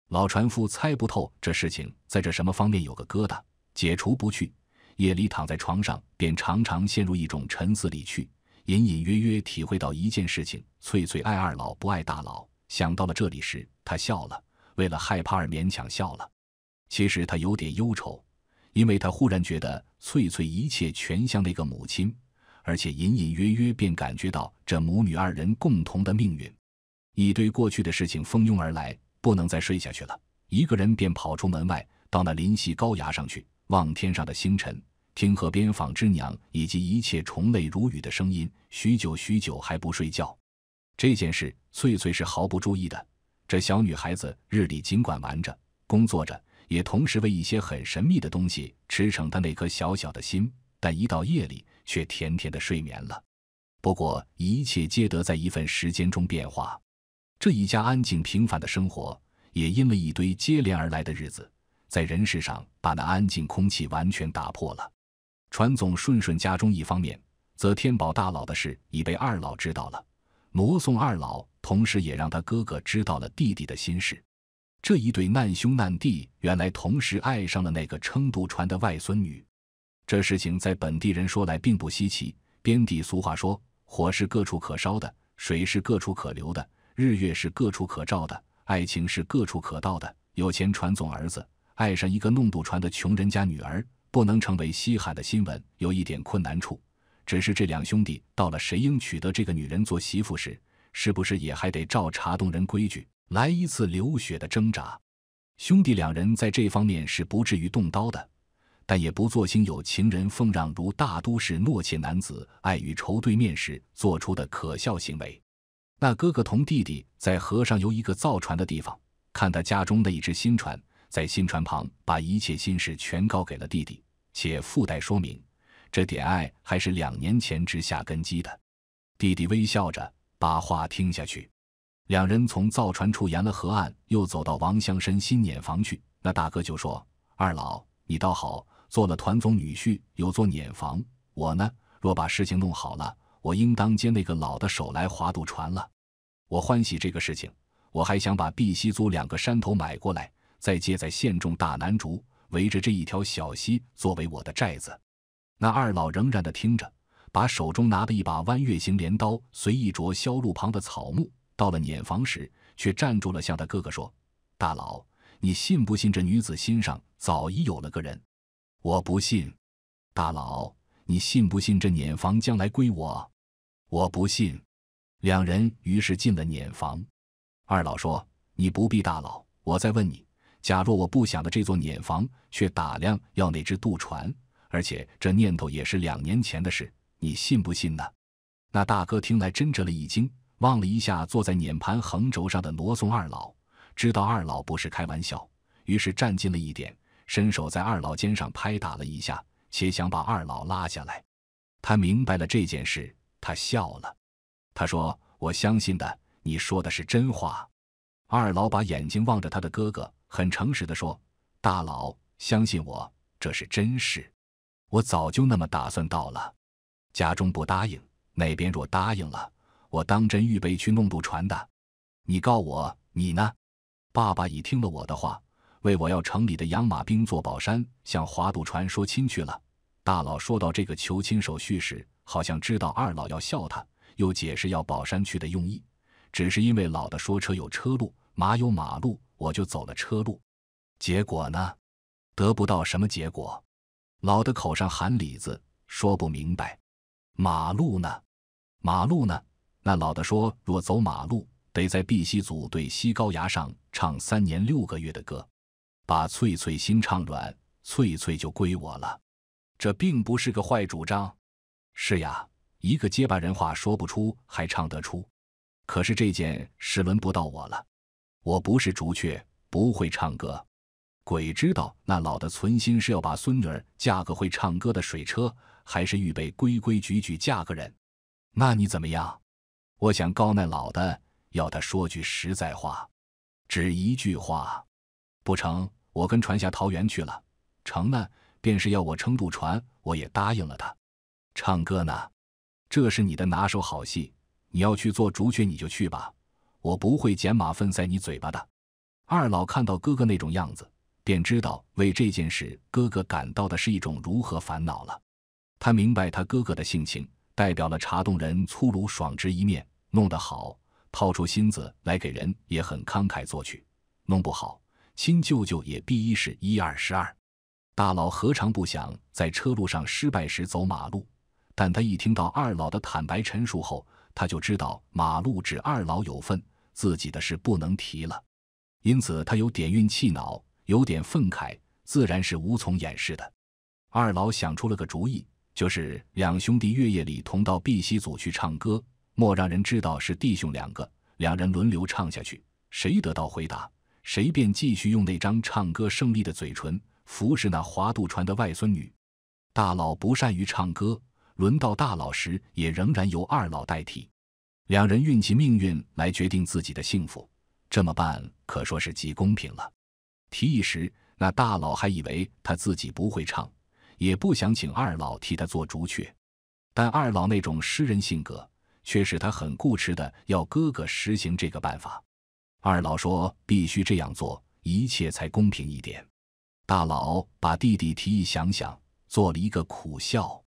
Speaker 1: 老船夫猜不透这事情在这什么方面有个疙瘩，解除不去。夜里躺在床上，便常常陷入一种沉思里去，隐隐约约体会到一件事情：翠翠爱二老，不爱大佬。想到了这里时，他笑了，为了害怕而勉强笑了。其实他有点忧愁，因为他忽然觉得翠翠一切全像那个母亲，而且隐隐约约便感觉到这母女二人共同的命运。一堆过去的事情蜂拥而来，不能再睡下去了。一个人便跑出门外，到那林溪高崖上去。望天上的星辰，听河边纺织娘以及一切虫类如雨的声音，许久许久还不睡觉。这件事，翠翠是毫不注意的。这小女孩子日里尽管玩着、工作着，也同时为一些很神秘的东西驰骋她那颗小小的心，但一到夜里，却甜甜的睡眠了。不过一切皆得在一份时间中变化。这一家安静平凡的生活，也因了一堆接连而来的日子。在人事上把那安静空气完全打破了。传总顺顺家中一方面，则天宝大佬的事已被二老知道了；挪送二老同时也让他哥哥知道了弟弟的心事。这一对难兄难弟原来同时爱上了那个撑渡船的外孙女。这事情在本地人说来并不稀奇。边地俗话说：“火是各处可烧的，水是各处可流的，日月是各处可照的，爱情是各处可到的。”有钱传总儿子。爱上一个弄渡船的穷人家女儿，不能成为稀罕的新闻。有一点困难处，只是这两兄弟到了谁应取得这个女人做媳妇时，是不是也还得照茶动人规矩来一次流血的挣扎？兄弟两人在这方面是不至于动刀的，但也不做兴有情人奉让如大都市懦怯男子爱与仇对面时做出的可笑行为。那哥哥同弟弟在河上游一个造船的地方，看他家中的一只新船。在新船旁，把一切心事全告给了弟弟，且附带说明，这点爱还是两年前之下根基的。弟弟微笑着把话听下去。两人从造船处沿了河岸，又走到王祥身新碾房去。那大哥就说：“二老，你倒好，做了团总女婿，有座碾房。我呢，若把事情弄好了，我应当接那个老的手来划渡船了。我欢喜这个事情，我还想把碧溪租两个山头买过来。”再借在县中大南竹，围着这一条小溪作为我的寨子。那二老仍然的听着，把手中拿的一把弯月形镰刀随意着削路旁的草木。到了碾房时，却站住了，向他哥哥说：“大佬，你信不信这女子心上早已有了个人？”“我不信。”“大佬，你信不信这碾房将来归我？”“我不信。”两人于是进了碾房。二老说：“你不必，大佬，我再问你。”假若我不想的这座碾房，却打量要那只渡船，而且这念头也是两年前的事，你信不信呢？那大哥听来真着了一惊，望了一下坐在碾盘横轴上的罗宋二老，知道二老不是开玩笑，于是站近了一点，伸手在二老肩上拍打了一下，且想把二老拉下来。他明白了这件事，他笑了，他说：“我相信的，你说的是真话。”二老把眼睛望着他的哥哥。很诚实的说，大佬相信我，这是真事。我早就那么打算到了，家中不答应，那边若答应了，我当真预备去弄渡船的。你告我，你呢？爸爸已听了我的话，为我要城里的养马兵做宝山，向划渡船说亲去了。大佬说到这个求亲手续时，好像知道二老要笑他，又解释要宝山去的用意，只是因为老的说车有车路，马有马路。我就走了车路，结果呢，得不到什么结果。老的口上喊李子，说不明白。马路呢？马路呢？那老的说，若走马路，得在碧溪组对西高崖上唱三年六个月的歌，把翠翠心唱软，翠翠就归我了。这并不是个坏主张。是呀，一个结巴人话说不出，还唱得出。可是这件事轮不到我了。我不是竹雀，不会唱歌，鬼知道那老的存心是要把孙女儿嫁个会唱歌的水车，还是预备规规矩矩嫁个人？那你怎么样？我想告那老的，要他说句实在话，只一句话。不成，我跟船下桃园去了。成呢，便是要我撑渡船，我也答应了他。唱歌呢，这是你的拿手好戏，你要去做竹雀，你就去吧。我不会捡马粪塞你嘴巴的。二老看到哥哥那种样子，便知道为这件事哥哥感到的是一种如何烦恼了。他明白他哥哥的性情代表了茶洞人粗鲁爽直一面，弄得好，掏出心子来给人也很慷慨作去；弄不好，亲舅舅也必一是一二十二。大佬何尝不想在车路上失败时走马路？但他一听到二老的坦白陈述后，他就知道马路指二老有份。自己的事不能提了，因此他有点运气恼，有点愤慨，自然是无从掩饰的。二老想出了个主意，就是两兄弟月夜里同到碧溪组去唱歌，莫让人知道是弟兄两个，两人轮流唱下去，谁得到回答，谁便继续用那张唱歌胜利的嘴唇服侍那划渡船的外孙女。大佬不善于唱歌，轮到大佬时，也仍然由二老代替。两人运气命运来决定自己的幸福，这么办可说是极公平了。提议时，那大佬还以为他自己不会唱，也不想请二老替他做朱雀，但二老那种诗人性格，却使他很固执的要哥哥实行这个办法。二老说：“必须这样做，一切才公平一点。”大佬把弟弟提议想想，做了一个苦笑：“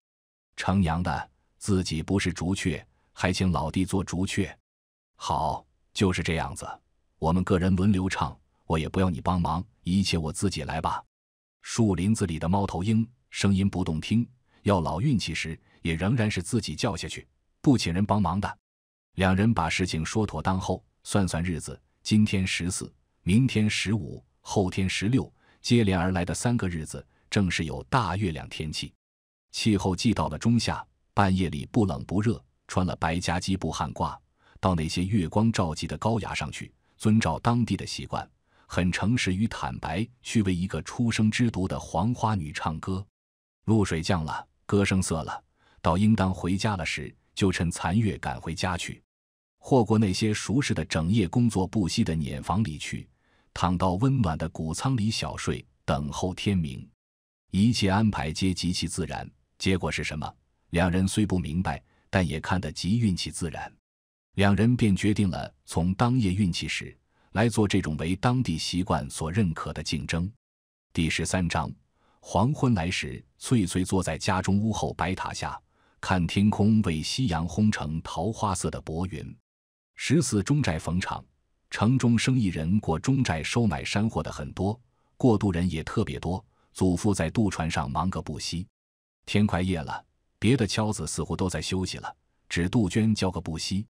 Speaker 1: 成阳的自己不是朱雀。”还请老弟做竹雀，好就是这样子，我们个人轮流唱，我也不要你帮忙，一切我自己来吧。树林子里的猫头鹰声音不动听，要老运气时也仍然是自己叫下去，不请人帮忙的。两人把事情说妥当后，算算日子，今天十四，明天十五，后天十六，接连而来的三个日子正是有大月亮天气，气候季到了中夏，半夜里不冷不热。穿了白夹鸡布汗褂，到那些月光照集的高崖上去，遵照当地的习惯，很诚实与坦白去为一个初生之犊的黄花女唱歌。露水降了，歌声涩了，到应当回家了时，就趁残月赶回家去，或过那些熟识的整夜工作不息的碾房里去，躺到温暖的谷仓里小睡，等候天明。一切安排皆极其自然。结果是什么？两人虽不明白。但也看得极运气自然，两人便决定了从当夜运气时来做这种为当地习惯所认可的竞争。第十三章，黄昏来时，翠翠坐在家中屋后白塔下，看天空为夕阳烘成桃花色的薄云。十四，中寨逢场，城中生意人过中寨收买山货的很多，过渡人也特别多。祖父在渡船上忙个不息，天快夜了。别的敲子似乎都在休息了，只杜鹃叫个不息。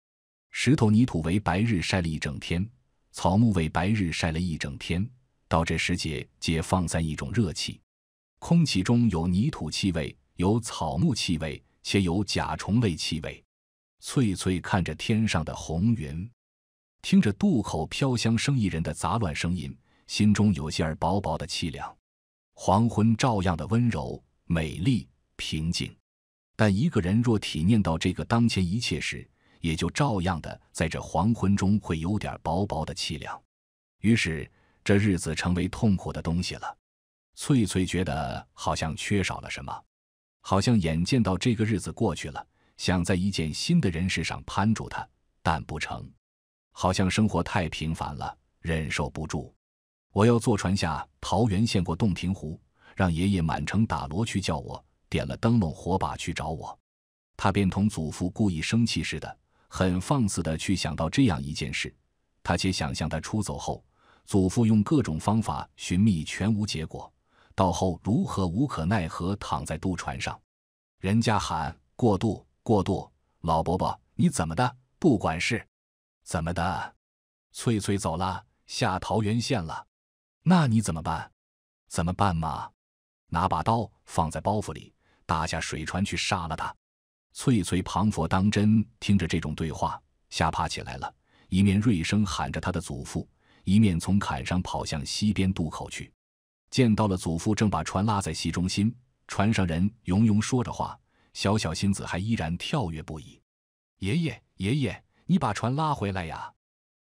Speaker 1: 石头、泥土为白日晒了一整天，草木为白日晒了一整天，到这时节，皆放散一种热气。空气中有泥土气味，有草木气味，且有甲虫类气味。翠翠看着天上的红云，听着渡口飘香生意人的杂乱声音，心中有些儿薄薄的凄凉。黄昏照样的温柔、美丽、平静。但一个人若体验到这个当前一切时，也就照样的在这黄昏中会有点薄薄的凄凉，于是这日子成为痛苦的东西了。翠翠觉得好像缺少了什么，好像眼见到这个日子过去了，想在一件新的人事上攀住他，但不成，好像生活太平凡了，忍受不住。我要坐船下桃源县过洞庭湖，让爷爷满城打锣去叫我。点了灯笼火把去找我，他便同祖父故意生气似的，很放肆的去想到这样一件事：他且想象他出走后，祖父用各种方法寻觅全无结果，到后如何无可奈何躺在渡船上，人家喊过渡，过渡，老伯伯你怎么的？不管事，怎么的？翠翠走了，下桃源县了，那你怎么办？怎么办嘛？拿把刀放在包袱里。打下水船去杀了他。翠翠、庞佛当真听着这种对话，吓怕起来了，一面锐声喊着他的祖父，一面从坎上跑向西边渡口去。见到了祖父，正把船拉在溪中心，船上人拥拥说着话，小小心子还依然跳跃不已。爷爷，爷爷，你把船拉回来呀！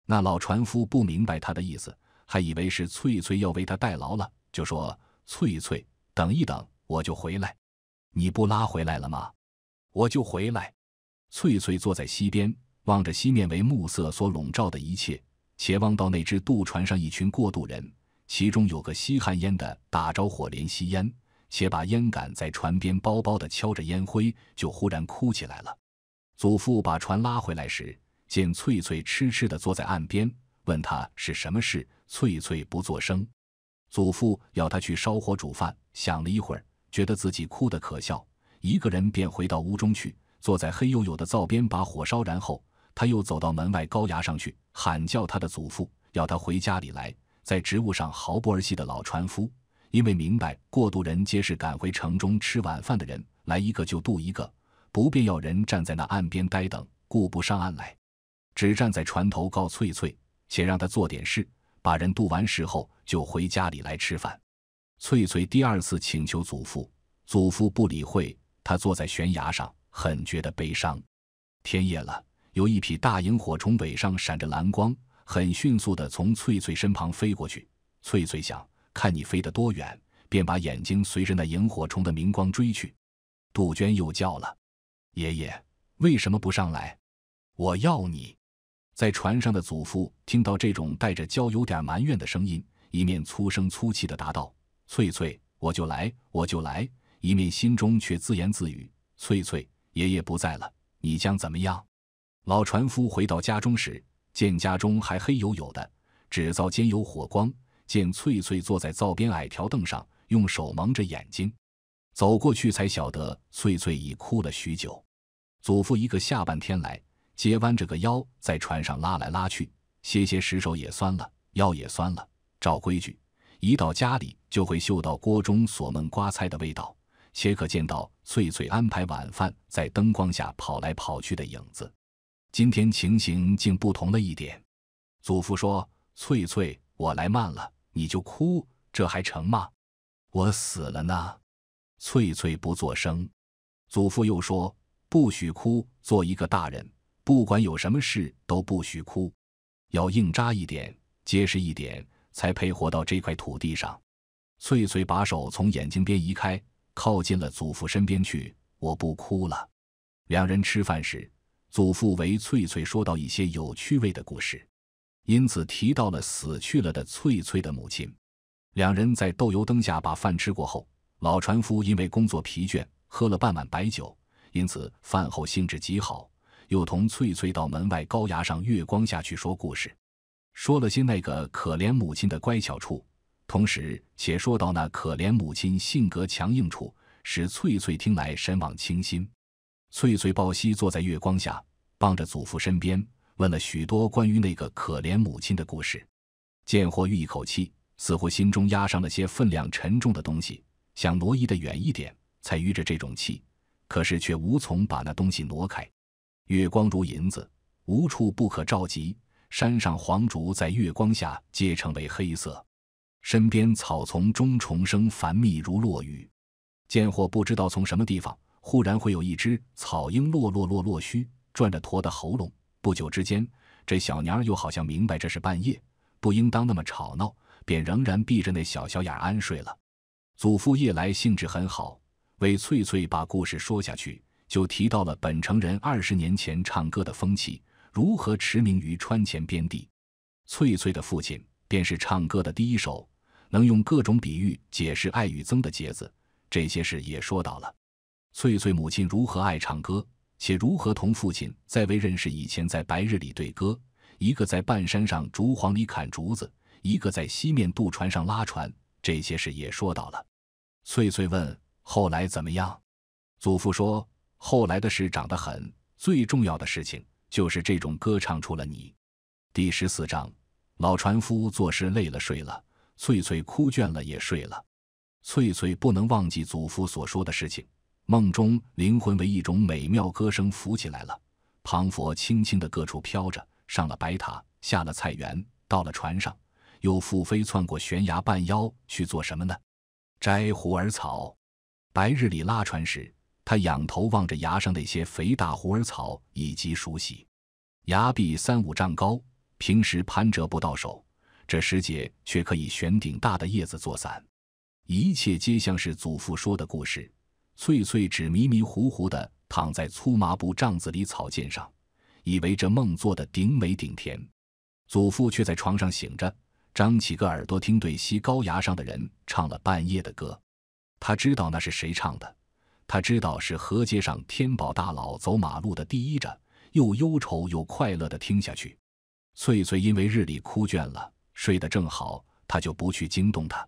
Speaker 1: 那老船夫不明白他的意思，还以为是翠翠要为他代劳了，就说：“翠翠，等一等，我就回来。”你不拉回来了吗？我就回来。翠翠坐在溪边，望着西面为暮色所笼罩的一切，且望到那只渡船上一群过渡人，其中有个吸旱烟的，打着火镰吸烟，且把烟杆在船边包包的敲着烟灰，就忽然哭起来了。祖父把船拉回来时，见翠翠痴痴的坐在岸边，问他是什么事，翠翠不作声。祖父要他去烧火煮饭，想了一会儿。觉得自己哭得可笑，一个人便回到屋中去，坐在黑黝黝的灶边，把火烧燃。后，他又走到门外高崖上去喊叫他的祖父，要他回家里来。在职务上毫不儿戏的老船夫，因为明白过渡人皆是赶回城中吃晚饭的人，来一个就渡一个，不便要人站在那岸边呆等，顾不上岸来，只站在船头告翠翠，且让他做点事，把人渡完事后就回家里来吃饭。翠翠第二次请求祖父，祖父不理会。他坐在悬崖上，很觉得悲伤。天夜了，有一匹大萤火虫尾上闪着蓝光，很迅速地从翠翠身旁飞过去。翠翠想看你飞得多远，便把眼睛随着那萤火虫的明光追去。杜鹃又叫了：“爷爷，为什么不上来？我要你！”在船上的祖父听到这种带着娇、有点埋怨的声音，一面粗声粗气地答道。翠翠，我就来，我就来。一面心中却自言自语：“翠翠，爷爷不在了，你将怎么样？”老船夫回到家中时，见家中还黑黝黝的，只灶间有火光。见翠翠坐在灶边矮条凳上，用手蒙着眼睛，走过去才晓得翠翠已哭了许久。祖父一个下半天来，皆弯着个腰在船上拉来拉去，歇歇时手也酸了，腰也酸了。照规矩，一到家里。就会嗅到锅中所焖瓜菜的味道，且可见到翠翠安排晚饭在灯光下跑来跑去的影子。今天情形竟不同了一点。祖父说：“翠翠，我来慢了，你就哭，这还成吗？我死了呢。”翠翠不作声。祖父又说：“不许哭，做一个大人，不管有什么事都不许哭，要硬扎一点，结实一点，才配活到这块土地上。”翠翠把手从眼睛边移开，靠近了祖父身边去。我不哭了。两人吃饭时，祖父为翠翠说到一些有趣味的故事，因此提到了死去了的翠翠的母亲。两人在豆油灯下把饭吃过后，老船夫因为工作疲倦，喝了半碗白酒，因此饭后兴致极好，又同翠翠到门外高崖上月光下去说故事，说了些那个可怜母亲的乖巧处。同时，且说到那可怜母亲性格强硬处，使翠翠听来神往清心。翠翠抱膝坐在月光下，傍着祖父身边，问了许多关于那个可怜母亲的故事。见霍玉一口气，似乎心中压上了些分量沉重的东西，想挪移得远一点，才遇着这种气，可是却无从把那东西挪开。月光如银子，无处不可照及。山上黄竹在月光下皆成为黑色。身边草丛中虫声繁密如落雨，贱货不知道从什么地方，忽然会有一只草鹰落落落落须，转着驼的喉咙。不久之间，这小娘儿又好像明白这是半夜，不应当那么吵闹，便仍然闭着那小小眼安睡了。祖父夜来兴致很好，为翠翠把故事说下去，就提到了本城人二十年前唱歌的风气，如何驰名于川黔边地。翠翠的父亲便是唱歌的第一手。能用各种比喻解释爱与憎的节子，这些事也说到了。翠翠母亲如何爱唱歌，且如何同父亲在未认识以前在白日里对歌，一个在半山上竹篁里砍竹子，一个在西面渡船上拉船，这些事也说到了。翠翠问：“后来怎么样？”祖父说：“后来的事长得很，最重要的事情就是这种歌唱出了你。”第十四章，老船夫做事累了睡了。翠翠哭倦了，也睡了。翠翠不能忘记祖父所说的事情。梦中，灵魂为一种美妙歌声浮起来了。庞佛轻轻地各处飘着，上了白塔，下了菜园，到了船上，又复飞窜过悬崖半腰去做什么呢？摘虎耳草。白日里拉船时，他仰头望着崖上那些肥大虎耳草以及熟悉崖壁三五丈高，平时攀折不到手。这时节却可以悬顶大的叶子做伞，一切皆像是祖父说的故事。翠翠只迷迷糊糊的躺在粗麻布帐子里草尖上，以为这梦做的顶美顶甜。祖父却在床上醒着，张起个耳朵听对西高崖上的人唱了半夜的歌。他知道那是谁唱的，他知道是河街上天宝大佬走马路的第一站，又忧愁又快乐的听下去。翠翠因为日里枯倦了。睡得正好，他就不去惊动他。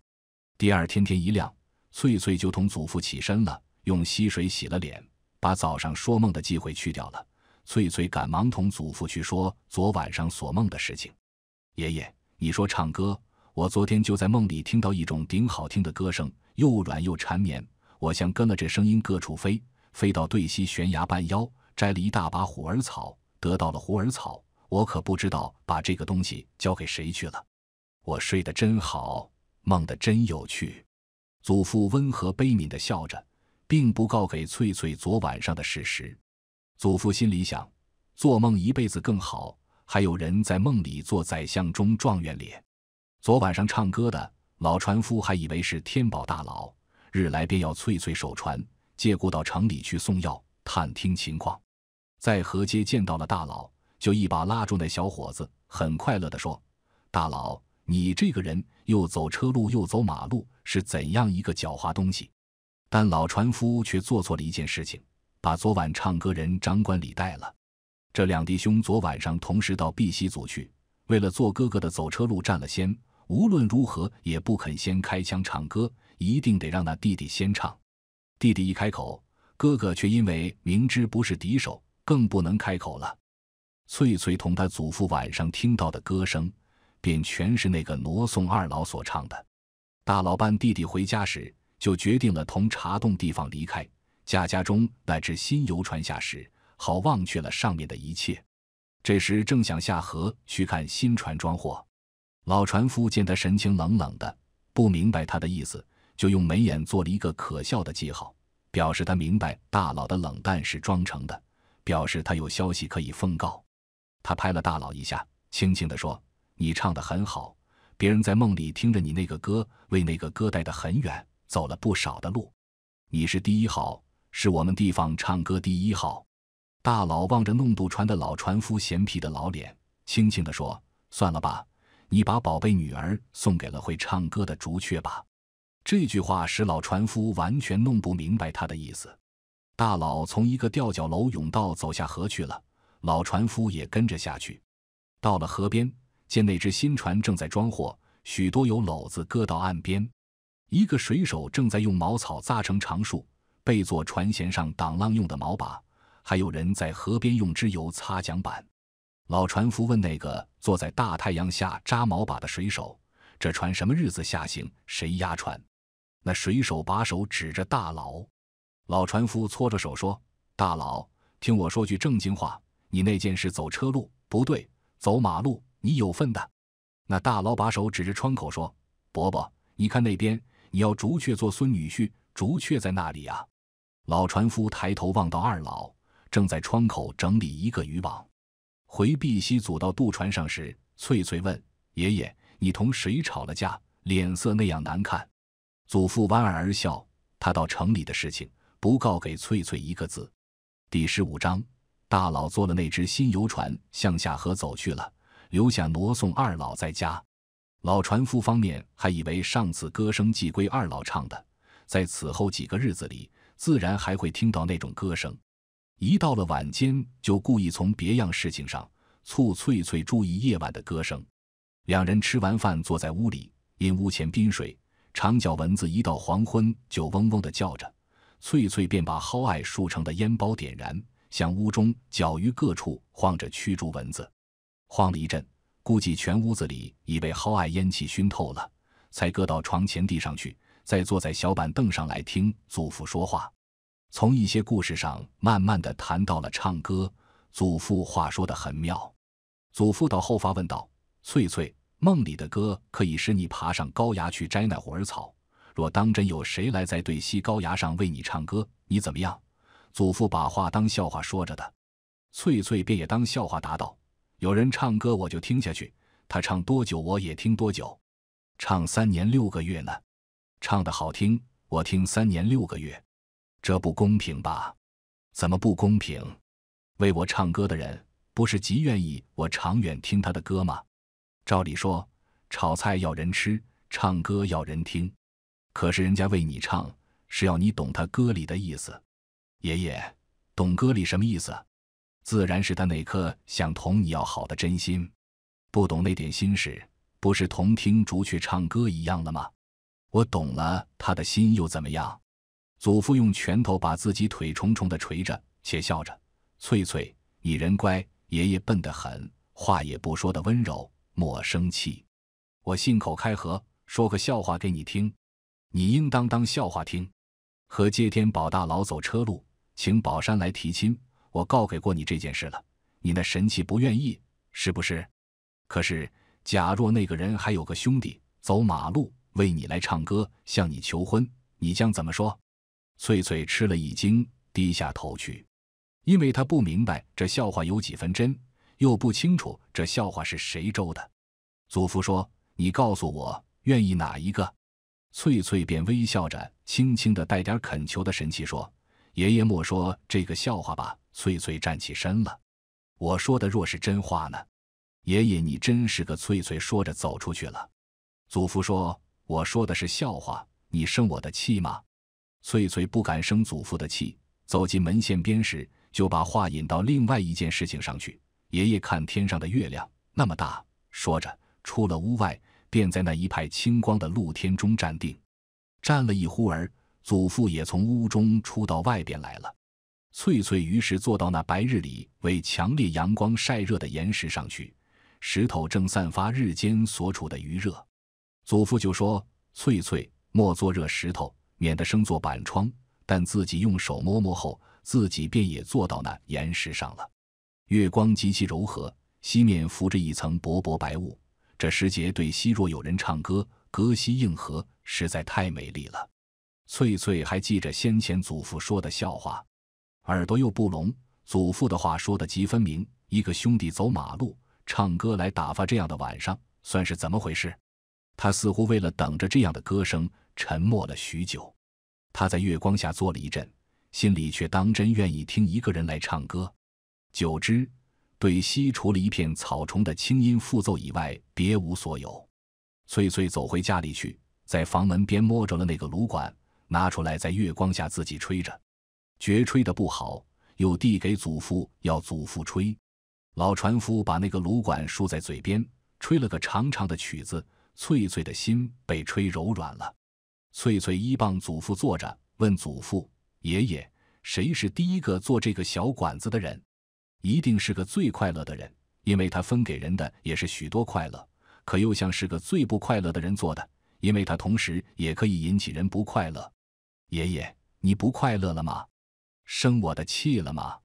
Speaker 1: 第二天天一亮，翠翠就同祖父起身了，用溪水洗了脸，把早上说梦的机会去掉了。翠翠赶忙同祖父去说昨晚上所梦的事情：“爷爷，你说唱歌，我昨天就在梦里听到一种顶好听的歌声，又软又缠绵，我像跟了这声音各处飞，飞到对溪悬崖半腰，摘了一大把虎耳草，得到了虎耳草，我可不知道把这个东西交给谁去了。”我睡得真好，梦得真有趣。祖父温和悲悯的笑着，并不告给翠翠昨晚上的事实。祖父心里想，做梦一辈子更好，还有人在梦里做宰相、中状元咧。昨晚上唱歌的老船夫还以为是天宝大佬，日来便要翠翠守船，借故到城里去送药、探听情况。在河街见到了大佬，就一把拉住那小伙子，很快乐的说：“大佬。”你这个人又走车路又走马路，是怎样一个狡猾东西？但老船夫却做错了一件事情，把昨晚唱歌人张冠李戴了。这两弟兄昨晚上同时到碧溪组去，为了做哥哥的走车路占了先，无论如何也不肯先开枪唱歌，一定得让那弟弟先唱。弟弟一开口，哥哥却因为明知不是敌手，更不能开口了。翠翠同她祖父晚上听到的歌声。便全是那个挪送二老所唱的。大老伴弟弟回家时，就决定了同茶洞地方离开家。家中乃至新游船下时，好忘却了上面的一切。这时正想下河去看新船装货，老船夫见他神情冷冷的，不明白他的意思，就用眉眼做了一个可笑的记号，表示他明白大佬的冷淡是装成的，表示他有消息可以奉告。他拍了大佬一下，轻轻的说。你唱的很好，别人在梦里听着你那个歌，为那个歌带得很远，走了不少的路。你是第一号，是我们地方唱歌第一号。大佬望着弄渡船的老船夫，嫌皮的老脸，轻轻的说：“算了吧，你把宝贝女儿送给了会唱歌的竹雀吧。”这句话使老船夫完全弄不明白他的意思。大佬从一个吊脚楼甬道走下河去了，老船夫也跟着下去，到了河边。见那只新船正在装货，许多油篓子搁到岸边，一个水手正在用茅草扎成长树，备做船舷上挡浪用的毛把，还有人在河边用猪油擦桨板。老船夫问那个坐在大太阳下扎毛把的水手：“这船什么日子下行？谁压船？”那水手把手指着大佬。老船夫搓着手说：“大佬，听我说句正经话，你那件事走车路不对，走马路。”你有份的，那大老把手指着窗口说：“伯伯，你看那边，你要竹雀做孙女婿，竹雀在那里啊。”老船夫抬头望到二老正在窗口整理一个渔网。回碧溪祖到渡船上时，翠翠问爷爷：“你同谁吵了架，脸色那样难看？”祖父莞尔而笑。他到城里的事情不告给翠翠一个字。第十五章，大佬坐了那只新游船向下河走去了。留下挪送二老在家，老船夫方面还以为上次歌声寄归二老唱的，在此后几个日子里，自然还会听到那种歌声。一到了晚间，就故意从别样事情上促翠翠注意夜晚的歌声。两人吃完饭，坐在屋里，因屋前滨水，长脚蚊子一到黄昏就嗡嗡的叫着，翠翠便把蒿艾束成的烟包点燃，向屋中、角隅各处晃着驱逐蚊子。晃了一阵，估计全屋子里已被蒿艾烟气熏透了，才搁到床前地上去，再坐在小板凳上来听祖父说话。从一些故事上慢慢的谈到了唱歌。祖父话说的很妙。祖父到后发问道：“翠翠，梦里的歌可以使你爬上高崖去摘那虎耳草。若当真有谁来在对溪高崖上为你唱歌，你怎么样？”祖父把话当笑话说着的，翠翠便也当笑话答道。有人唱歌，我就听下去。他唱多久，我也听多久。唱三年六个月呢？唱得好听，我听三年六个月，这不公平吧？怎么不公平？为我唱歌的人，不是极愿意我长远听他的歌吗？照理说，炒菜要人吃，唱歌要人听。可是人家为你唱，是要你懂他歌里的意思。爷爷，懂歌里什么意思？自然是他哪颗想同你要好的真心，不懂那点心事，不是同听竹雀唱歌一样了吗？我懂了他的心又怎么样？祖父用拳头把自己腿重重的捶着，且笑着：“翠翠，你人乖，爷爷笨得很，话也不说的温柔，莫生气。我信口开河，说个笑话给你听，你应当当笑话听。和接天宝大佬走车路，请宝山来提亲。”我告给过你这件事了，你那神气不愿意，是不是？可是，假若那个人还有个兄弟，走马路为你来唱歌，向你求婚，你将怎么说？翠翠吃了一惊，低下头去，因为她不明白这笑话有几分真，又不清楚这笑话是谁诌的。祖父说：“你告诉我，愿意哪一个？”翠翠便微笑着，轻轻的带点恳求的神气说。爷爷莫说这个笑话吧。翠翠站起身了。我说的若是真话呢？爷爷，你真是个……翠翠说着走出去了。祖父说：“我说的是笑话，你生我的气吗？”翠翠不敢生祖父的气，走进门线边时，就把话引到另外一件事情上去。爷爷看天上的月亮那么大，说着出了屋外，便在那一派清光的露天中站定，站了一忽儿。祖父也从屋中出到外边来了，翠翠于是坐到那白日里为强烈阳光晒热的岩石上去，石头正散发日间所处的余热。祖父就说：“翠翠，莫坐热石头，免得生做板疮。”但自己用手摸摸后，自己便也坐到那岩石上了。月光极其柔和，西面浮着一层薄薄白雾。这时节对西若有人唱歌，歌溪应和，实在太美丽了。翠翠还记着先前祖父说的笑话，耳朵又不聋，祖父的话说的极分明。一个兄弟走马路，唱歌来打发这样的晚上，算是怎么回事？他似乎为了等着这样的歌声，沉默了许久。他在月光下坐了一阵，心里却当真愿意听一个人来唱歌。久之，对溪除了一片草丛的轻音复奏以外，别无所有。翠翠走回家里去，在房门边摸着了那个炉管。拿出来在月光下自己吹着，觉吹得不好，又递给祖父要祖父吹。老船夫把那个芦管竖在嘴边，吹了个长长的曲子。翠翠的心被吹柔软了。翠翠依傍祖父坐着，问祖父：“爷爷，谁是第一个做这个小管子的人？一定是个最快乐的人，因为他分给人的也是许多快乐。可又像是个最不快乐的人做的，因为他同时也可以引起人不快乐。”爷爷，你不快乐了吗？生我的气了吗？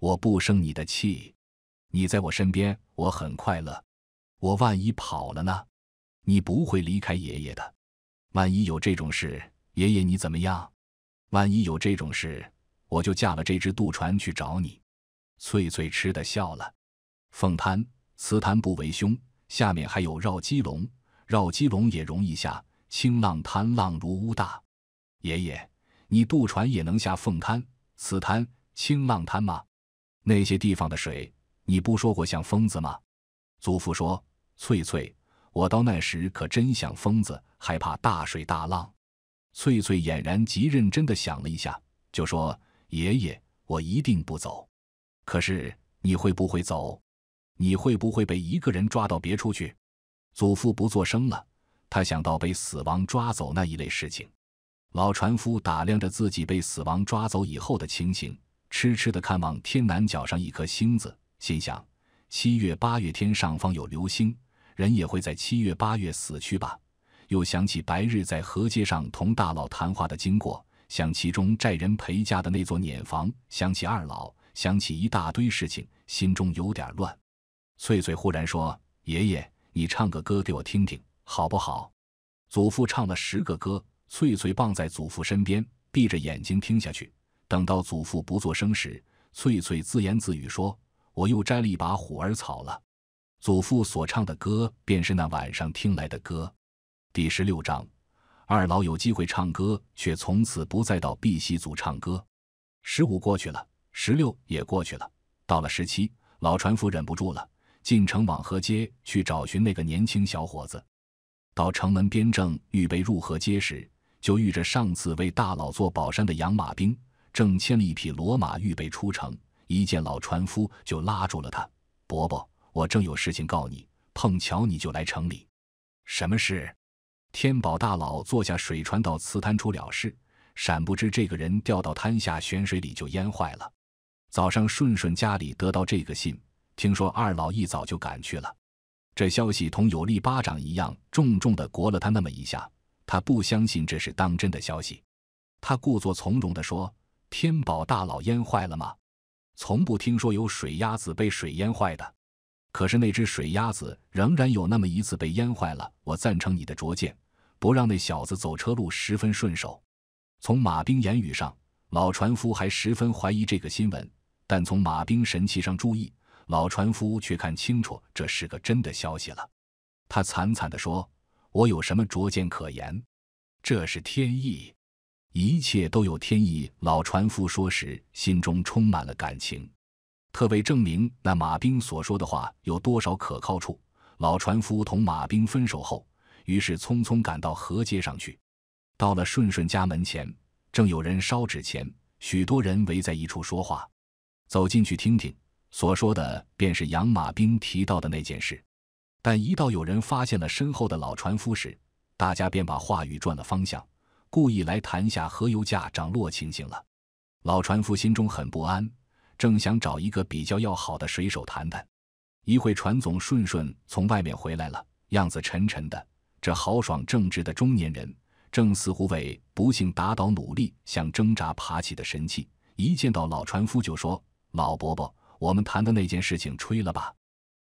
Speaker 1: 我不生你的气，你在我身边，我很快乐。我万一跑了呢？你不会离开爷爷的。万一有这种事，爷爷你怎么样？万一有这种事，我就驾了这只渡船去找你。翠翠吃的笑了。凤滩、慈滩不为凶，下面还有绕鸡龙，绕鸡龙也容易下。青浪滩浪如乌大。爷爷，你渡船也能下凤滩、此滩、清浪滩吗？那些地方的水，你不说过像疯子吗？祖父说：“翠翠，我到那时可真像疯子，害怕大水大浪。”翠翠俨然极认真地想了一下，就说：“爷爷，我一定不走。可是你会不会走？你会不会被一个人抓到别处去？”祖父不做声了，他想到被死亡抓走那一类事情。老船夫打量着自己被死亡抓走以后的情形，痴痴地看望天南角上一颗星子，心想：七月八月天上方有流星，人也会在七月八月死去吧。又想起白日在河街上同大佬谈话的经过，想其中债人陪嫁的那座碾房，想起二老，想起一大堆事情，心中有点乱。翠翠忽然说：“爷爷，你唱个歌给我听听，好不好？”祖父唱了十个歌。翠翠傍在祖父身边，闭着眼睛听下去。等到祖父不作声时，翠翠自言自语说：“我又摘了一把虎耳草了。”祖父所唱的歌，便是那晚上听来的歌。第十六章，二老有机会唱歌，却从此不再到碧溪族唱歌。十五过去了，十六也过去了，到了十七，老船夫忍不住了，进城往河街去找寻那个年轻小伙子。到城门边正预备入河街时。就遇着上次为大佬做宝山的养马兵，正牵了一匹骡马预备出城，一见老船夫就拉住了他。伯伯，我正有事情告你，碰巧你就来城里。什么事？天宝大佬坐下水船到祠滩出了事，闪不知这个人掉到滩下悬水里就淹坏了。早上顺顺家里得到这个信，听说二老一早就赶去了，这消息同有力巴掌一样重重的掴了他那么一下。他不相信这是当真的消息，他故作从容地说：“天宝大佬淹坏了吗？从不听说有水鸭子被水淹坏的。可是那只水鸭子仍然有那么一次被淹坏了。”我赞成你的拙见，不让那小子走车路十分顺手。从马兵言语上，老船夫还十分怀疑这个新闻；但从马兵神气上注意，老船夫却看清楚这是个真的消息了。他惨惨地说。我有什么拙见可言？这是天意，一切都有天意。老船夫说时，心中充满了感情。特为证明那马兵所说的话有多少可靠处，老船夫同马兵分手后，于是匆匆赶到河街上去。到了顺顺家门前，正有人烧纸钱，许多人围在一处说话。走进去听听，所说的便是杨马兵提到的那件事。但一到有人发现了身后的老船夫时，大家便把话语转了方向，故意来谈下河油价涨落情形了。老船夫心中很不安，正想找一个比较要好的水手谈谈。一会，船总顺顺从外面回来了，样子沉沉的。这豪爽正直的中年人，正似乎为不幸打倒努力想挣扎爬起的神气。一见到老船夫，就说：“老伯伯，我们谈的那件事情吹了吧。”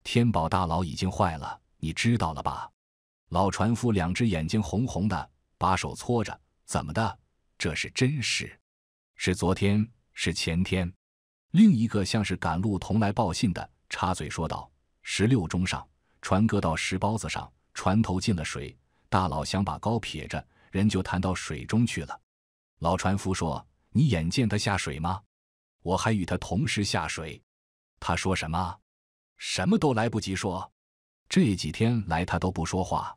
Speaker 1: 天宝大佬已经坏了，你知道了吧？老船夫两只眼睛红红的，把手搓着。怎么的？这是真事？是昨天？是前天？另一个像是赶路同来报信的插嘴说道：“十六钟上，船搁到石包子上，船头进了水。大佬想把篙撇着，人就弹到水中去了。”老船夫说：“你眼见他下水吗？我还与他同时下水。他说什么？”什么都来不及说，这几天来他都不说话。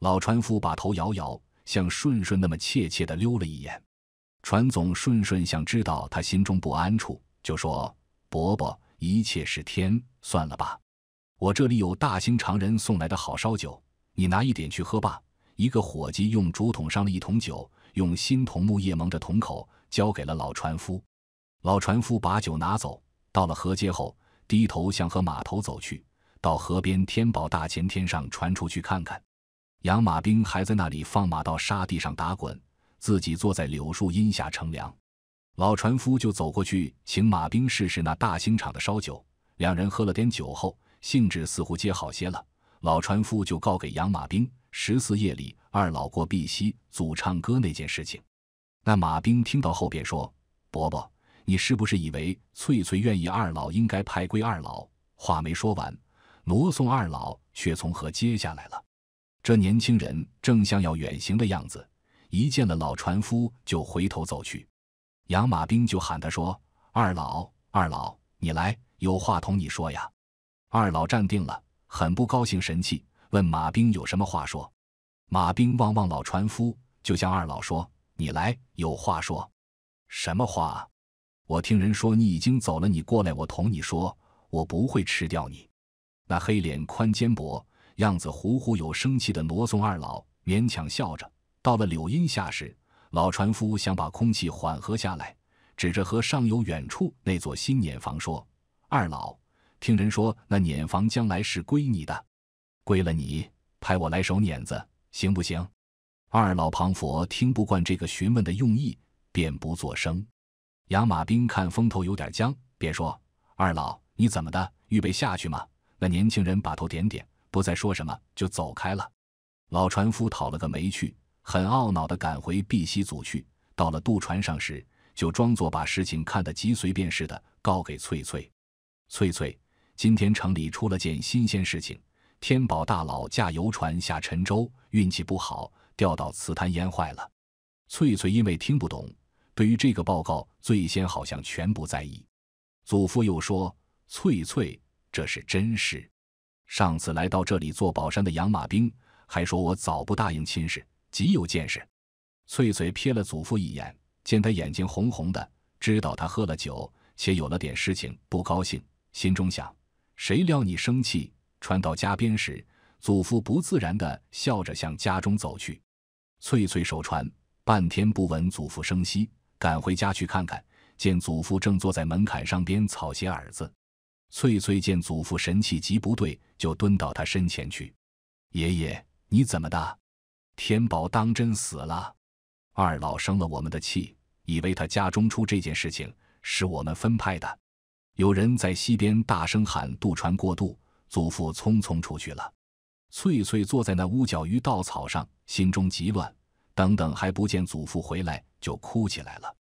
Speaker 1: 老船夫把头摇摇，像顺顺那么怯怯的溜了一眼。船总顺顺想知道他心中不安处，就说：“伯伯，一切是天，算了吧。我这里有大兴常人送来的好烧酒，你拿一点去喝吧。”一个伙计用竹筒上了一桶酒，用新桐木叶蒙着桶口，交给了老船夫。老船夫把酒拿走，到了河街后。低头向河码头走去，到河边天宝大前天上传出去看看。养马兵还在那里放马到沙地上打滚，自己坐在柳树荫下乘凉。老船夫就走过去，请马兵试试那大兴厂的烧酒。两人喝了点酒后，兴致似乎皆好些了。老船夫就告给养马兵十四夜里二老过碧溪祖唱歌那件事情。那马兵听到后便说：“伯伯。”你是不是以为翠翠愿意？二老应该派归二老。话没说完，罗宋二老却从河接下来了。这年轻人正像要远行的样子，一见了老船夫就回头走去，养马兵就喊他说：“二老，二老，你来，有话同你说呀。”二老站定了，很不高兴，神气问马兵有什么话说。马兵望望老船夫，就向二老说：“你来，有话说，什么话？”我听人说你已经走了，你过来，我同你说，我不会吃掉你。那黑脸宽肩膊、样子虎虎有生气的罗宋二老勉强笑着。到了柳荫下时，老船夫想把空气缓和下来，指着河上游远处那座新碾房说：“二老，听人说那碾房将来是归你的，归了你，派我来守碾子，行不行？”二老庞佛听不惯这个询问的用意，便不作声。洋马兵看风头有点僵，便说二老，你怎么的？预备下去吗？那年轻人把头点点，不再说什么，就走开了。老船夫讨了个没趣，很懊恼的赶回碧溪组去。到了渡船上时，就装作把事情看得极随便似的，告给翠翠。翠翠，今天城里出了件新鲜事情：天宝大佬驾游船下沉舟，运气不好，掉到磁潭淹坏了。翠翠因为听不懂。对于这个报告，最先好像全不在意。祖父又说：“翠翠，这是真事。上次来到这里做宝山的养马兵，还说我早不答应亲事，极有见识。”翠翠瞥了祖父一眼，见他眼睛红红的，知道他喝了酒，且有了点事情不高兴，心中想：谁料你生气？传到家边时，祖父不自然地笑着向家中走去。翠翠手传，半天不闻祖父声息。赶回家去看看，见祖父正坐在门槛上边草鞋耳子。翠翠见祖父神气极不对，就蹲到他身前去：“爷爷，你怎么的？天宝当真死了？二老生了我们的气，以为他家中出这件事情，是我们分派的。有人在西边大声喊渡船过渡。”祖父匆匆出去了。翠翠坐在那屋角鱼稻草上，心中极乱。等等，还不见祖父回来。就哭起来了。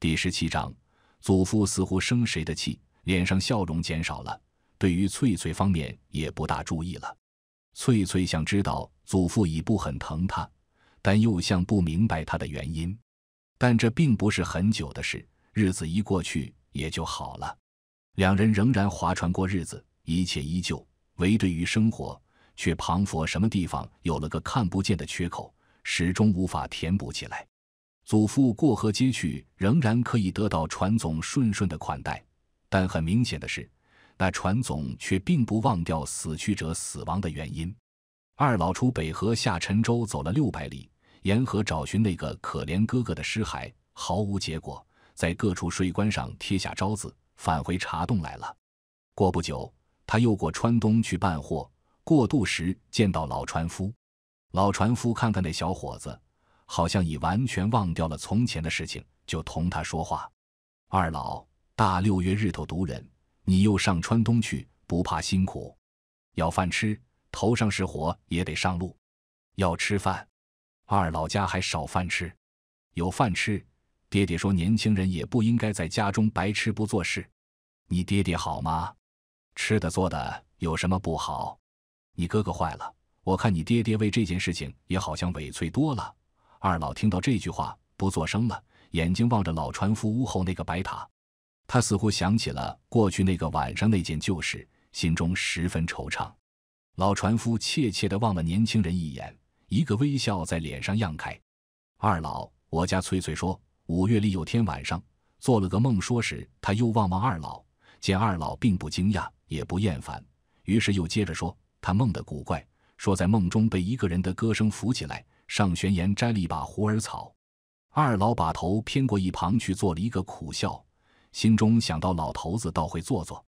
Speaker 1: 第十七章，祖父似乎生谁的气，脸上笑容减少了，对于翠翠方面也不大注意了。翠翠想知道祖父已不很疼她，但又像不明白他的原因。但这并不是很久的事，日子一过去也就好了。两人仍然划船过日子，一切依旧，唯对于生活，却彷佛什么地方有了个看不见的缺口，始终无法填补起来。祖父过河接去，仍然可以得到船总顺顺的款待，但很明显的是，那船总却并不忘掉死去者死亡的原因。二老出北河下沉舟，走了六百里，沿河找寻那个可怜哥哥的尸骸，毫无结果，在各处税关上贴下招子，返回茶洞来了。过不久，他又过川东去办货，过渡时见到老船夫，老船夫看看那小伙子。好像已完全忘掉了从前的事情，就同他说话。二老大，六月日头毒人，你又上川东去，不怕辛苦？要饭吃，头上是火也得上路。要吃饭，二老家还少饭吃。有饭吃，爹爹说年轻人也不应该在家中白吃不做事。你爹爹好吗？吃的做的有什么不好？你哥哥坏了，我看你爹爹为这件事情也好像委屈多了。二老听到这句话，不作声了，眼睛望着老船夫屋后那个白塔，他似乎想起了过去那个晚上那件旧事，心中十分惆怅。老船夫怯怯地望了年轻人一眼，一个微笑在脸上漾开。二老，我家翠翠说，五月里有天晚上做了个梦，说时他又望望二老，见二老并不惊讶，也不厌烦，于是又接着说，他梦得古怪，说在梦中被一个人的歌声扶起来。上玄岩摘了一把胡耳草，二老把头偏过一旁去，做了一个苦笑，心中想到老头子倒会做做，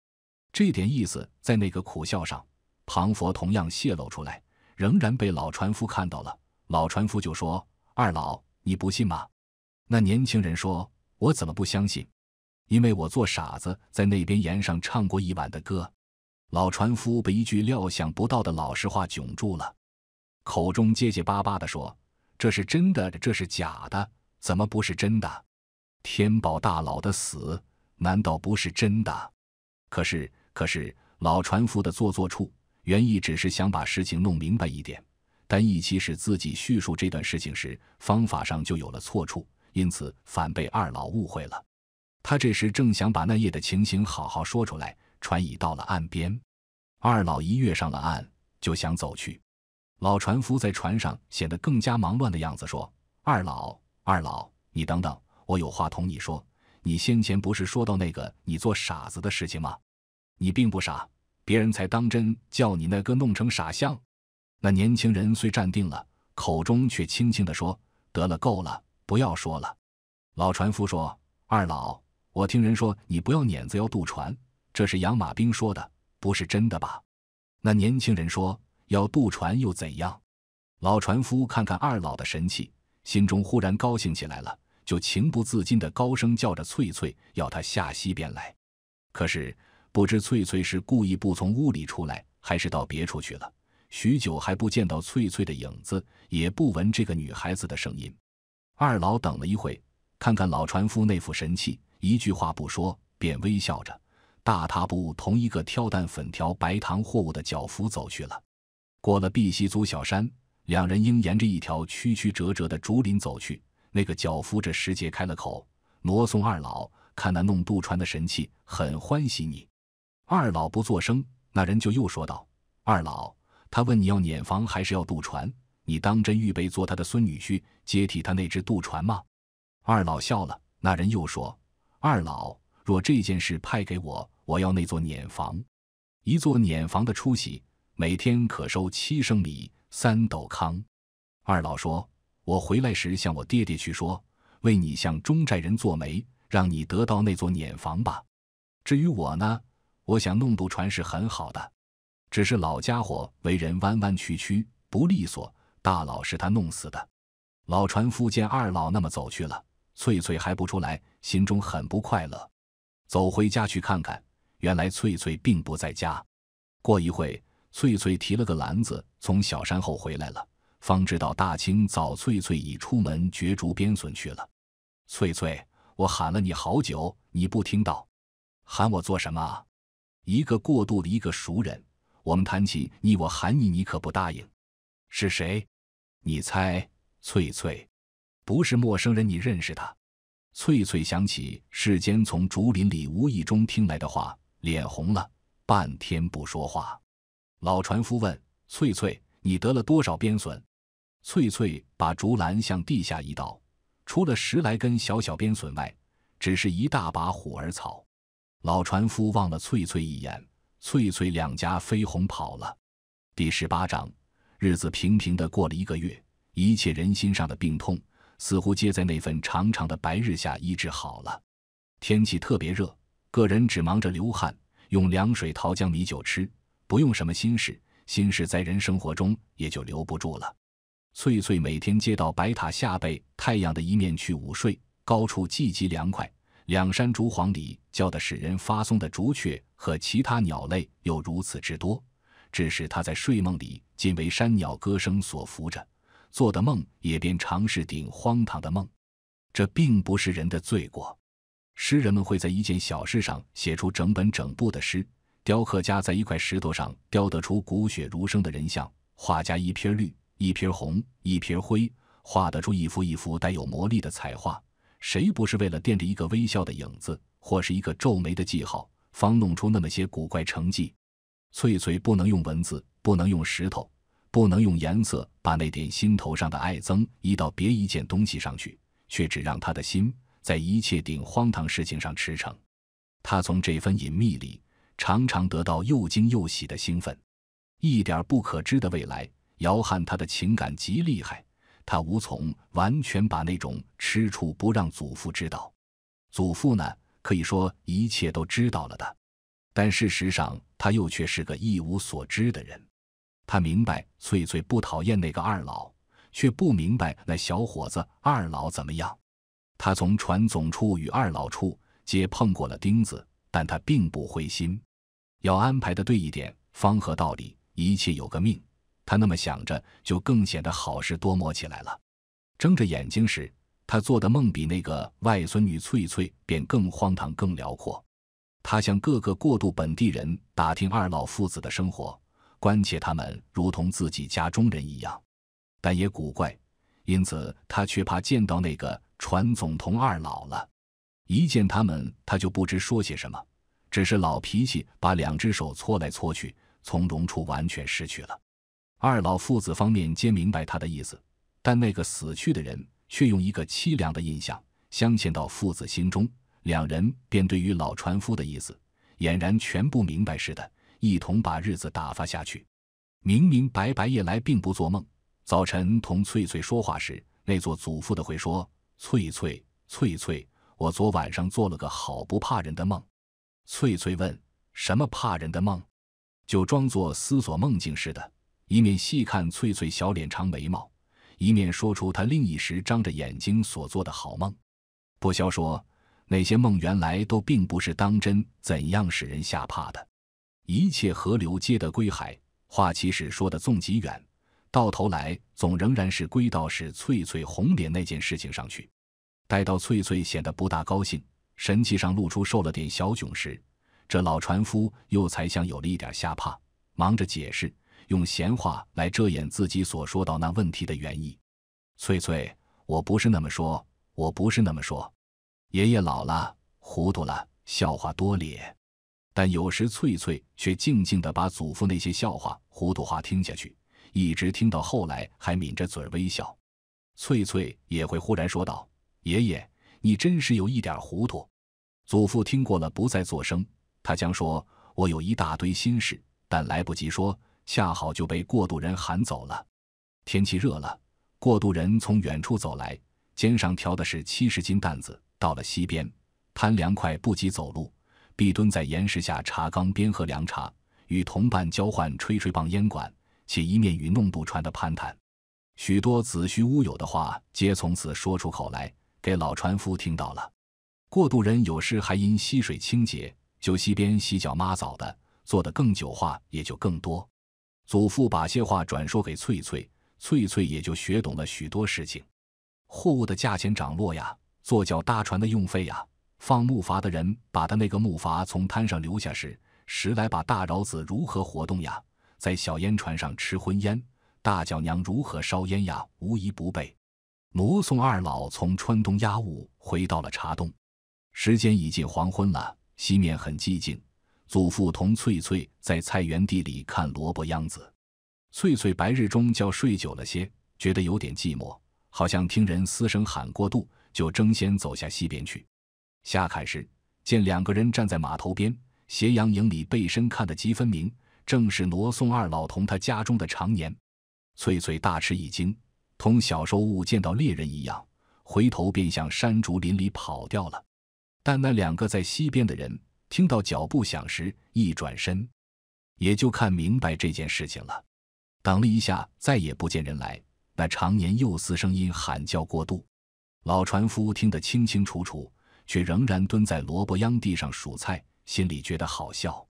Speaker 1: 这点意思在那个苦笑上，庞佛同样泄露出来，仍然被老船夫看到了。老船夫就说：“二老，你不信吗？”那年轻人说：“我怎么不相信？因为我做傻子在那边岩上唱过一晚的歌。”老船夫被一句料想不到的老实话窘住了，口中结结巴巴地说。这是真的，这是假的，怎么不是真的？天宝大佬的死难道不是真的？可是，可是老船夫的做作处，原意只是想把事情弄明白一点，但一起使自己叙述这段事情时，方法上就有了错处，因此反被二老误会了。他这时正想把那夜的情形好好说出来，船已到了岸边，二老一跃上了岸，就想走去。老船夫在船上显得更加忙乱的样子，说：“二老，二老，你等等，我有话同你说。你先前不是说到那个你做傻子的事情吗？你并不傻，别人才当真叫你那个弄成傻相。”那年轻人虽站定了，口中却轻轻的说：“得了，够了，不要说了。”老船夫说：“二老，我听人说你不要碾子要渡船，这是养马兵说的，不是真的吧？”那年轻人说。要渡船又怎样？老船夫看看二老的神气，心中忽然高兴起来了，就情不自禁地高声叫着：“翠翠，要她下溪边来。”可是不知翠翠是故意不从屋里出来，还是到别处去了。许久还不见到翠翠的影子，也不闻这个女孩子的声音。二老等了一会，看看老船夫那副神气，一句话不说，便微笑着大踏步同一个挑担粉条白糖货物的脚夫走去了。过了碧溪族小山，两人应沿着一条曲曲折折的竹林走去。那个脚夫这时节开了口：“罗宋二老，看那弄渡船的神器，很欢喜你。”二老不作声，那人就又说道：“二老，他问你要碾房还是要渡船？你当真预备做他的孙女婿，接替他那只渡船吗？”二老笑了。那人又说：“二老，若这件事派给我，我要那座碾房，一座碾房的出息。”每天可收七升米三斗糠，二老说：“我回来时向我爹爹去说，为你向中寨人做媒，让你得到那座碾房吧。”至于我呢，我想弄渡船是很好的，只是老家伙为人弯弯曲曲不利索，大佬是他弄死的。老船夫见二老那么走去了，翠翠还不出来，心中很不快乐，走回家去看看，原来翠翠并不在家。过一会。翠翠提了个篮子，从小山后回来了，方知道大清早翠翠已出门角逐边损去了。翠翠，我喊了你好久，你不听到，喊我做什么？一个过度的一个熟人，我们谈起你，我喊你，你可不答应。是谁？你猜，翠翠，不是陌生人，你认识他。翠翠想起世间从竹林里无意中听来的话，脸红了，半天不说话。老船夫问翠翠：“你得了多少鞭笋？”翠翠把竹篮向地下一倒，除了十来根小小鞭笋外，只是一大把虎耳草。老船夫望了翠翠一眼，翠翠两家飞鸿跑了。第十八章，日子平平的过了一个月，一切人心上的病痛似乎皆在那份长长的白日下医治好了。天气特别热，个人只忙着流汗，用凉水淘江米酒吃。不用什么心事，心事在人生活中也就留不住了。翠翠每天接到白塔下背太阳的一面去午睡，高处寂寂凉快。两山竹篁里叫的使人发松的竹雀和其他鸟类又如此之多，只是她在睡梦里尽为山鸟歌声所浮着，做的梦也便常是顶荒唐的梦。这并不是人的罪过，诗人们会在一件小事上写出整本整部的诗。雕刻家在一块石头上雕得出骨血如生的人像，画家一片绿、一片红、一片灰，画得出一幅一幅带有魔力的彩画。谁不是为了垫着一个微笑的影子，或是一个皱眉的记号，方弄出那么些古怪成绩？翠翠不能用文字，不能用石头，不能用颜色，把那点心头上的爱憎移到别一件东西上去，却只让他的心在一切顶荒唐事情上驰骋。他从这份隐秘里。常常得到又惊又喜的兴奋，一点不可知的未来。姚汉他的情感极厉害，他无从完全把那种吃处不让祖父知道。祖父呢，可以说一切都知道了的，但事实上他又却是个一无所知的人。他明白翠翠不讨厌那个二老，却不明白那小伙子二老怎么样。他从传总处与二老处皆碰过了钉子，但他并不灰心。要安排的对一点，方合道理。一切有个命，他那么想着，就更显得好事多磨起来了。睁着眼睛时，他做的梦比那个外孙女翠翠便更荒唐更辽阔。他向各个过渡本地人打听二老父子的生活，关切他们如同自己家中人一样，但也古怪。因此，他却怕见到那个传总同二老了。一见他们，他就不知说些什么。只是老脾气，把两只手搓来搓去，从容处完全失去了。二老父子方面皆明白他的意思，但那个死去的人却用一个凄凉的印象镶嵌到父子心中，两人便对于老船夫的意思，俨然全不明白似的，一同把日子打发下去。明明白白夜来并不做梦，早晨同翠翠说话时，那做祖父的会说：“翠翠，翠翠，我昨晚上做了个好不怕人的梦。”翠翠问：“什么怕人的梦？”就装作思索梦境似的，一面细看翠翠小脸长眉毛，一面说出她另一时张着眼睛所做的好梦。不消说，那些梦原来都并不是当真怎样使人吓怕的。一切河流皆得归海，话起始说的纵极远，到头来总仍然是归到是翠翠红脸那件事情上去。待到翠翠显得不大高兴。神气上露出受了点小窘时，这老船夫又才像有了一点吓怕，忙着解释，用闲话来遮掩自己所说到那问题的原意。翠翠，我不是那么说，我不是那么说。爷爷老了，糊涂了，笑话多咧。但有时翠翠却静静地把祖父那些笑话、糊涂话听下去，一直听到后来还抿着嘴微笑。翠翠也会忽然说道：“爷爷，你真是有一点糊涂。”祖父听过了，不再作声。他将说：“我有一大堆心事，但来不及说，恰好就被过渡人喊走了。”天气热了，过渡人从远处走来，肩上挑的是七十斤担子。到了溪边，贪凉快，不及走路，必蹲在岩石下茶缸边喝凉茶，与同伴交换吹吹棒烟管，且一面与弄渡船的攀谈，许多子虚乌有的话，皆从此说出口来，给老船夫听到了。过渡人有时还因溪水清洁，就溪边洗脚、抹澡的，做的更久话也就更多。祖父把些话转说给翠翠，翠翠也就学懂了许多事情：货物的价钱涨落呀，坐脚搭船的用费呀，放木筏的人把他那个木筏从滩上留下时，十来把大饶子如何活动呀，在小烟船上吃荤烟，大脚娘如何烧烟呀，无一不备。挪送二老从川东押物回到了茶东。时间已近黄昏了，西面很寂静。祖父同翠翠在菜园地里看萝卜秧子。翠翠白日中觉睡久了些，觉得有点寂寞，好像听人嘶声喊过度，就争先走下溪边去。下看时，见两个人站在码头边，斜阳影里背身看得极分明，正是罗宋二老同他家中的长年。翠翠大吃一惊，同小时候见到猎人一样，回头便向山竹林里跑掉了。但那两个在西边的人听到脚步响时，一转身，也就看明白这件事情了。等了一下，再也不见人来。那常年幼丝声音喊叫过度，老船夫听得清清楚楚，却仍然蹲在萝卜秧地上数菜，心里觉得好笑。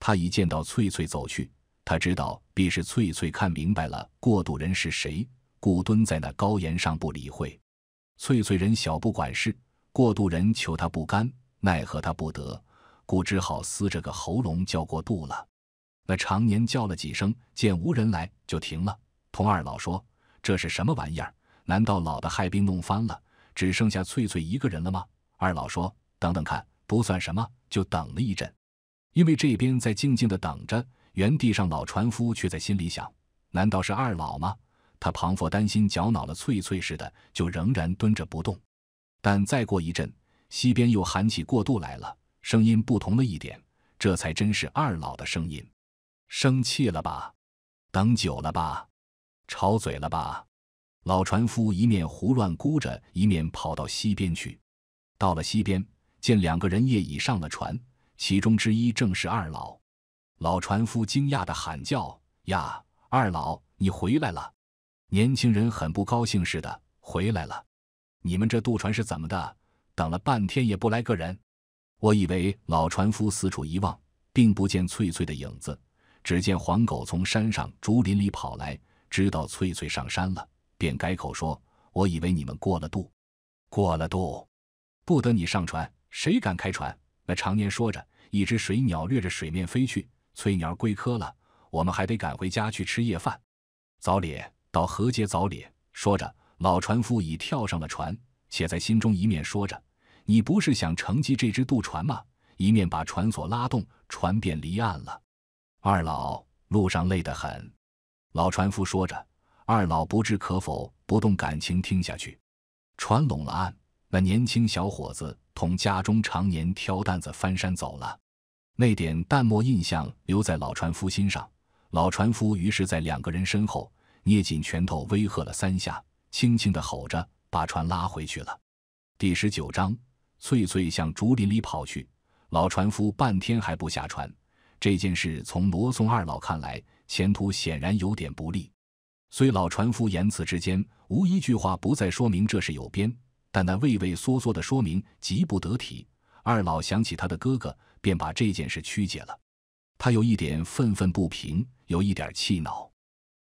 Speaker 1: 他一见到翠翠走去，他知道必是翠翠看明白了过渡人是谁，故蹲在那高岩上不理会。翠翠人小不管事。过渡人求他不甘，奈何他不得，故只好撕着个喉咙叫过渡了。那常年叫了几声，见无人来就停了。同二老说：“这是什么玩意儿？难道老的害病弄翻了，只剩下翠翠一个人了吗？”二老说：“等等看，不算什么。”就等了一阵，因为这边在静静的等着，原地上老船夫却在心里想：“难道是二老吗？”他彷佛担心搅恼了翠翠似的，就仍然蹲着不动。但再过一阵，西边又喊起过渡来了，声音不同了一点，这才真是二老的声音。生气了吧？等久了吧？吵嘴了吧？老船夫一面胡乱估着，一面跑到西边去。到了西边，见两个人也已上了船，其中之一正是二老。老船夫惊讶的喊叫：“呀，二老，你回来了！”年轻人很不高兴似的：“回来了。”你们这渡船是怎么的？等了半天也不来个人。我以为老船夫四处一望，并不见翠翠的影子，只见黄狗从山上竹林里跑来，知道翠翠上山了，便改口说：“我以为你们过了渡，过了渡，不等你上船，谁敢开船？”那常年说着，一只水鸟掠着水面飞去，翠鸟归窠了，我们还得赶回家去吃夜饭。早咧，到河街早咧。说着。老船夫已跳上了船，且在心中一面说着：“你不是想乘机这只渡船吗？”一面把船索拉动，船便离岸了。二老路上累得很，老船夫说着，二老不置可否，不动感情，听下去。船拢了岸，那年轻小伙子同家中常年挑担子翻山走了，那点淡漠印象留在老船夫心上。老船夫于是，在两个人身后捏紧拳头，威吓了三下。轻轻地吼着，把船拉回去了。第十九章，翠翠向竹林里跑去。老船夫半天还不下船。这件事从罗宋二老看来，前途显然有点不利。虽老船夫言辞之间无一句话不再说明这是有边，但那畏畏缩缩的说明极不得体。二老想起他的哥哥，便把这件事曲解了。他有一点愤愤不平，有一点气恼。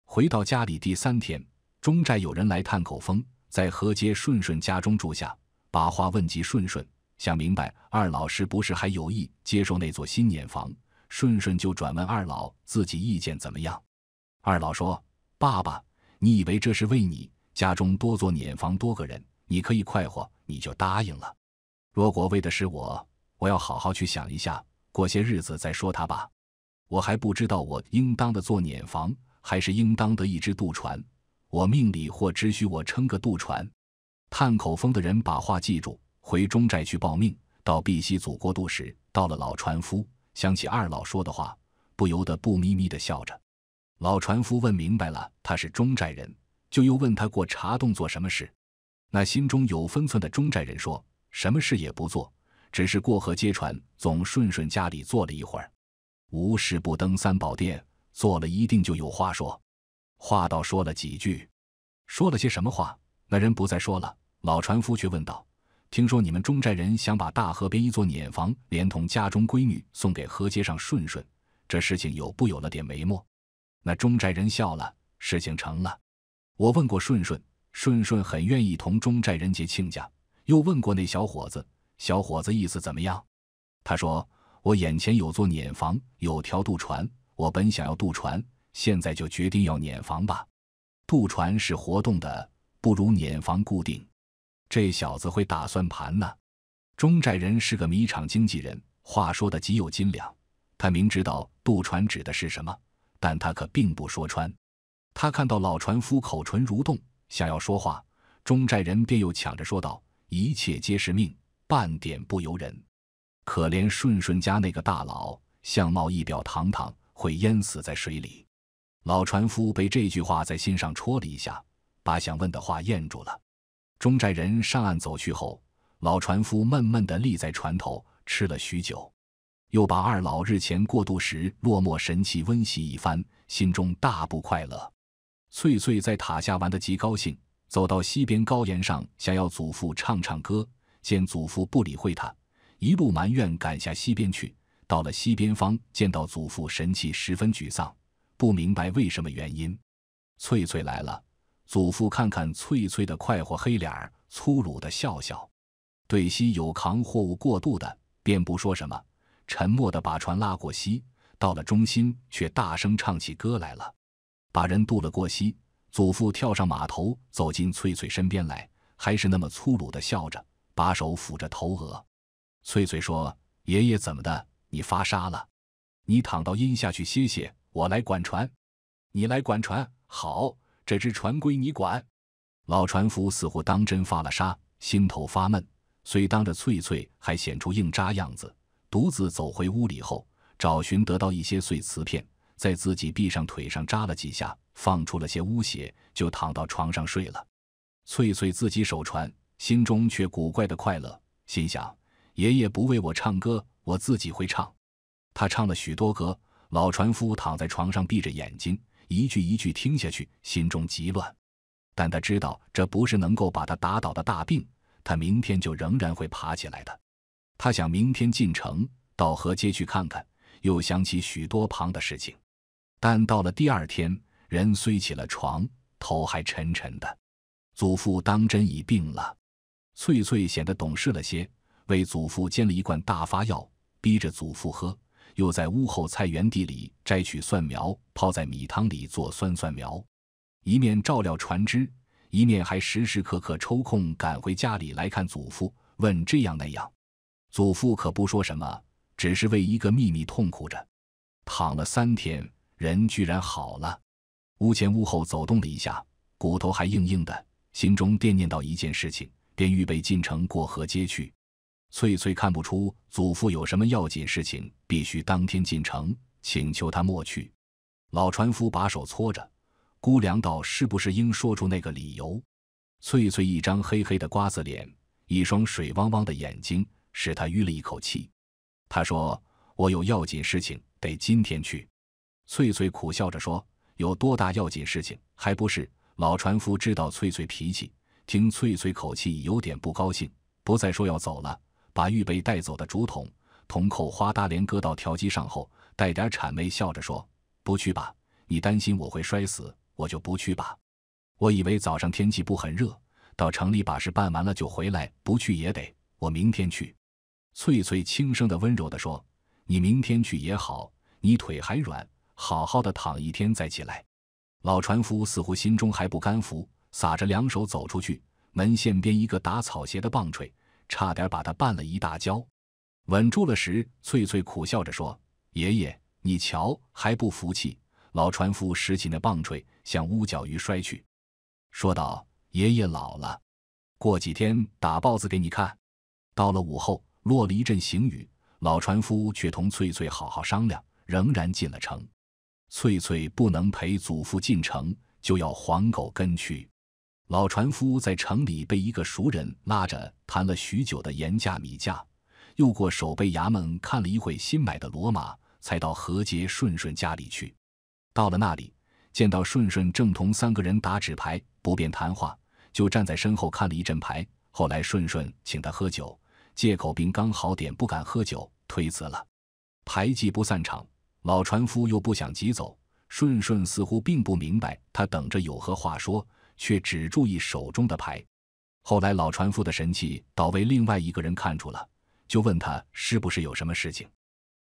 Speaker 1: 回到家里第三天。中寨有人来探口风，在河街顺顺家中住下，把话问及顺顺，想明白二老是不是还有意接受那座新碾房。顺顺就转问二老自己意见怎么样。二老说：“爸爸，你以为这是为你家中多座碾房多个人，你可以快活，你就答应了。如果为的是我，我要好好去想一下，过些日子再说他吧。我还不知道我应当的做碾房，还是应当的一只渡船。”我命里或只许我撑个渡船，探口风的人把话记住，回中寨去报命。到碧溪祖过渡时，到了老船夫，想起二老说的话，不由得不咪咪的笑着。老船夫问明白了他是中寨人，就又问他过茶洞做什么事。那心中有分寸的中寨人说，什么事也不做，只是过河接船，总顺顺家里坐了一会儿。无事不登三宝殿，坐了一定就有话说。话倒说了几句，说了些什么话？那人不再说了。老船夫却问道：“听说你们中寨人想把大河边一座碾房连同家中闺女送给河街上顺顺，这事情有不有了点眉目？”那中寨人笑了：“事情成了。我问过顺顺，顺顺很愿意同中寨人结亲家。又问过那小伙子，小伙子意思怎么样？他说：我眼前有座碾房，有条渡船，我本想要渡船。”现在就决定要碾房吧，渡船是活动的，不如碾房固定。这小子会打算盘呢。钟寨人是个米厂经纪人，话说的极有斤两。他明知道渡船指的是什么，但他可并不说穿。他看到老船夫口唇蠕动，想要说话，钟寨人便又抢着说道：“一切皆是命，半点不由人。可怜顺顺家那个大佬，相貌一表堂堂，会淹死在水里。”老船夫被这句话在心上戳了一下，把想问的话咽住了。中寨人上岸走去后，老船夫闷闷的立在船头，吃了许久，又把二老日前过渡时落寞神气温习一番，心中大不快乐。翠翠在塔下玩的极高兴，走到西边高岩上，想要祖父唱唱歌，见祖父不理会他，一路埋怨，赶下西边去。到了西边方，见到祖父神气十分沮丧。不明白为什么原因，翠翠来了，祖父看看翠翠的快活黑脸儿，粗鲁的笑笑，对西有扛货物过度的，便不说什么，沉默的把船拉过西，到了中心，却大声唱起歌来了，把人渡了过西。祖父跳上码头，走进翠翠身边来，还是那么粗鲁的笑着，把手抚着头额。翠翠说：“爷爷怎么的？你发痧了？你躺到阴下去歇歇。”我来管船，你来管船。好，这只船归你管。老船夫似乎当真发了痧，心头发闷，虽当着翠翠还显出硬扎样子，独自走回屋里后，找寻得到一些碎瓷片，在自己臂上腿上扎了几下，放出了些污血，就躺到床上睡了。翠翠自己守船，心中却古怪的快乐，心想：爷爷不为我唱歌，我自己会唱。她唱了许多歌。老船夫躺在床上，闭着眼睛，一句一句听下去，心中极乱。但他知道这不是能够把他打倒的大病，他明天就仍然会爬起来的。他想明天进城到河街去看看，又想起许多旁的事情。但到了第二天，人虽起了床，头还沉沉的。祖父当真已病了。翠翠显得懂事了些，为祖父煎了一罐大发药，逼着祖父喝。又在屋后菜园地里摘取蒜苗，泡在米汤里做酸蒜苗，一面照料船只，一面还时时刻刻抽空赶回家里来看祖父，问这样那样。祖父可不说什么，只是为一个秘密痛苦着。躺了三天，人居然好了。屋前屋后走动了一下，骨头还硬硬的，心中惦念到一件事情，便预备进城过河街去。翠翠看不出祖父有什么要紧事情，必须当天进城。请求他莫去。老船夫把手搓着，估量到是不是应说出那个理由。翠翠一张黑黑的瓜子脸，一双水汪汪的眼睛，使他吁了一口气。他说：“我有要紧事情，得今天去。”翠翠苦笑着说：“有多大要紧事情？还不是……”老船夫知道翠翠脾气，听翠翠口气有点不高兴，不再说要走了。把预备带走的竹筒、铜扣花大连搁到调机上后，带点谄媚，笑着说：“不去吧？你担心我会摔死，我就不去吧。我以为早上天气不很热，到城里把事办完了就回来。不去也得，我明天去。”翠翠轻声的、温柔的说：“你明天去也好，你腿还软，好好的躺一天再起来。”老船夫似乎心中还不甘服，撒着两手走出去，门线边一个打草鞋的棒槌。差点把他绊了一大跤，稳住了时，翠翠苦笑着说：“爷爷，你瞧还不服气？”老船夫拾起那棒槌，向乌角鱼摔去，说道：“爷爷老了，过几天打豹子给你看。”到了午后，落了一阵行雨，老船夫却同翠翠好好商量，仍然进了城。翠翠不能陪祖父进城，就要黄狗跟去。老船夫在城里被一个熟人拉着谈了许久的盐价米价，又过守备衙门看了一会新买的骡马，才到何杰顺顺家里去。到了那里，见到顺顺正同三个人打纸牌，不便谈话，就站在身后看了一阵牌。后来顺顺请他喝酒，借口病刚好点，不敢喝酒，推辞了。牌技不散场，老船夫又不想急走，顺顺似乎并不明白他等着有何话说。却只注意手中的牌。后来，老船夫的神气倒为另外一个人看出了，就问他是不是有什么事情。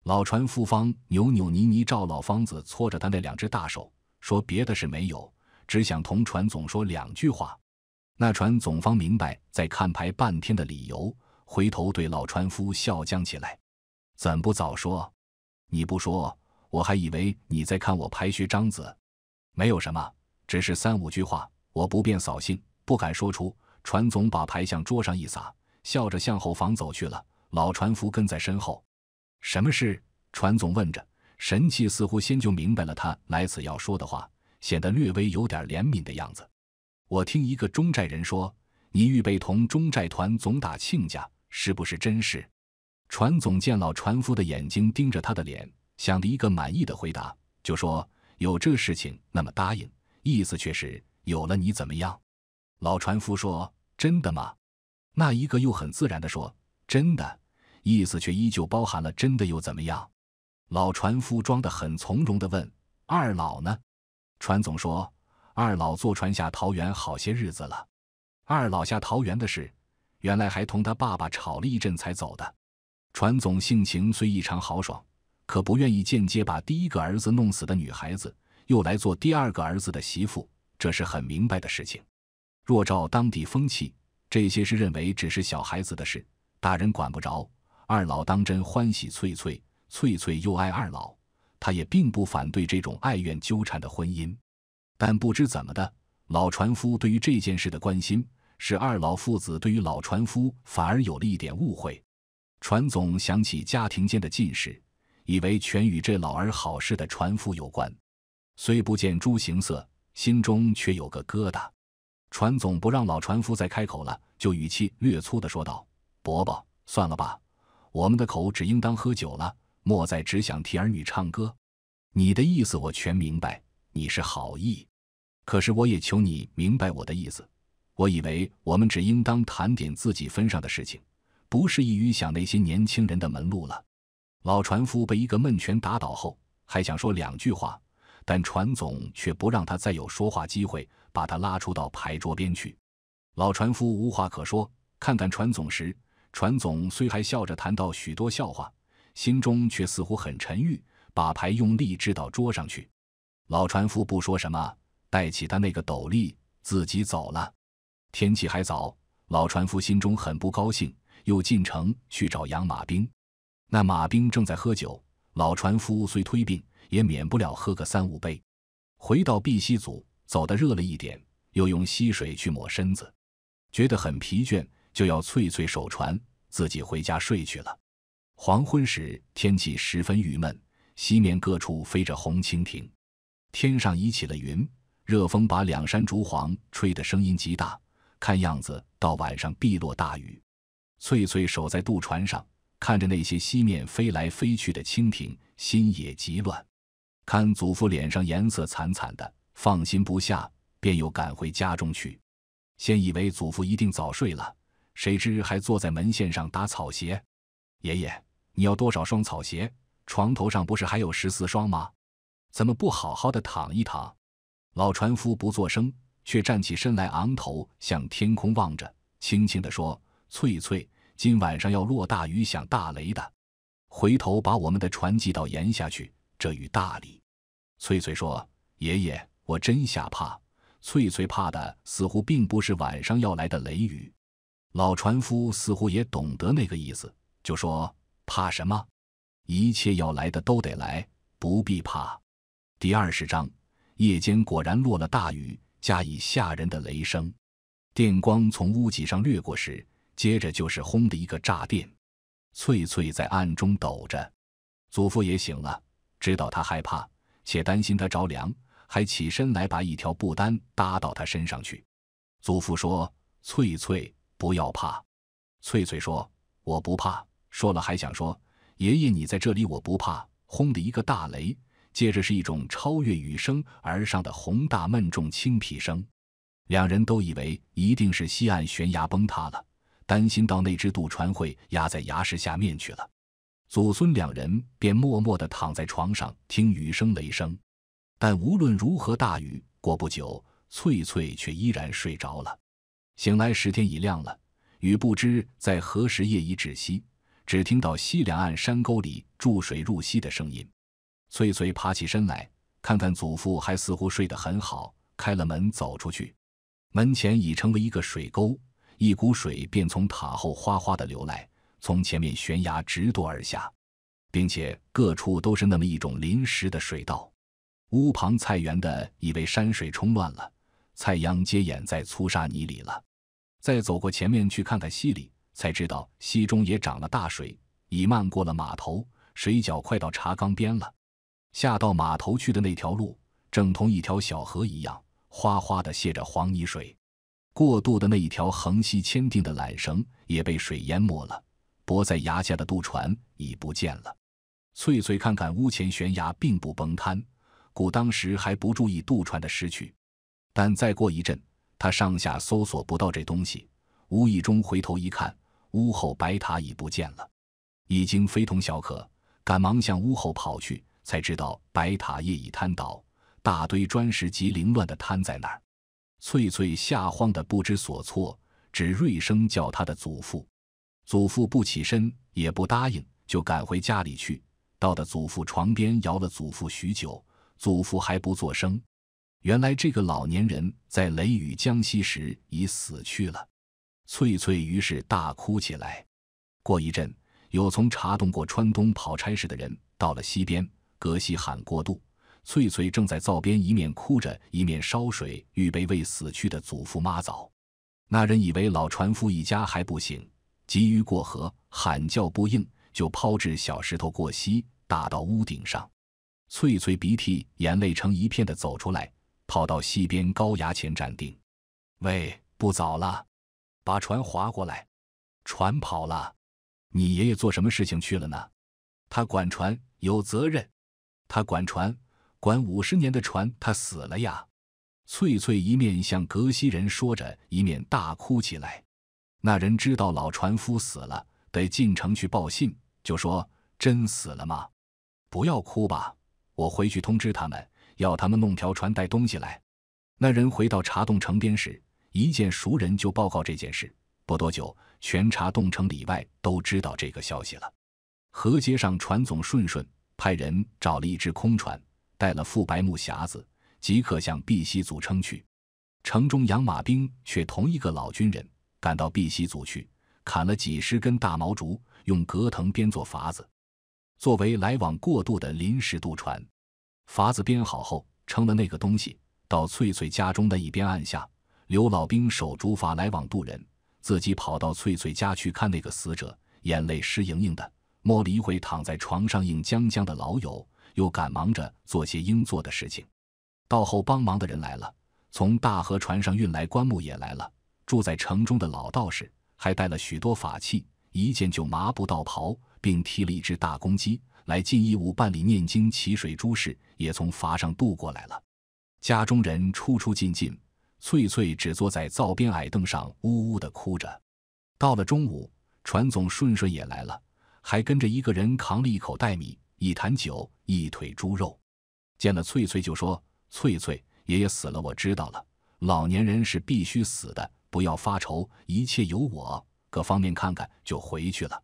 Speaker 1: 老船夫方扭扭捏捏，赵老方子搓着他那两只大手，说：“别的事没有，只想同船总说两句话。”那船总方明白在看牌半天的理由，回头对老船夫笑僵起来：“怎不早说？你不说，我还以为你在看我牌学章子。没有什么，只是三五句话。”我不便扫兴，不敢说出。船总把牌向桌上一撒，笑着向后房走去了。老船夫跟在身后。“什么事？”船总问着。神气似乎先就明白了他来此要说的话，显得略微有点怜悯的样子。我听一个中寨人说，你预备同中寨团总打亲家，是不是真事？船总见老船夫的眼睛盯着他的脸，想了一个满意的回答，就说：“有这事情，那么答应。”意思却是。有了你怎么样？老船夫说：“真的吗？”那一个又很自然的说：“真的。”意思却依旧包含了“真的又怎么样？”老船夫装的很从容的问：“二老呢？”船总说：“二老坐船下桃园好些日子了。”二老下桃园的事，原来还同他爸爸吵了一阵才走的。船总性情虽异常豪爽，可不愿意间接把第一个儿子弄死的女孩子又来做第二个儿子的媳妇。这是很明白的事情。若照当地风气，这些是认为只是小孩子的事，大人管不着。二老当真欢喜翠翠，翠翠又爱二老，他也并不反对这种爱怨纠缠的婚姻。但不知怎么的，老船夫对于这件事的关心，使二老父子对于老船夫反而有了一点误会。船总想起家庭间的近事，以为全与这老而好事的船夫有关，虽不见诸形色。心中却有个疙瘩，船总不让老船夫再开口了，就语气略粗的说道：“伯伯，算了吧，我们的口只应当喝酒了，莫再只想替儿女唱歌。你的意思我全明白，你是好意，可是我也求你明白我的意思。我以为我们只应当谈点自己分上的事情，不是宜于想那些年轻人的门路了。”老船夫被一个闷拳打倒后，还想说两句话。但船总却不让他再有说话机会，把他拉出到牌桌边去。老船夫无话可说，看看船总时，船总虽还笑着谈到许多笑话，心中却似乎很沉郁，把牌用力掷到桌上去。老船夫不说什么，带起他那个斗笠，自己走了。天气还早，老船夫心中很不高兴，又进城去找杨马兵。那马兵正在喝酒，老船夫虽推病。也免不了喝个三五杯，回到碧溪组，走得热了一点，又用溪水去抹身子，觉得很疲倦，就要翠翠守船，自己回家睡去了。黄昏时，天气十分郁闷，溪面各处飞着红蜻蜓，天上已起了云，热风把两山竹黄吹得声音极大，看样子到晚上必落大雨。翠翠守在渡船上，看着那些溪面飞来飞去的蜻蜓，心也极乱。看祖父脸上颜色惨惨的，放心不下，便又赶回家中去。先以为祖父一定早睡了，谁知还坐在门线上打草鞋。爷爷，你要多少双草鞋？床头上不是还有十四双吗？怎么不好好的躺一躺？老船夫不作声，却站起身来，昂头向天空望着，轻轻的说：“翠翠，今晚上要落大雨，响大雷的，回头把我们的船寄到岩下去。”这雨大哩，翠翠说：“爷爷，我真吓怕。”翠翠怕的似乎并不是晚上要来的雷雨，老船夫似乎也懂得那个意思，就说：“怕什么？一切要来的都得来，不必怕。”第二十章，夜间果然落了大雨，加以吓人的雷声，电光从屋脊上掠过时，接着就是轰的一个炸电。翠翠在暗中抖着，祖父也醒了。知道他害怕，且担心他着凉，还起身来把一条布单搭到他身上去。祖父说：“翠翠，不要怕。”翠翠说：“我不怕。”说了还想说：“爷爷，你在这里，我不怕。”轰的一个大雷，接着是一种超越雨声而上的宏大闷重清皮声，两人都以为一定是西岸悬崖崩塌了，担心到那只渡船会压在崖石下面去了。祖孙两人便默默地躺在床上听雨声雷声，但无论如何大雨，过不久，翠翠却依然睡着了。醒来时天已亮了，雨不知在何时夜已止息，只听到西两岸山沟里注水入溪的声音。翠翠爬起身来，看看祖父还似乎睡得很好，开了门走出去，门前已成为一个水沟，一股水便从塔后哗哗地流来。从前面悬崖直堕而下，并且各处都是那么一种临时的水道。屋旁菜园的已被山水冲乱了，菜秧皆掩在粗沙泥里了。再走过前面去看看溪里，才知道溪中也涨了大水，已漫过了码头，水脚快到茶缸边了。下到码头去的那条路，正同一条小河一样，哗哗地泻着黄泥水。过渡的那一条横溪签定的缆绳也被水淹没了。泊在崖下的渡船已不见了。翠翠看看屋前悬崖，并不崩坍，故当时还不注意渡船的失去。但再过一阵，她上下搜索不到这东西，无意中回头一看，屋后白塔已不见了，已经非同小可，赶忙向屋后跑去，才知道白塔业已瘫倒，大堆砖石及凌乱的瘫在那儿。翠翠吓慌的不知所措，只瑞声叫他的祖父。祖父不起身，也不答应，就赶回家里去。到的祖父床边，摇了祖父许久，祖父还不作声。原来这个老年人在雷雨将息时已死去了。翠翠于是大哭起来。过一阵，有从茶洞过川东跑差事的人到了溪边，隔溪喊过渡。翠翠正在灶边，一面哭着，一面烧水预备为死去的祖父妈早。那人以为老船夫一家还不醒。急于过河，喊叫不应，就抛掷小石头过溪，打到屋顶上。翠翠鼻涕眼泪成一片的走出来，跑到溪边高崖前站定。喂，不早了，把船划过来。船跑了，你爷爷做什么事情去了呢？他管船有责任，他管船管五十年的船，他死了呀。翠翠一面向格溪人说着，一面大哭起来。那人知道老船夫死了，得进城去报信，就说：“真死了吗？不要哭吧，我回去通知他们，要他们弄条船带东西来。”那人回到茶洞城边时，一见熟人就报告这件事。不多久，全茶洞城里外都知道这个消息了。河街上船总顺顺派人找了一只空船，带了副白木匣子，即刻向碧溪组称去。城中养马兵却同一个老军人。赶到碧溪组去，砍了几十根大毛竹，用葛藤编做筏子，作为来往过渡的临时渡船。筏子编好后，撑了那个东西到翠翠家中的一边岸下。刘老兵手竹筏来往渡人，自己跑到翠翠家去看那个死者，眼泪湿盈盈的，摸了一会躺在床上硬僵僵的老友，又赶忙着做些应做的事情。到后帮忙的人来了，从大河船上运来棺木也来了。住在城中的老道士还带了许多法器，一件旧麻布道袍，并提了一只大公鸡来进义务办理念经祈水诸事，也从筏上渡过来了。家中人出出进进，翠翠只坐在灶边矮凳上呜呜地哭着。到了中午，船总顺顺也来了，还跟着一个人扛了一口袋米、一坛酒、一腿猪肉。见了翠翠就说：“翠翠，爷爷死了，我知道了。老年人是必须死的。”不要发愁，一切有我。各方面看看就回去了。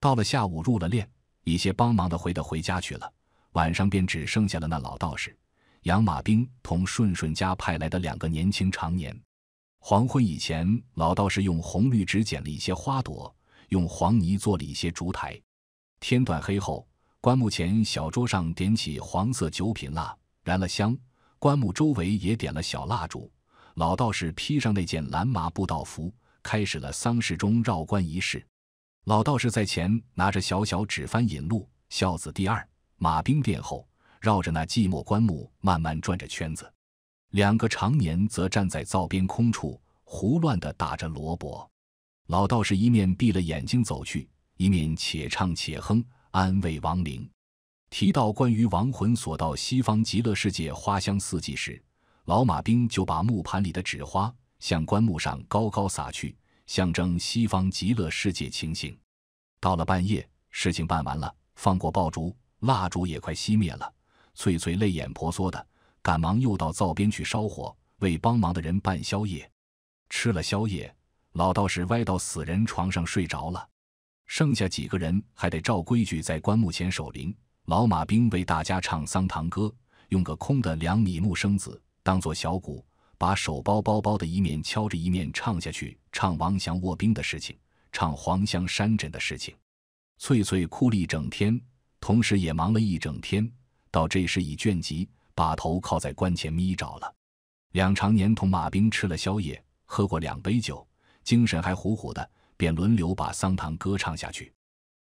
Speaker 1: 到了下午，入了殓，一些帮忙的回的回家去了。晚上便只剩下了那老道士、杨马兵同顺顺家派来的两个年轻长年。黄昏以前，老道士用红绿纸剪了一些花朵，用黄泥做了一些烛台。天短黑后，棺木前小桌上点起黄色九品蜡，燃了香，棺木周围也点了小蜡烛。老道士披上那件蓝麻布道服，开始了丧事中绕棺仪式。老道士在前拿着小小纸幡引路，孝子第二马兵殿后，绕着那寂寞棺木慢慢转着圈子。两个常年则站在灶边空处，胡乱地打着萝卜。老道士一面闭了眼睛走去，一面且唱且哼，安慰亡灵。提到关于亡魂所到西方极乐世界花香四季时。老马兵就把木盘里的纸花向棺木上高高撒去，象征西方极乐世界情形。到了半夜，事情办完了，放过爆竹，蜡烛也快熄灭了。翠翠泪眼婆娑的，赶忙又到灶边去烧火，为帮忙的人办宵夜。吃了宵夜，老道士歪到死人床上睡着了。剩下几个人还得照规矩在棺木前守灵。老马兵为大家唱丧堂歌，用个空的两米木生子。当做小鼓，把手包包包的一面敲着一面唱下去，唱王祥卧冰的事情，唱黄香山枕的事情。翠翠哭了一整天，同时也忙了一整天。到这时已倦极，把头靠在棺前眯着了。两长年同马兵吃了宵夜，喝过两杯酒，精神还虎虎的，便轮流把丧堂歌唱下去。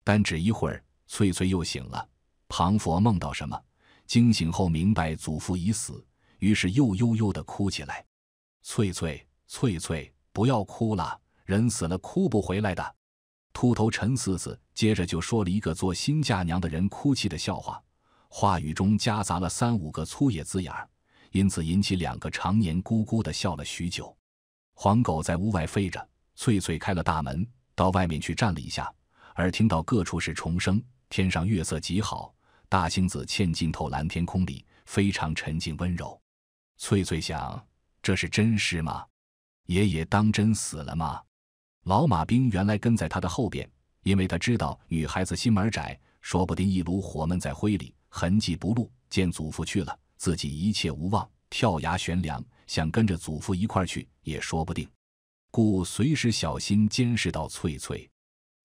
Speaker 1: 但只一会儿，翠翠又醒了，庞佛梦到什么，惊醒后明白祖父已死。于是又悠悠地哭起来，翠翠，翠翠，不要哭了，人死了哭不回来的。秃头陈四子接着就说了一个做新嫁娘的人哭泣的笑话，话语中夹杂了三五个粗野字眼，因此引起两个常年咕咕的笑了许久。黄狗在屋外吠着，翠翠开了大门，到外面去站了一下，而听到各处是虫声，天上月色极好，大星子嵌进透蓝天空里，非常沉静温柔。翠翠想，这是真事吗？爷爷当真死了吗？老马兵原来跟在他的后边，因为他知道女孩子心门窄，说不定一炉火闷在灰里，痕迹不露。见祖父去了，自己一切无望，跳崖悬梁，想跟着祖父一块去也说不定。故随时小心监视到翠翠。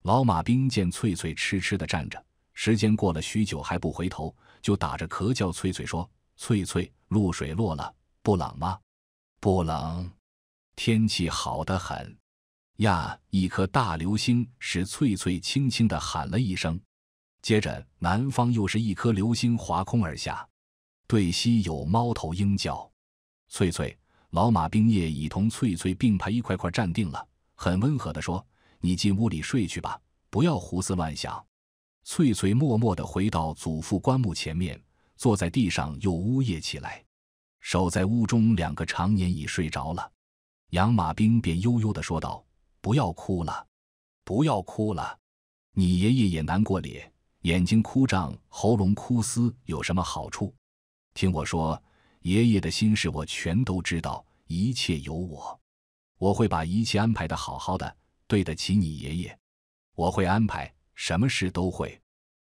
Speaker 1: 老马兵见翠翠痴痴的站着，时间过了许久还不回头，就打着壳叫翠翠说：“翠翠，露水落了。”不冷吗？不冷，天气好得很呀！一颗大流星使翠翠轻轻的喊了一声，接着南方又是一颗流星划空而下。对西有猫头鹰叫。翠翠，老马冰爷已同翠翠并排一块块站定了，很温和的说：“你进屋里睡去吧，不要胡思乱想。”翠翠默默的回到祖父棺木前面，坐在地上又呜咽起来。守在屋中，两个长年已睡着了，养马兵便悠悠的说道：“不要哭了，不要哭了，你爷爷也难过咧，眼睛哭胀，喉咙哭嘶，有什么好处？听我说，爷爷的心事我全都知道，一切有我，我会把一切安排的好好的，对得起你爷爷。我会安排，什么事都会。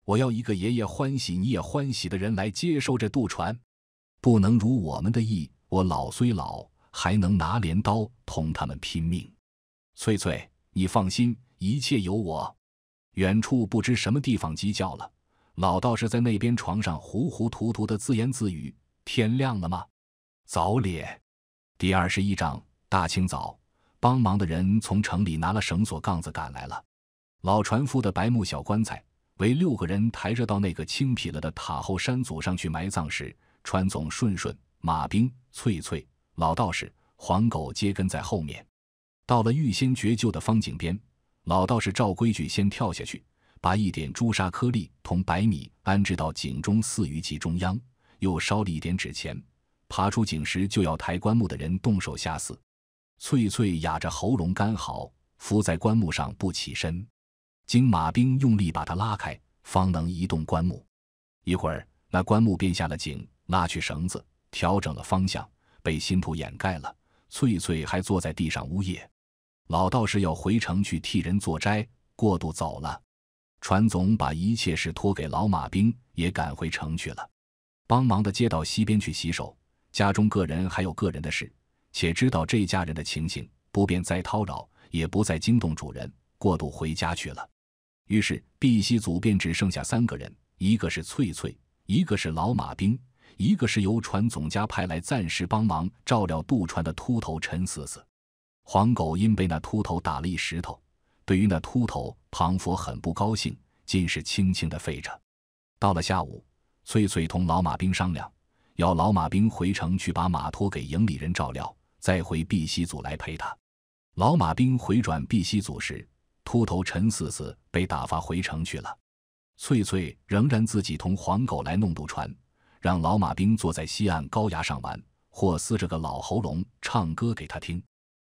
Speaker 1: 我要一个爷爷欢喜，你也欢喜的人来接受这渡船。”不能如我们的意。我老虽老，还能拿镰刀同他们拼命。翠翠，你放心，一切有我。远处不知什么地方鸡叫了。老道士在那边床上糊糊涂涂的自言自语：“天亮了吗？”早咧。第二十一章：大清早，帮忙的人从城里拿了绳索杠子赶来了。老船夫的白木小棺材，为六个人抬着到那个清僻了的塔后山祖上去埋葬时。川总顺顺、马兵翠翠、老道士、黄狗皆跟在后面。到了预先掘就的方井边，老道士照规矩先跳下去，把一点朱砂颗粒同白米安置到井中四余级中央，又烧了一点纸钱。爬出井时，就要抬棺木的人动手下死。翠翠哑着喉咙干嚎，伏在棺木上不起身。经马兵用力把他拉开，方能移动棺木。一会儿，那棺木便下了井。拉去绳子，调整了方向，被新土掩盖了。翠翠还坐在地上呜咽。老道士要回城去替人做斋，过度走了。船总把一切事托给老马兵，也赶回城去了。帮忙的接到西边去洗手，家中个人还有个人的事，且知道这家人的情形，不便再叨扰，也不再惊动主人，过度回家去了。于是碧溪组便只剩下三个人，一个是翠翠，一个是老马兵。一个是由船总家派来暂时帮忙照料渡船的秃头陈四四，黄狗因被那秃头打了一石头，对于那秃头庞佛很不高兴，尽是轻轻的吠着。到了下午，翠翠同老马兵商量，要老马兵回城去把马托给营里人照料，再回碧溪组来陪他。老马兵回转碧溪组时，秃头陈四四被打发回城去了，翠翠仍然自己同黄狗来弄渡船。让老马兵坐在西岸高崖上玩，或撕着个老喉咙唱歌给他听。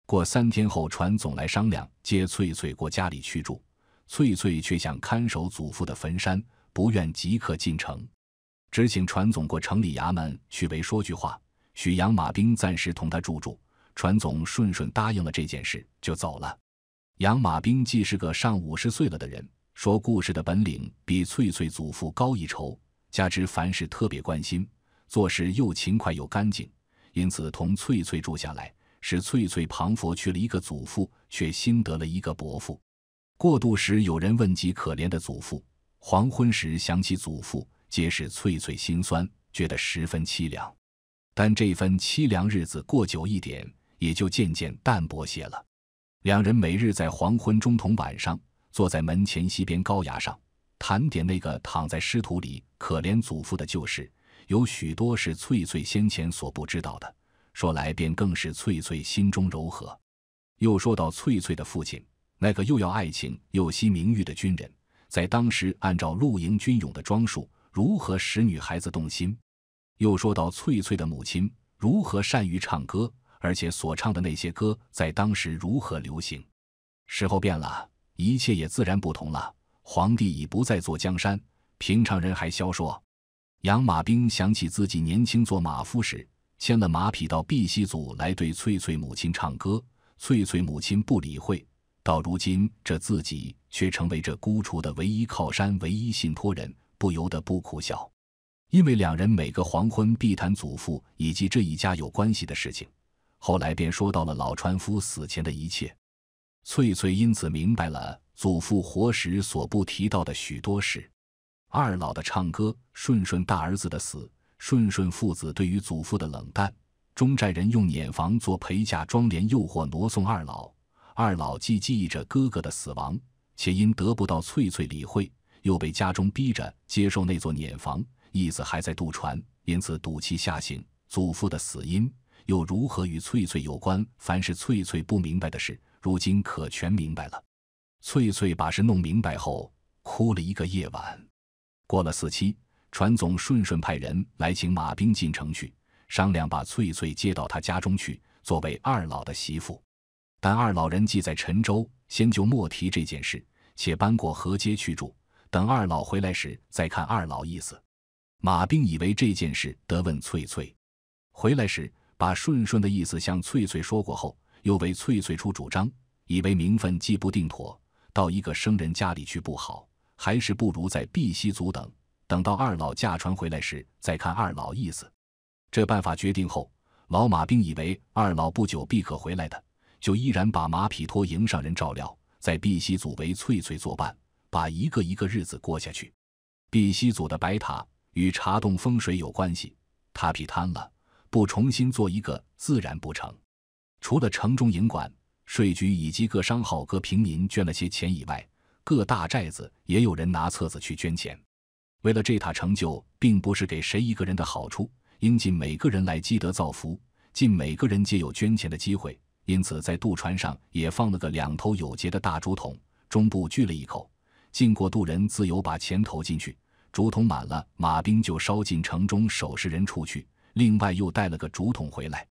Speaker 1: 过三天后，船总来商量接翠翠过家里去住。翠翠却想看守祖父的坟山，不愿即刻进城，只请船总过城里衙门去为说句话，许杨马兵暂时同他住住。船总顺顺答应了这件事，就走了。杨马兵既是个上五十岁了的人，说故事的本领比翠翠祖父高一筹。加之凡事特别关心，做事又勤快又干净，因此同翠翠住下来，使翠翠旁佛去了一个祖父，却新得了一个伯父。过渡时有人问及可怜的祖父，黄昏时想起祖父，皆是翠翠心酸，觉得十分凄凉。但这份凄凉日子过久一点，也就渐渐淡薄些了。两人每日在黄昏中同晚上坐在门前西边高崖上。盘点那个躺在尸土里可怜祖父的旧事，有许多是翠翠先前所不知道的，说来便更是翠翠心中柔和。又说到翠翠的父亲，那个又要爱情又惜名誉的军人，在当时按照露营军勇的装束，如何使女孩子动心？又说到翠翠的母亲，如何善于唱歌，而且所唱的那些歌在当时如何流行？时候变了，一切也自然不同了。皇帝已不再坐江山，平常人还消说。养马兵想起自己年轻做马夫时，牵了马匹到碧溪组来，对翠翠母亲唱歌，翠翠母亲不理会。到如今，这自己却成为这孤雏的唯一靠山、唯一信托人，不由得不苦笑。因为两人每个黄昏必谈祖父以及这一家有关系的事情，后来便说到了老船夫死前的一切。翠翠因此明白了。祖父活时所不提到的许多事，二老的唱歌，顺顺大儿子的死，顺顺父子对于祖父的冷淡，中寨人用碾房做陪嫁妆奁诱惑挪送二老，二老既记忆着哥哥的死亡，且因得不到翠翠理会，又被家中逼着接受那座碾房，意思还在渡船，因此赌气下醒。祖父的死因又如何与翠翠有关？凡是翠翠不明白的事，如今可全明白了。翠翠把事弄明白后，哭了一个夜晚。过了四七，船总顺顺派人来请马兵进城去商量，把翠翠接到他家中去，作为二老的媳妇。但二老人既在陈州，先就莫提这件事，且搬过河街去住，等二老回来时再看二老意思。马兵以为这件事得问翠翠，回来时把顺顺的意思向翠翠说过后，又为翠翠出主张，以为名分既不定妥。到一个生人家里去不好，还是不如在碧溪族等，等到二老驾船回来时再看二老意思。这办法决定后，老马兵以为二老不久必可回来的，就依然把马匹托营上人照料，在碧溪族为翠翠作伴，把一个一个日子过下去。碧溪族的白塔与茶洞风水有关系，塔皮坍了，不重新做一个自然不成。除了城中营馆。税局以及各商号、各平民捐了些钱以外，各大寨子也有人拿册子去捐钱。为了这塔成就，并不是给谁一个人的好处，应尽每个人来积德造福，尽每个人皆有捐钱的机会。因此，在渡船上也放了个两头有节的大竹筒，中部聚了一口，进过渡人自由把钱投进去。竹筒满了，马兵就烧进城中守事人出去，另外又带了个竹筒回来。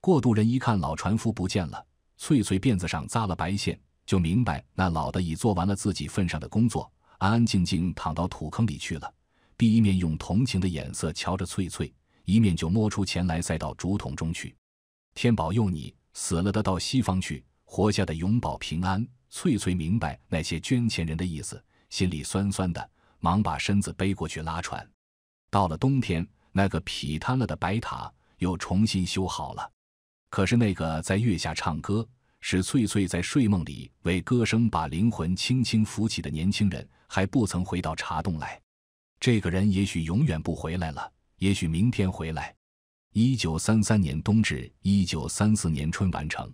Speaker 1: 过渡人一看，老船夫不见了。翠翠辫子上扎了白线，就明白那老的已做完了自己份上的工作，安安静静躺到土坑里去了。第一面用同情的眼色瞧着翠翠，一面就摸出钱来塞到竹筒中去。天保佑你，死了的到西方去，活下的永保平安。翠翠明白那些捐钱人的意思，心里酸酸的，忙把身子背过去拉船。到了冬天，那个劈瘫了的白塔又重新修好了。可是那个在月下唱歌，使翠翠在睡梦里为歌声把灵魂轻轻扶起的年轻人，还不曾回到茶洞来。这个人也许永远不回来了，也许明天回来。一九三三年冬至一九三四年春完成。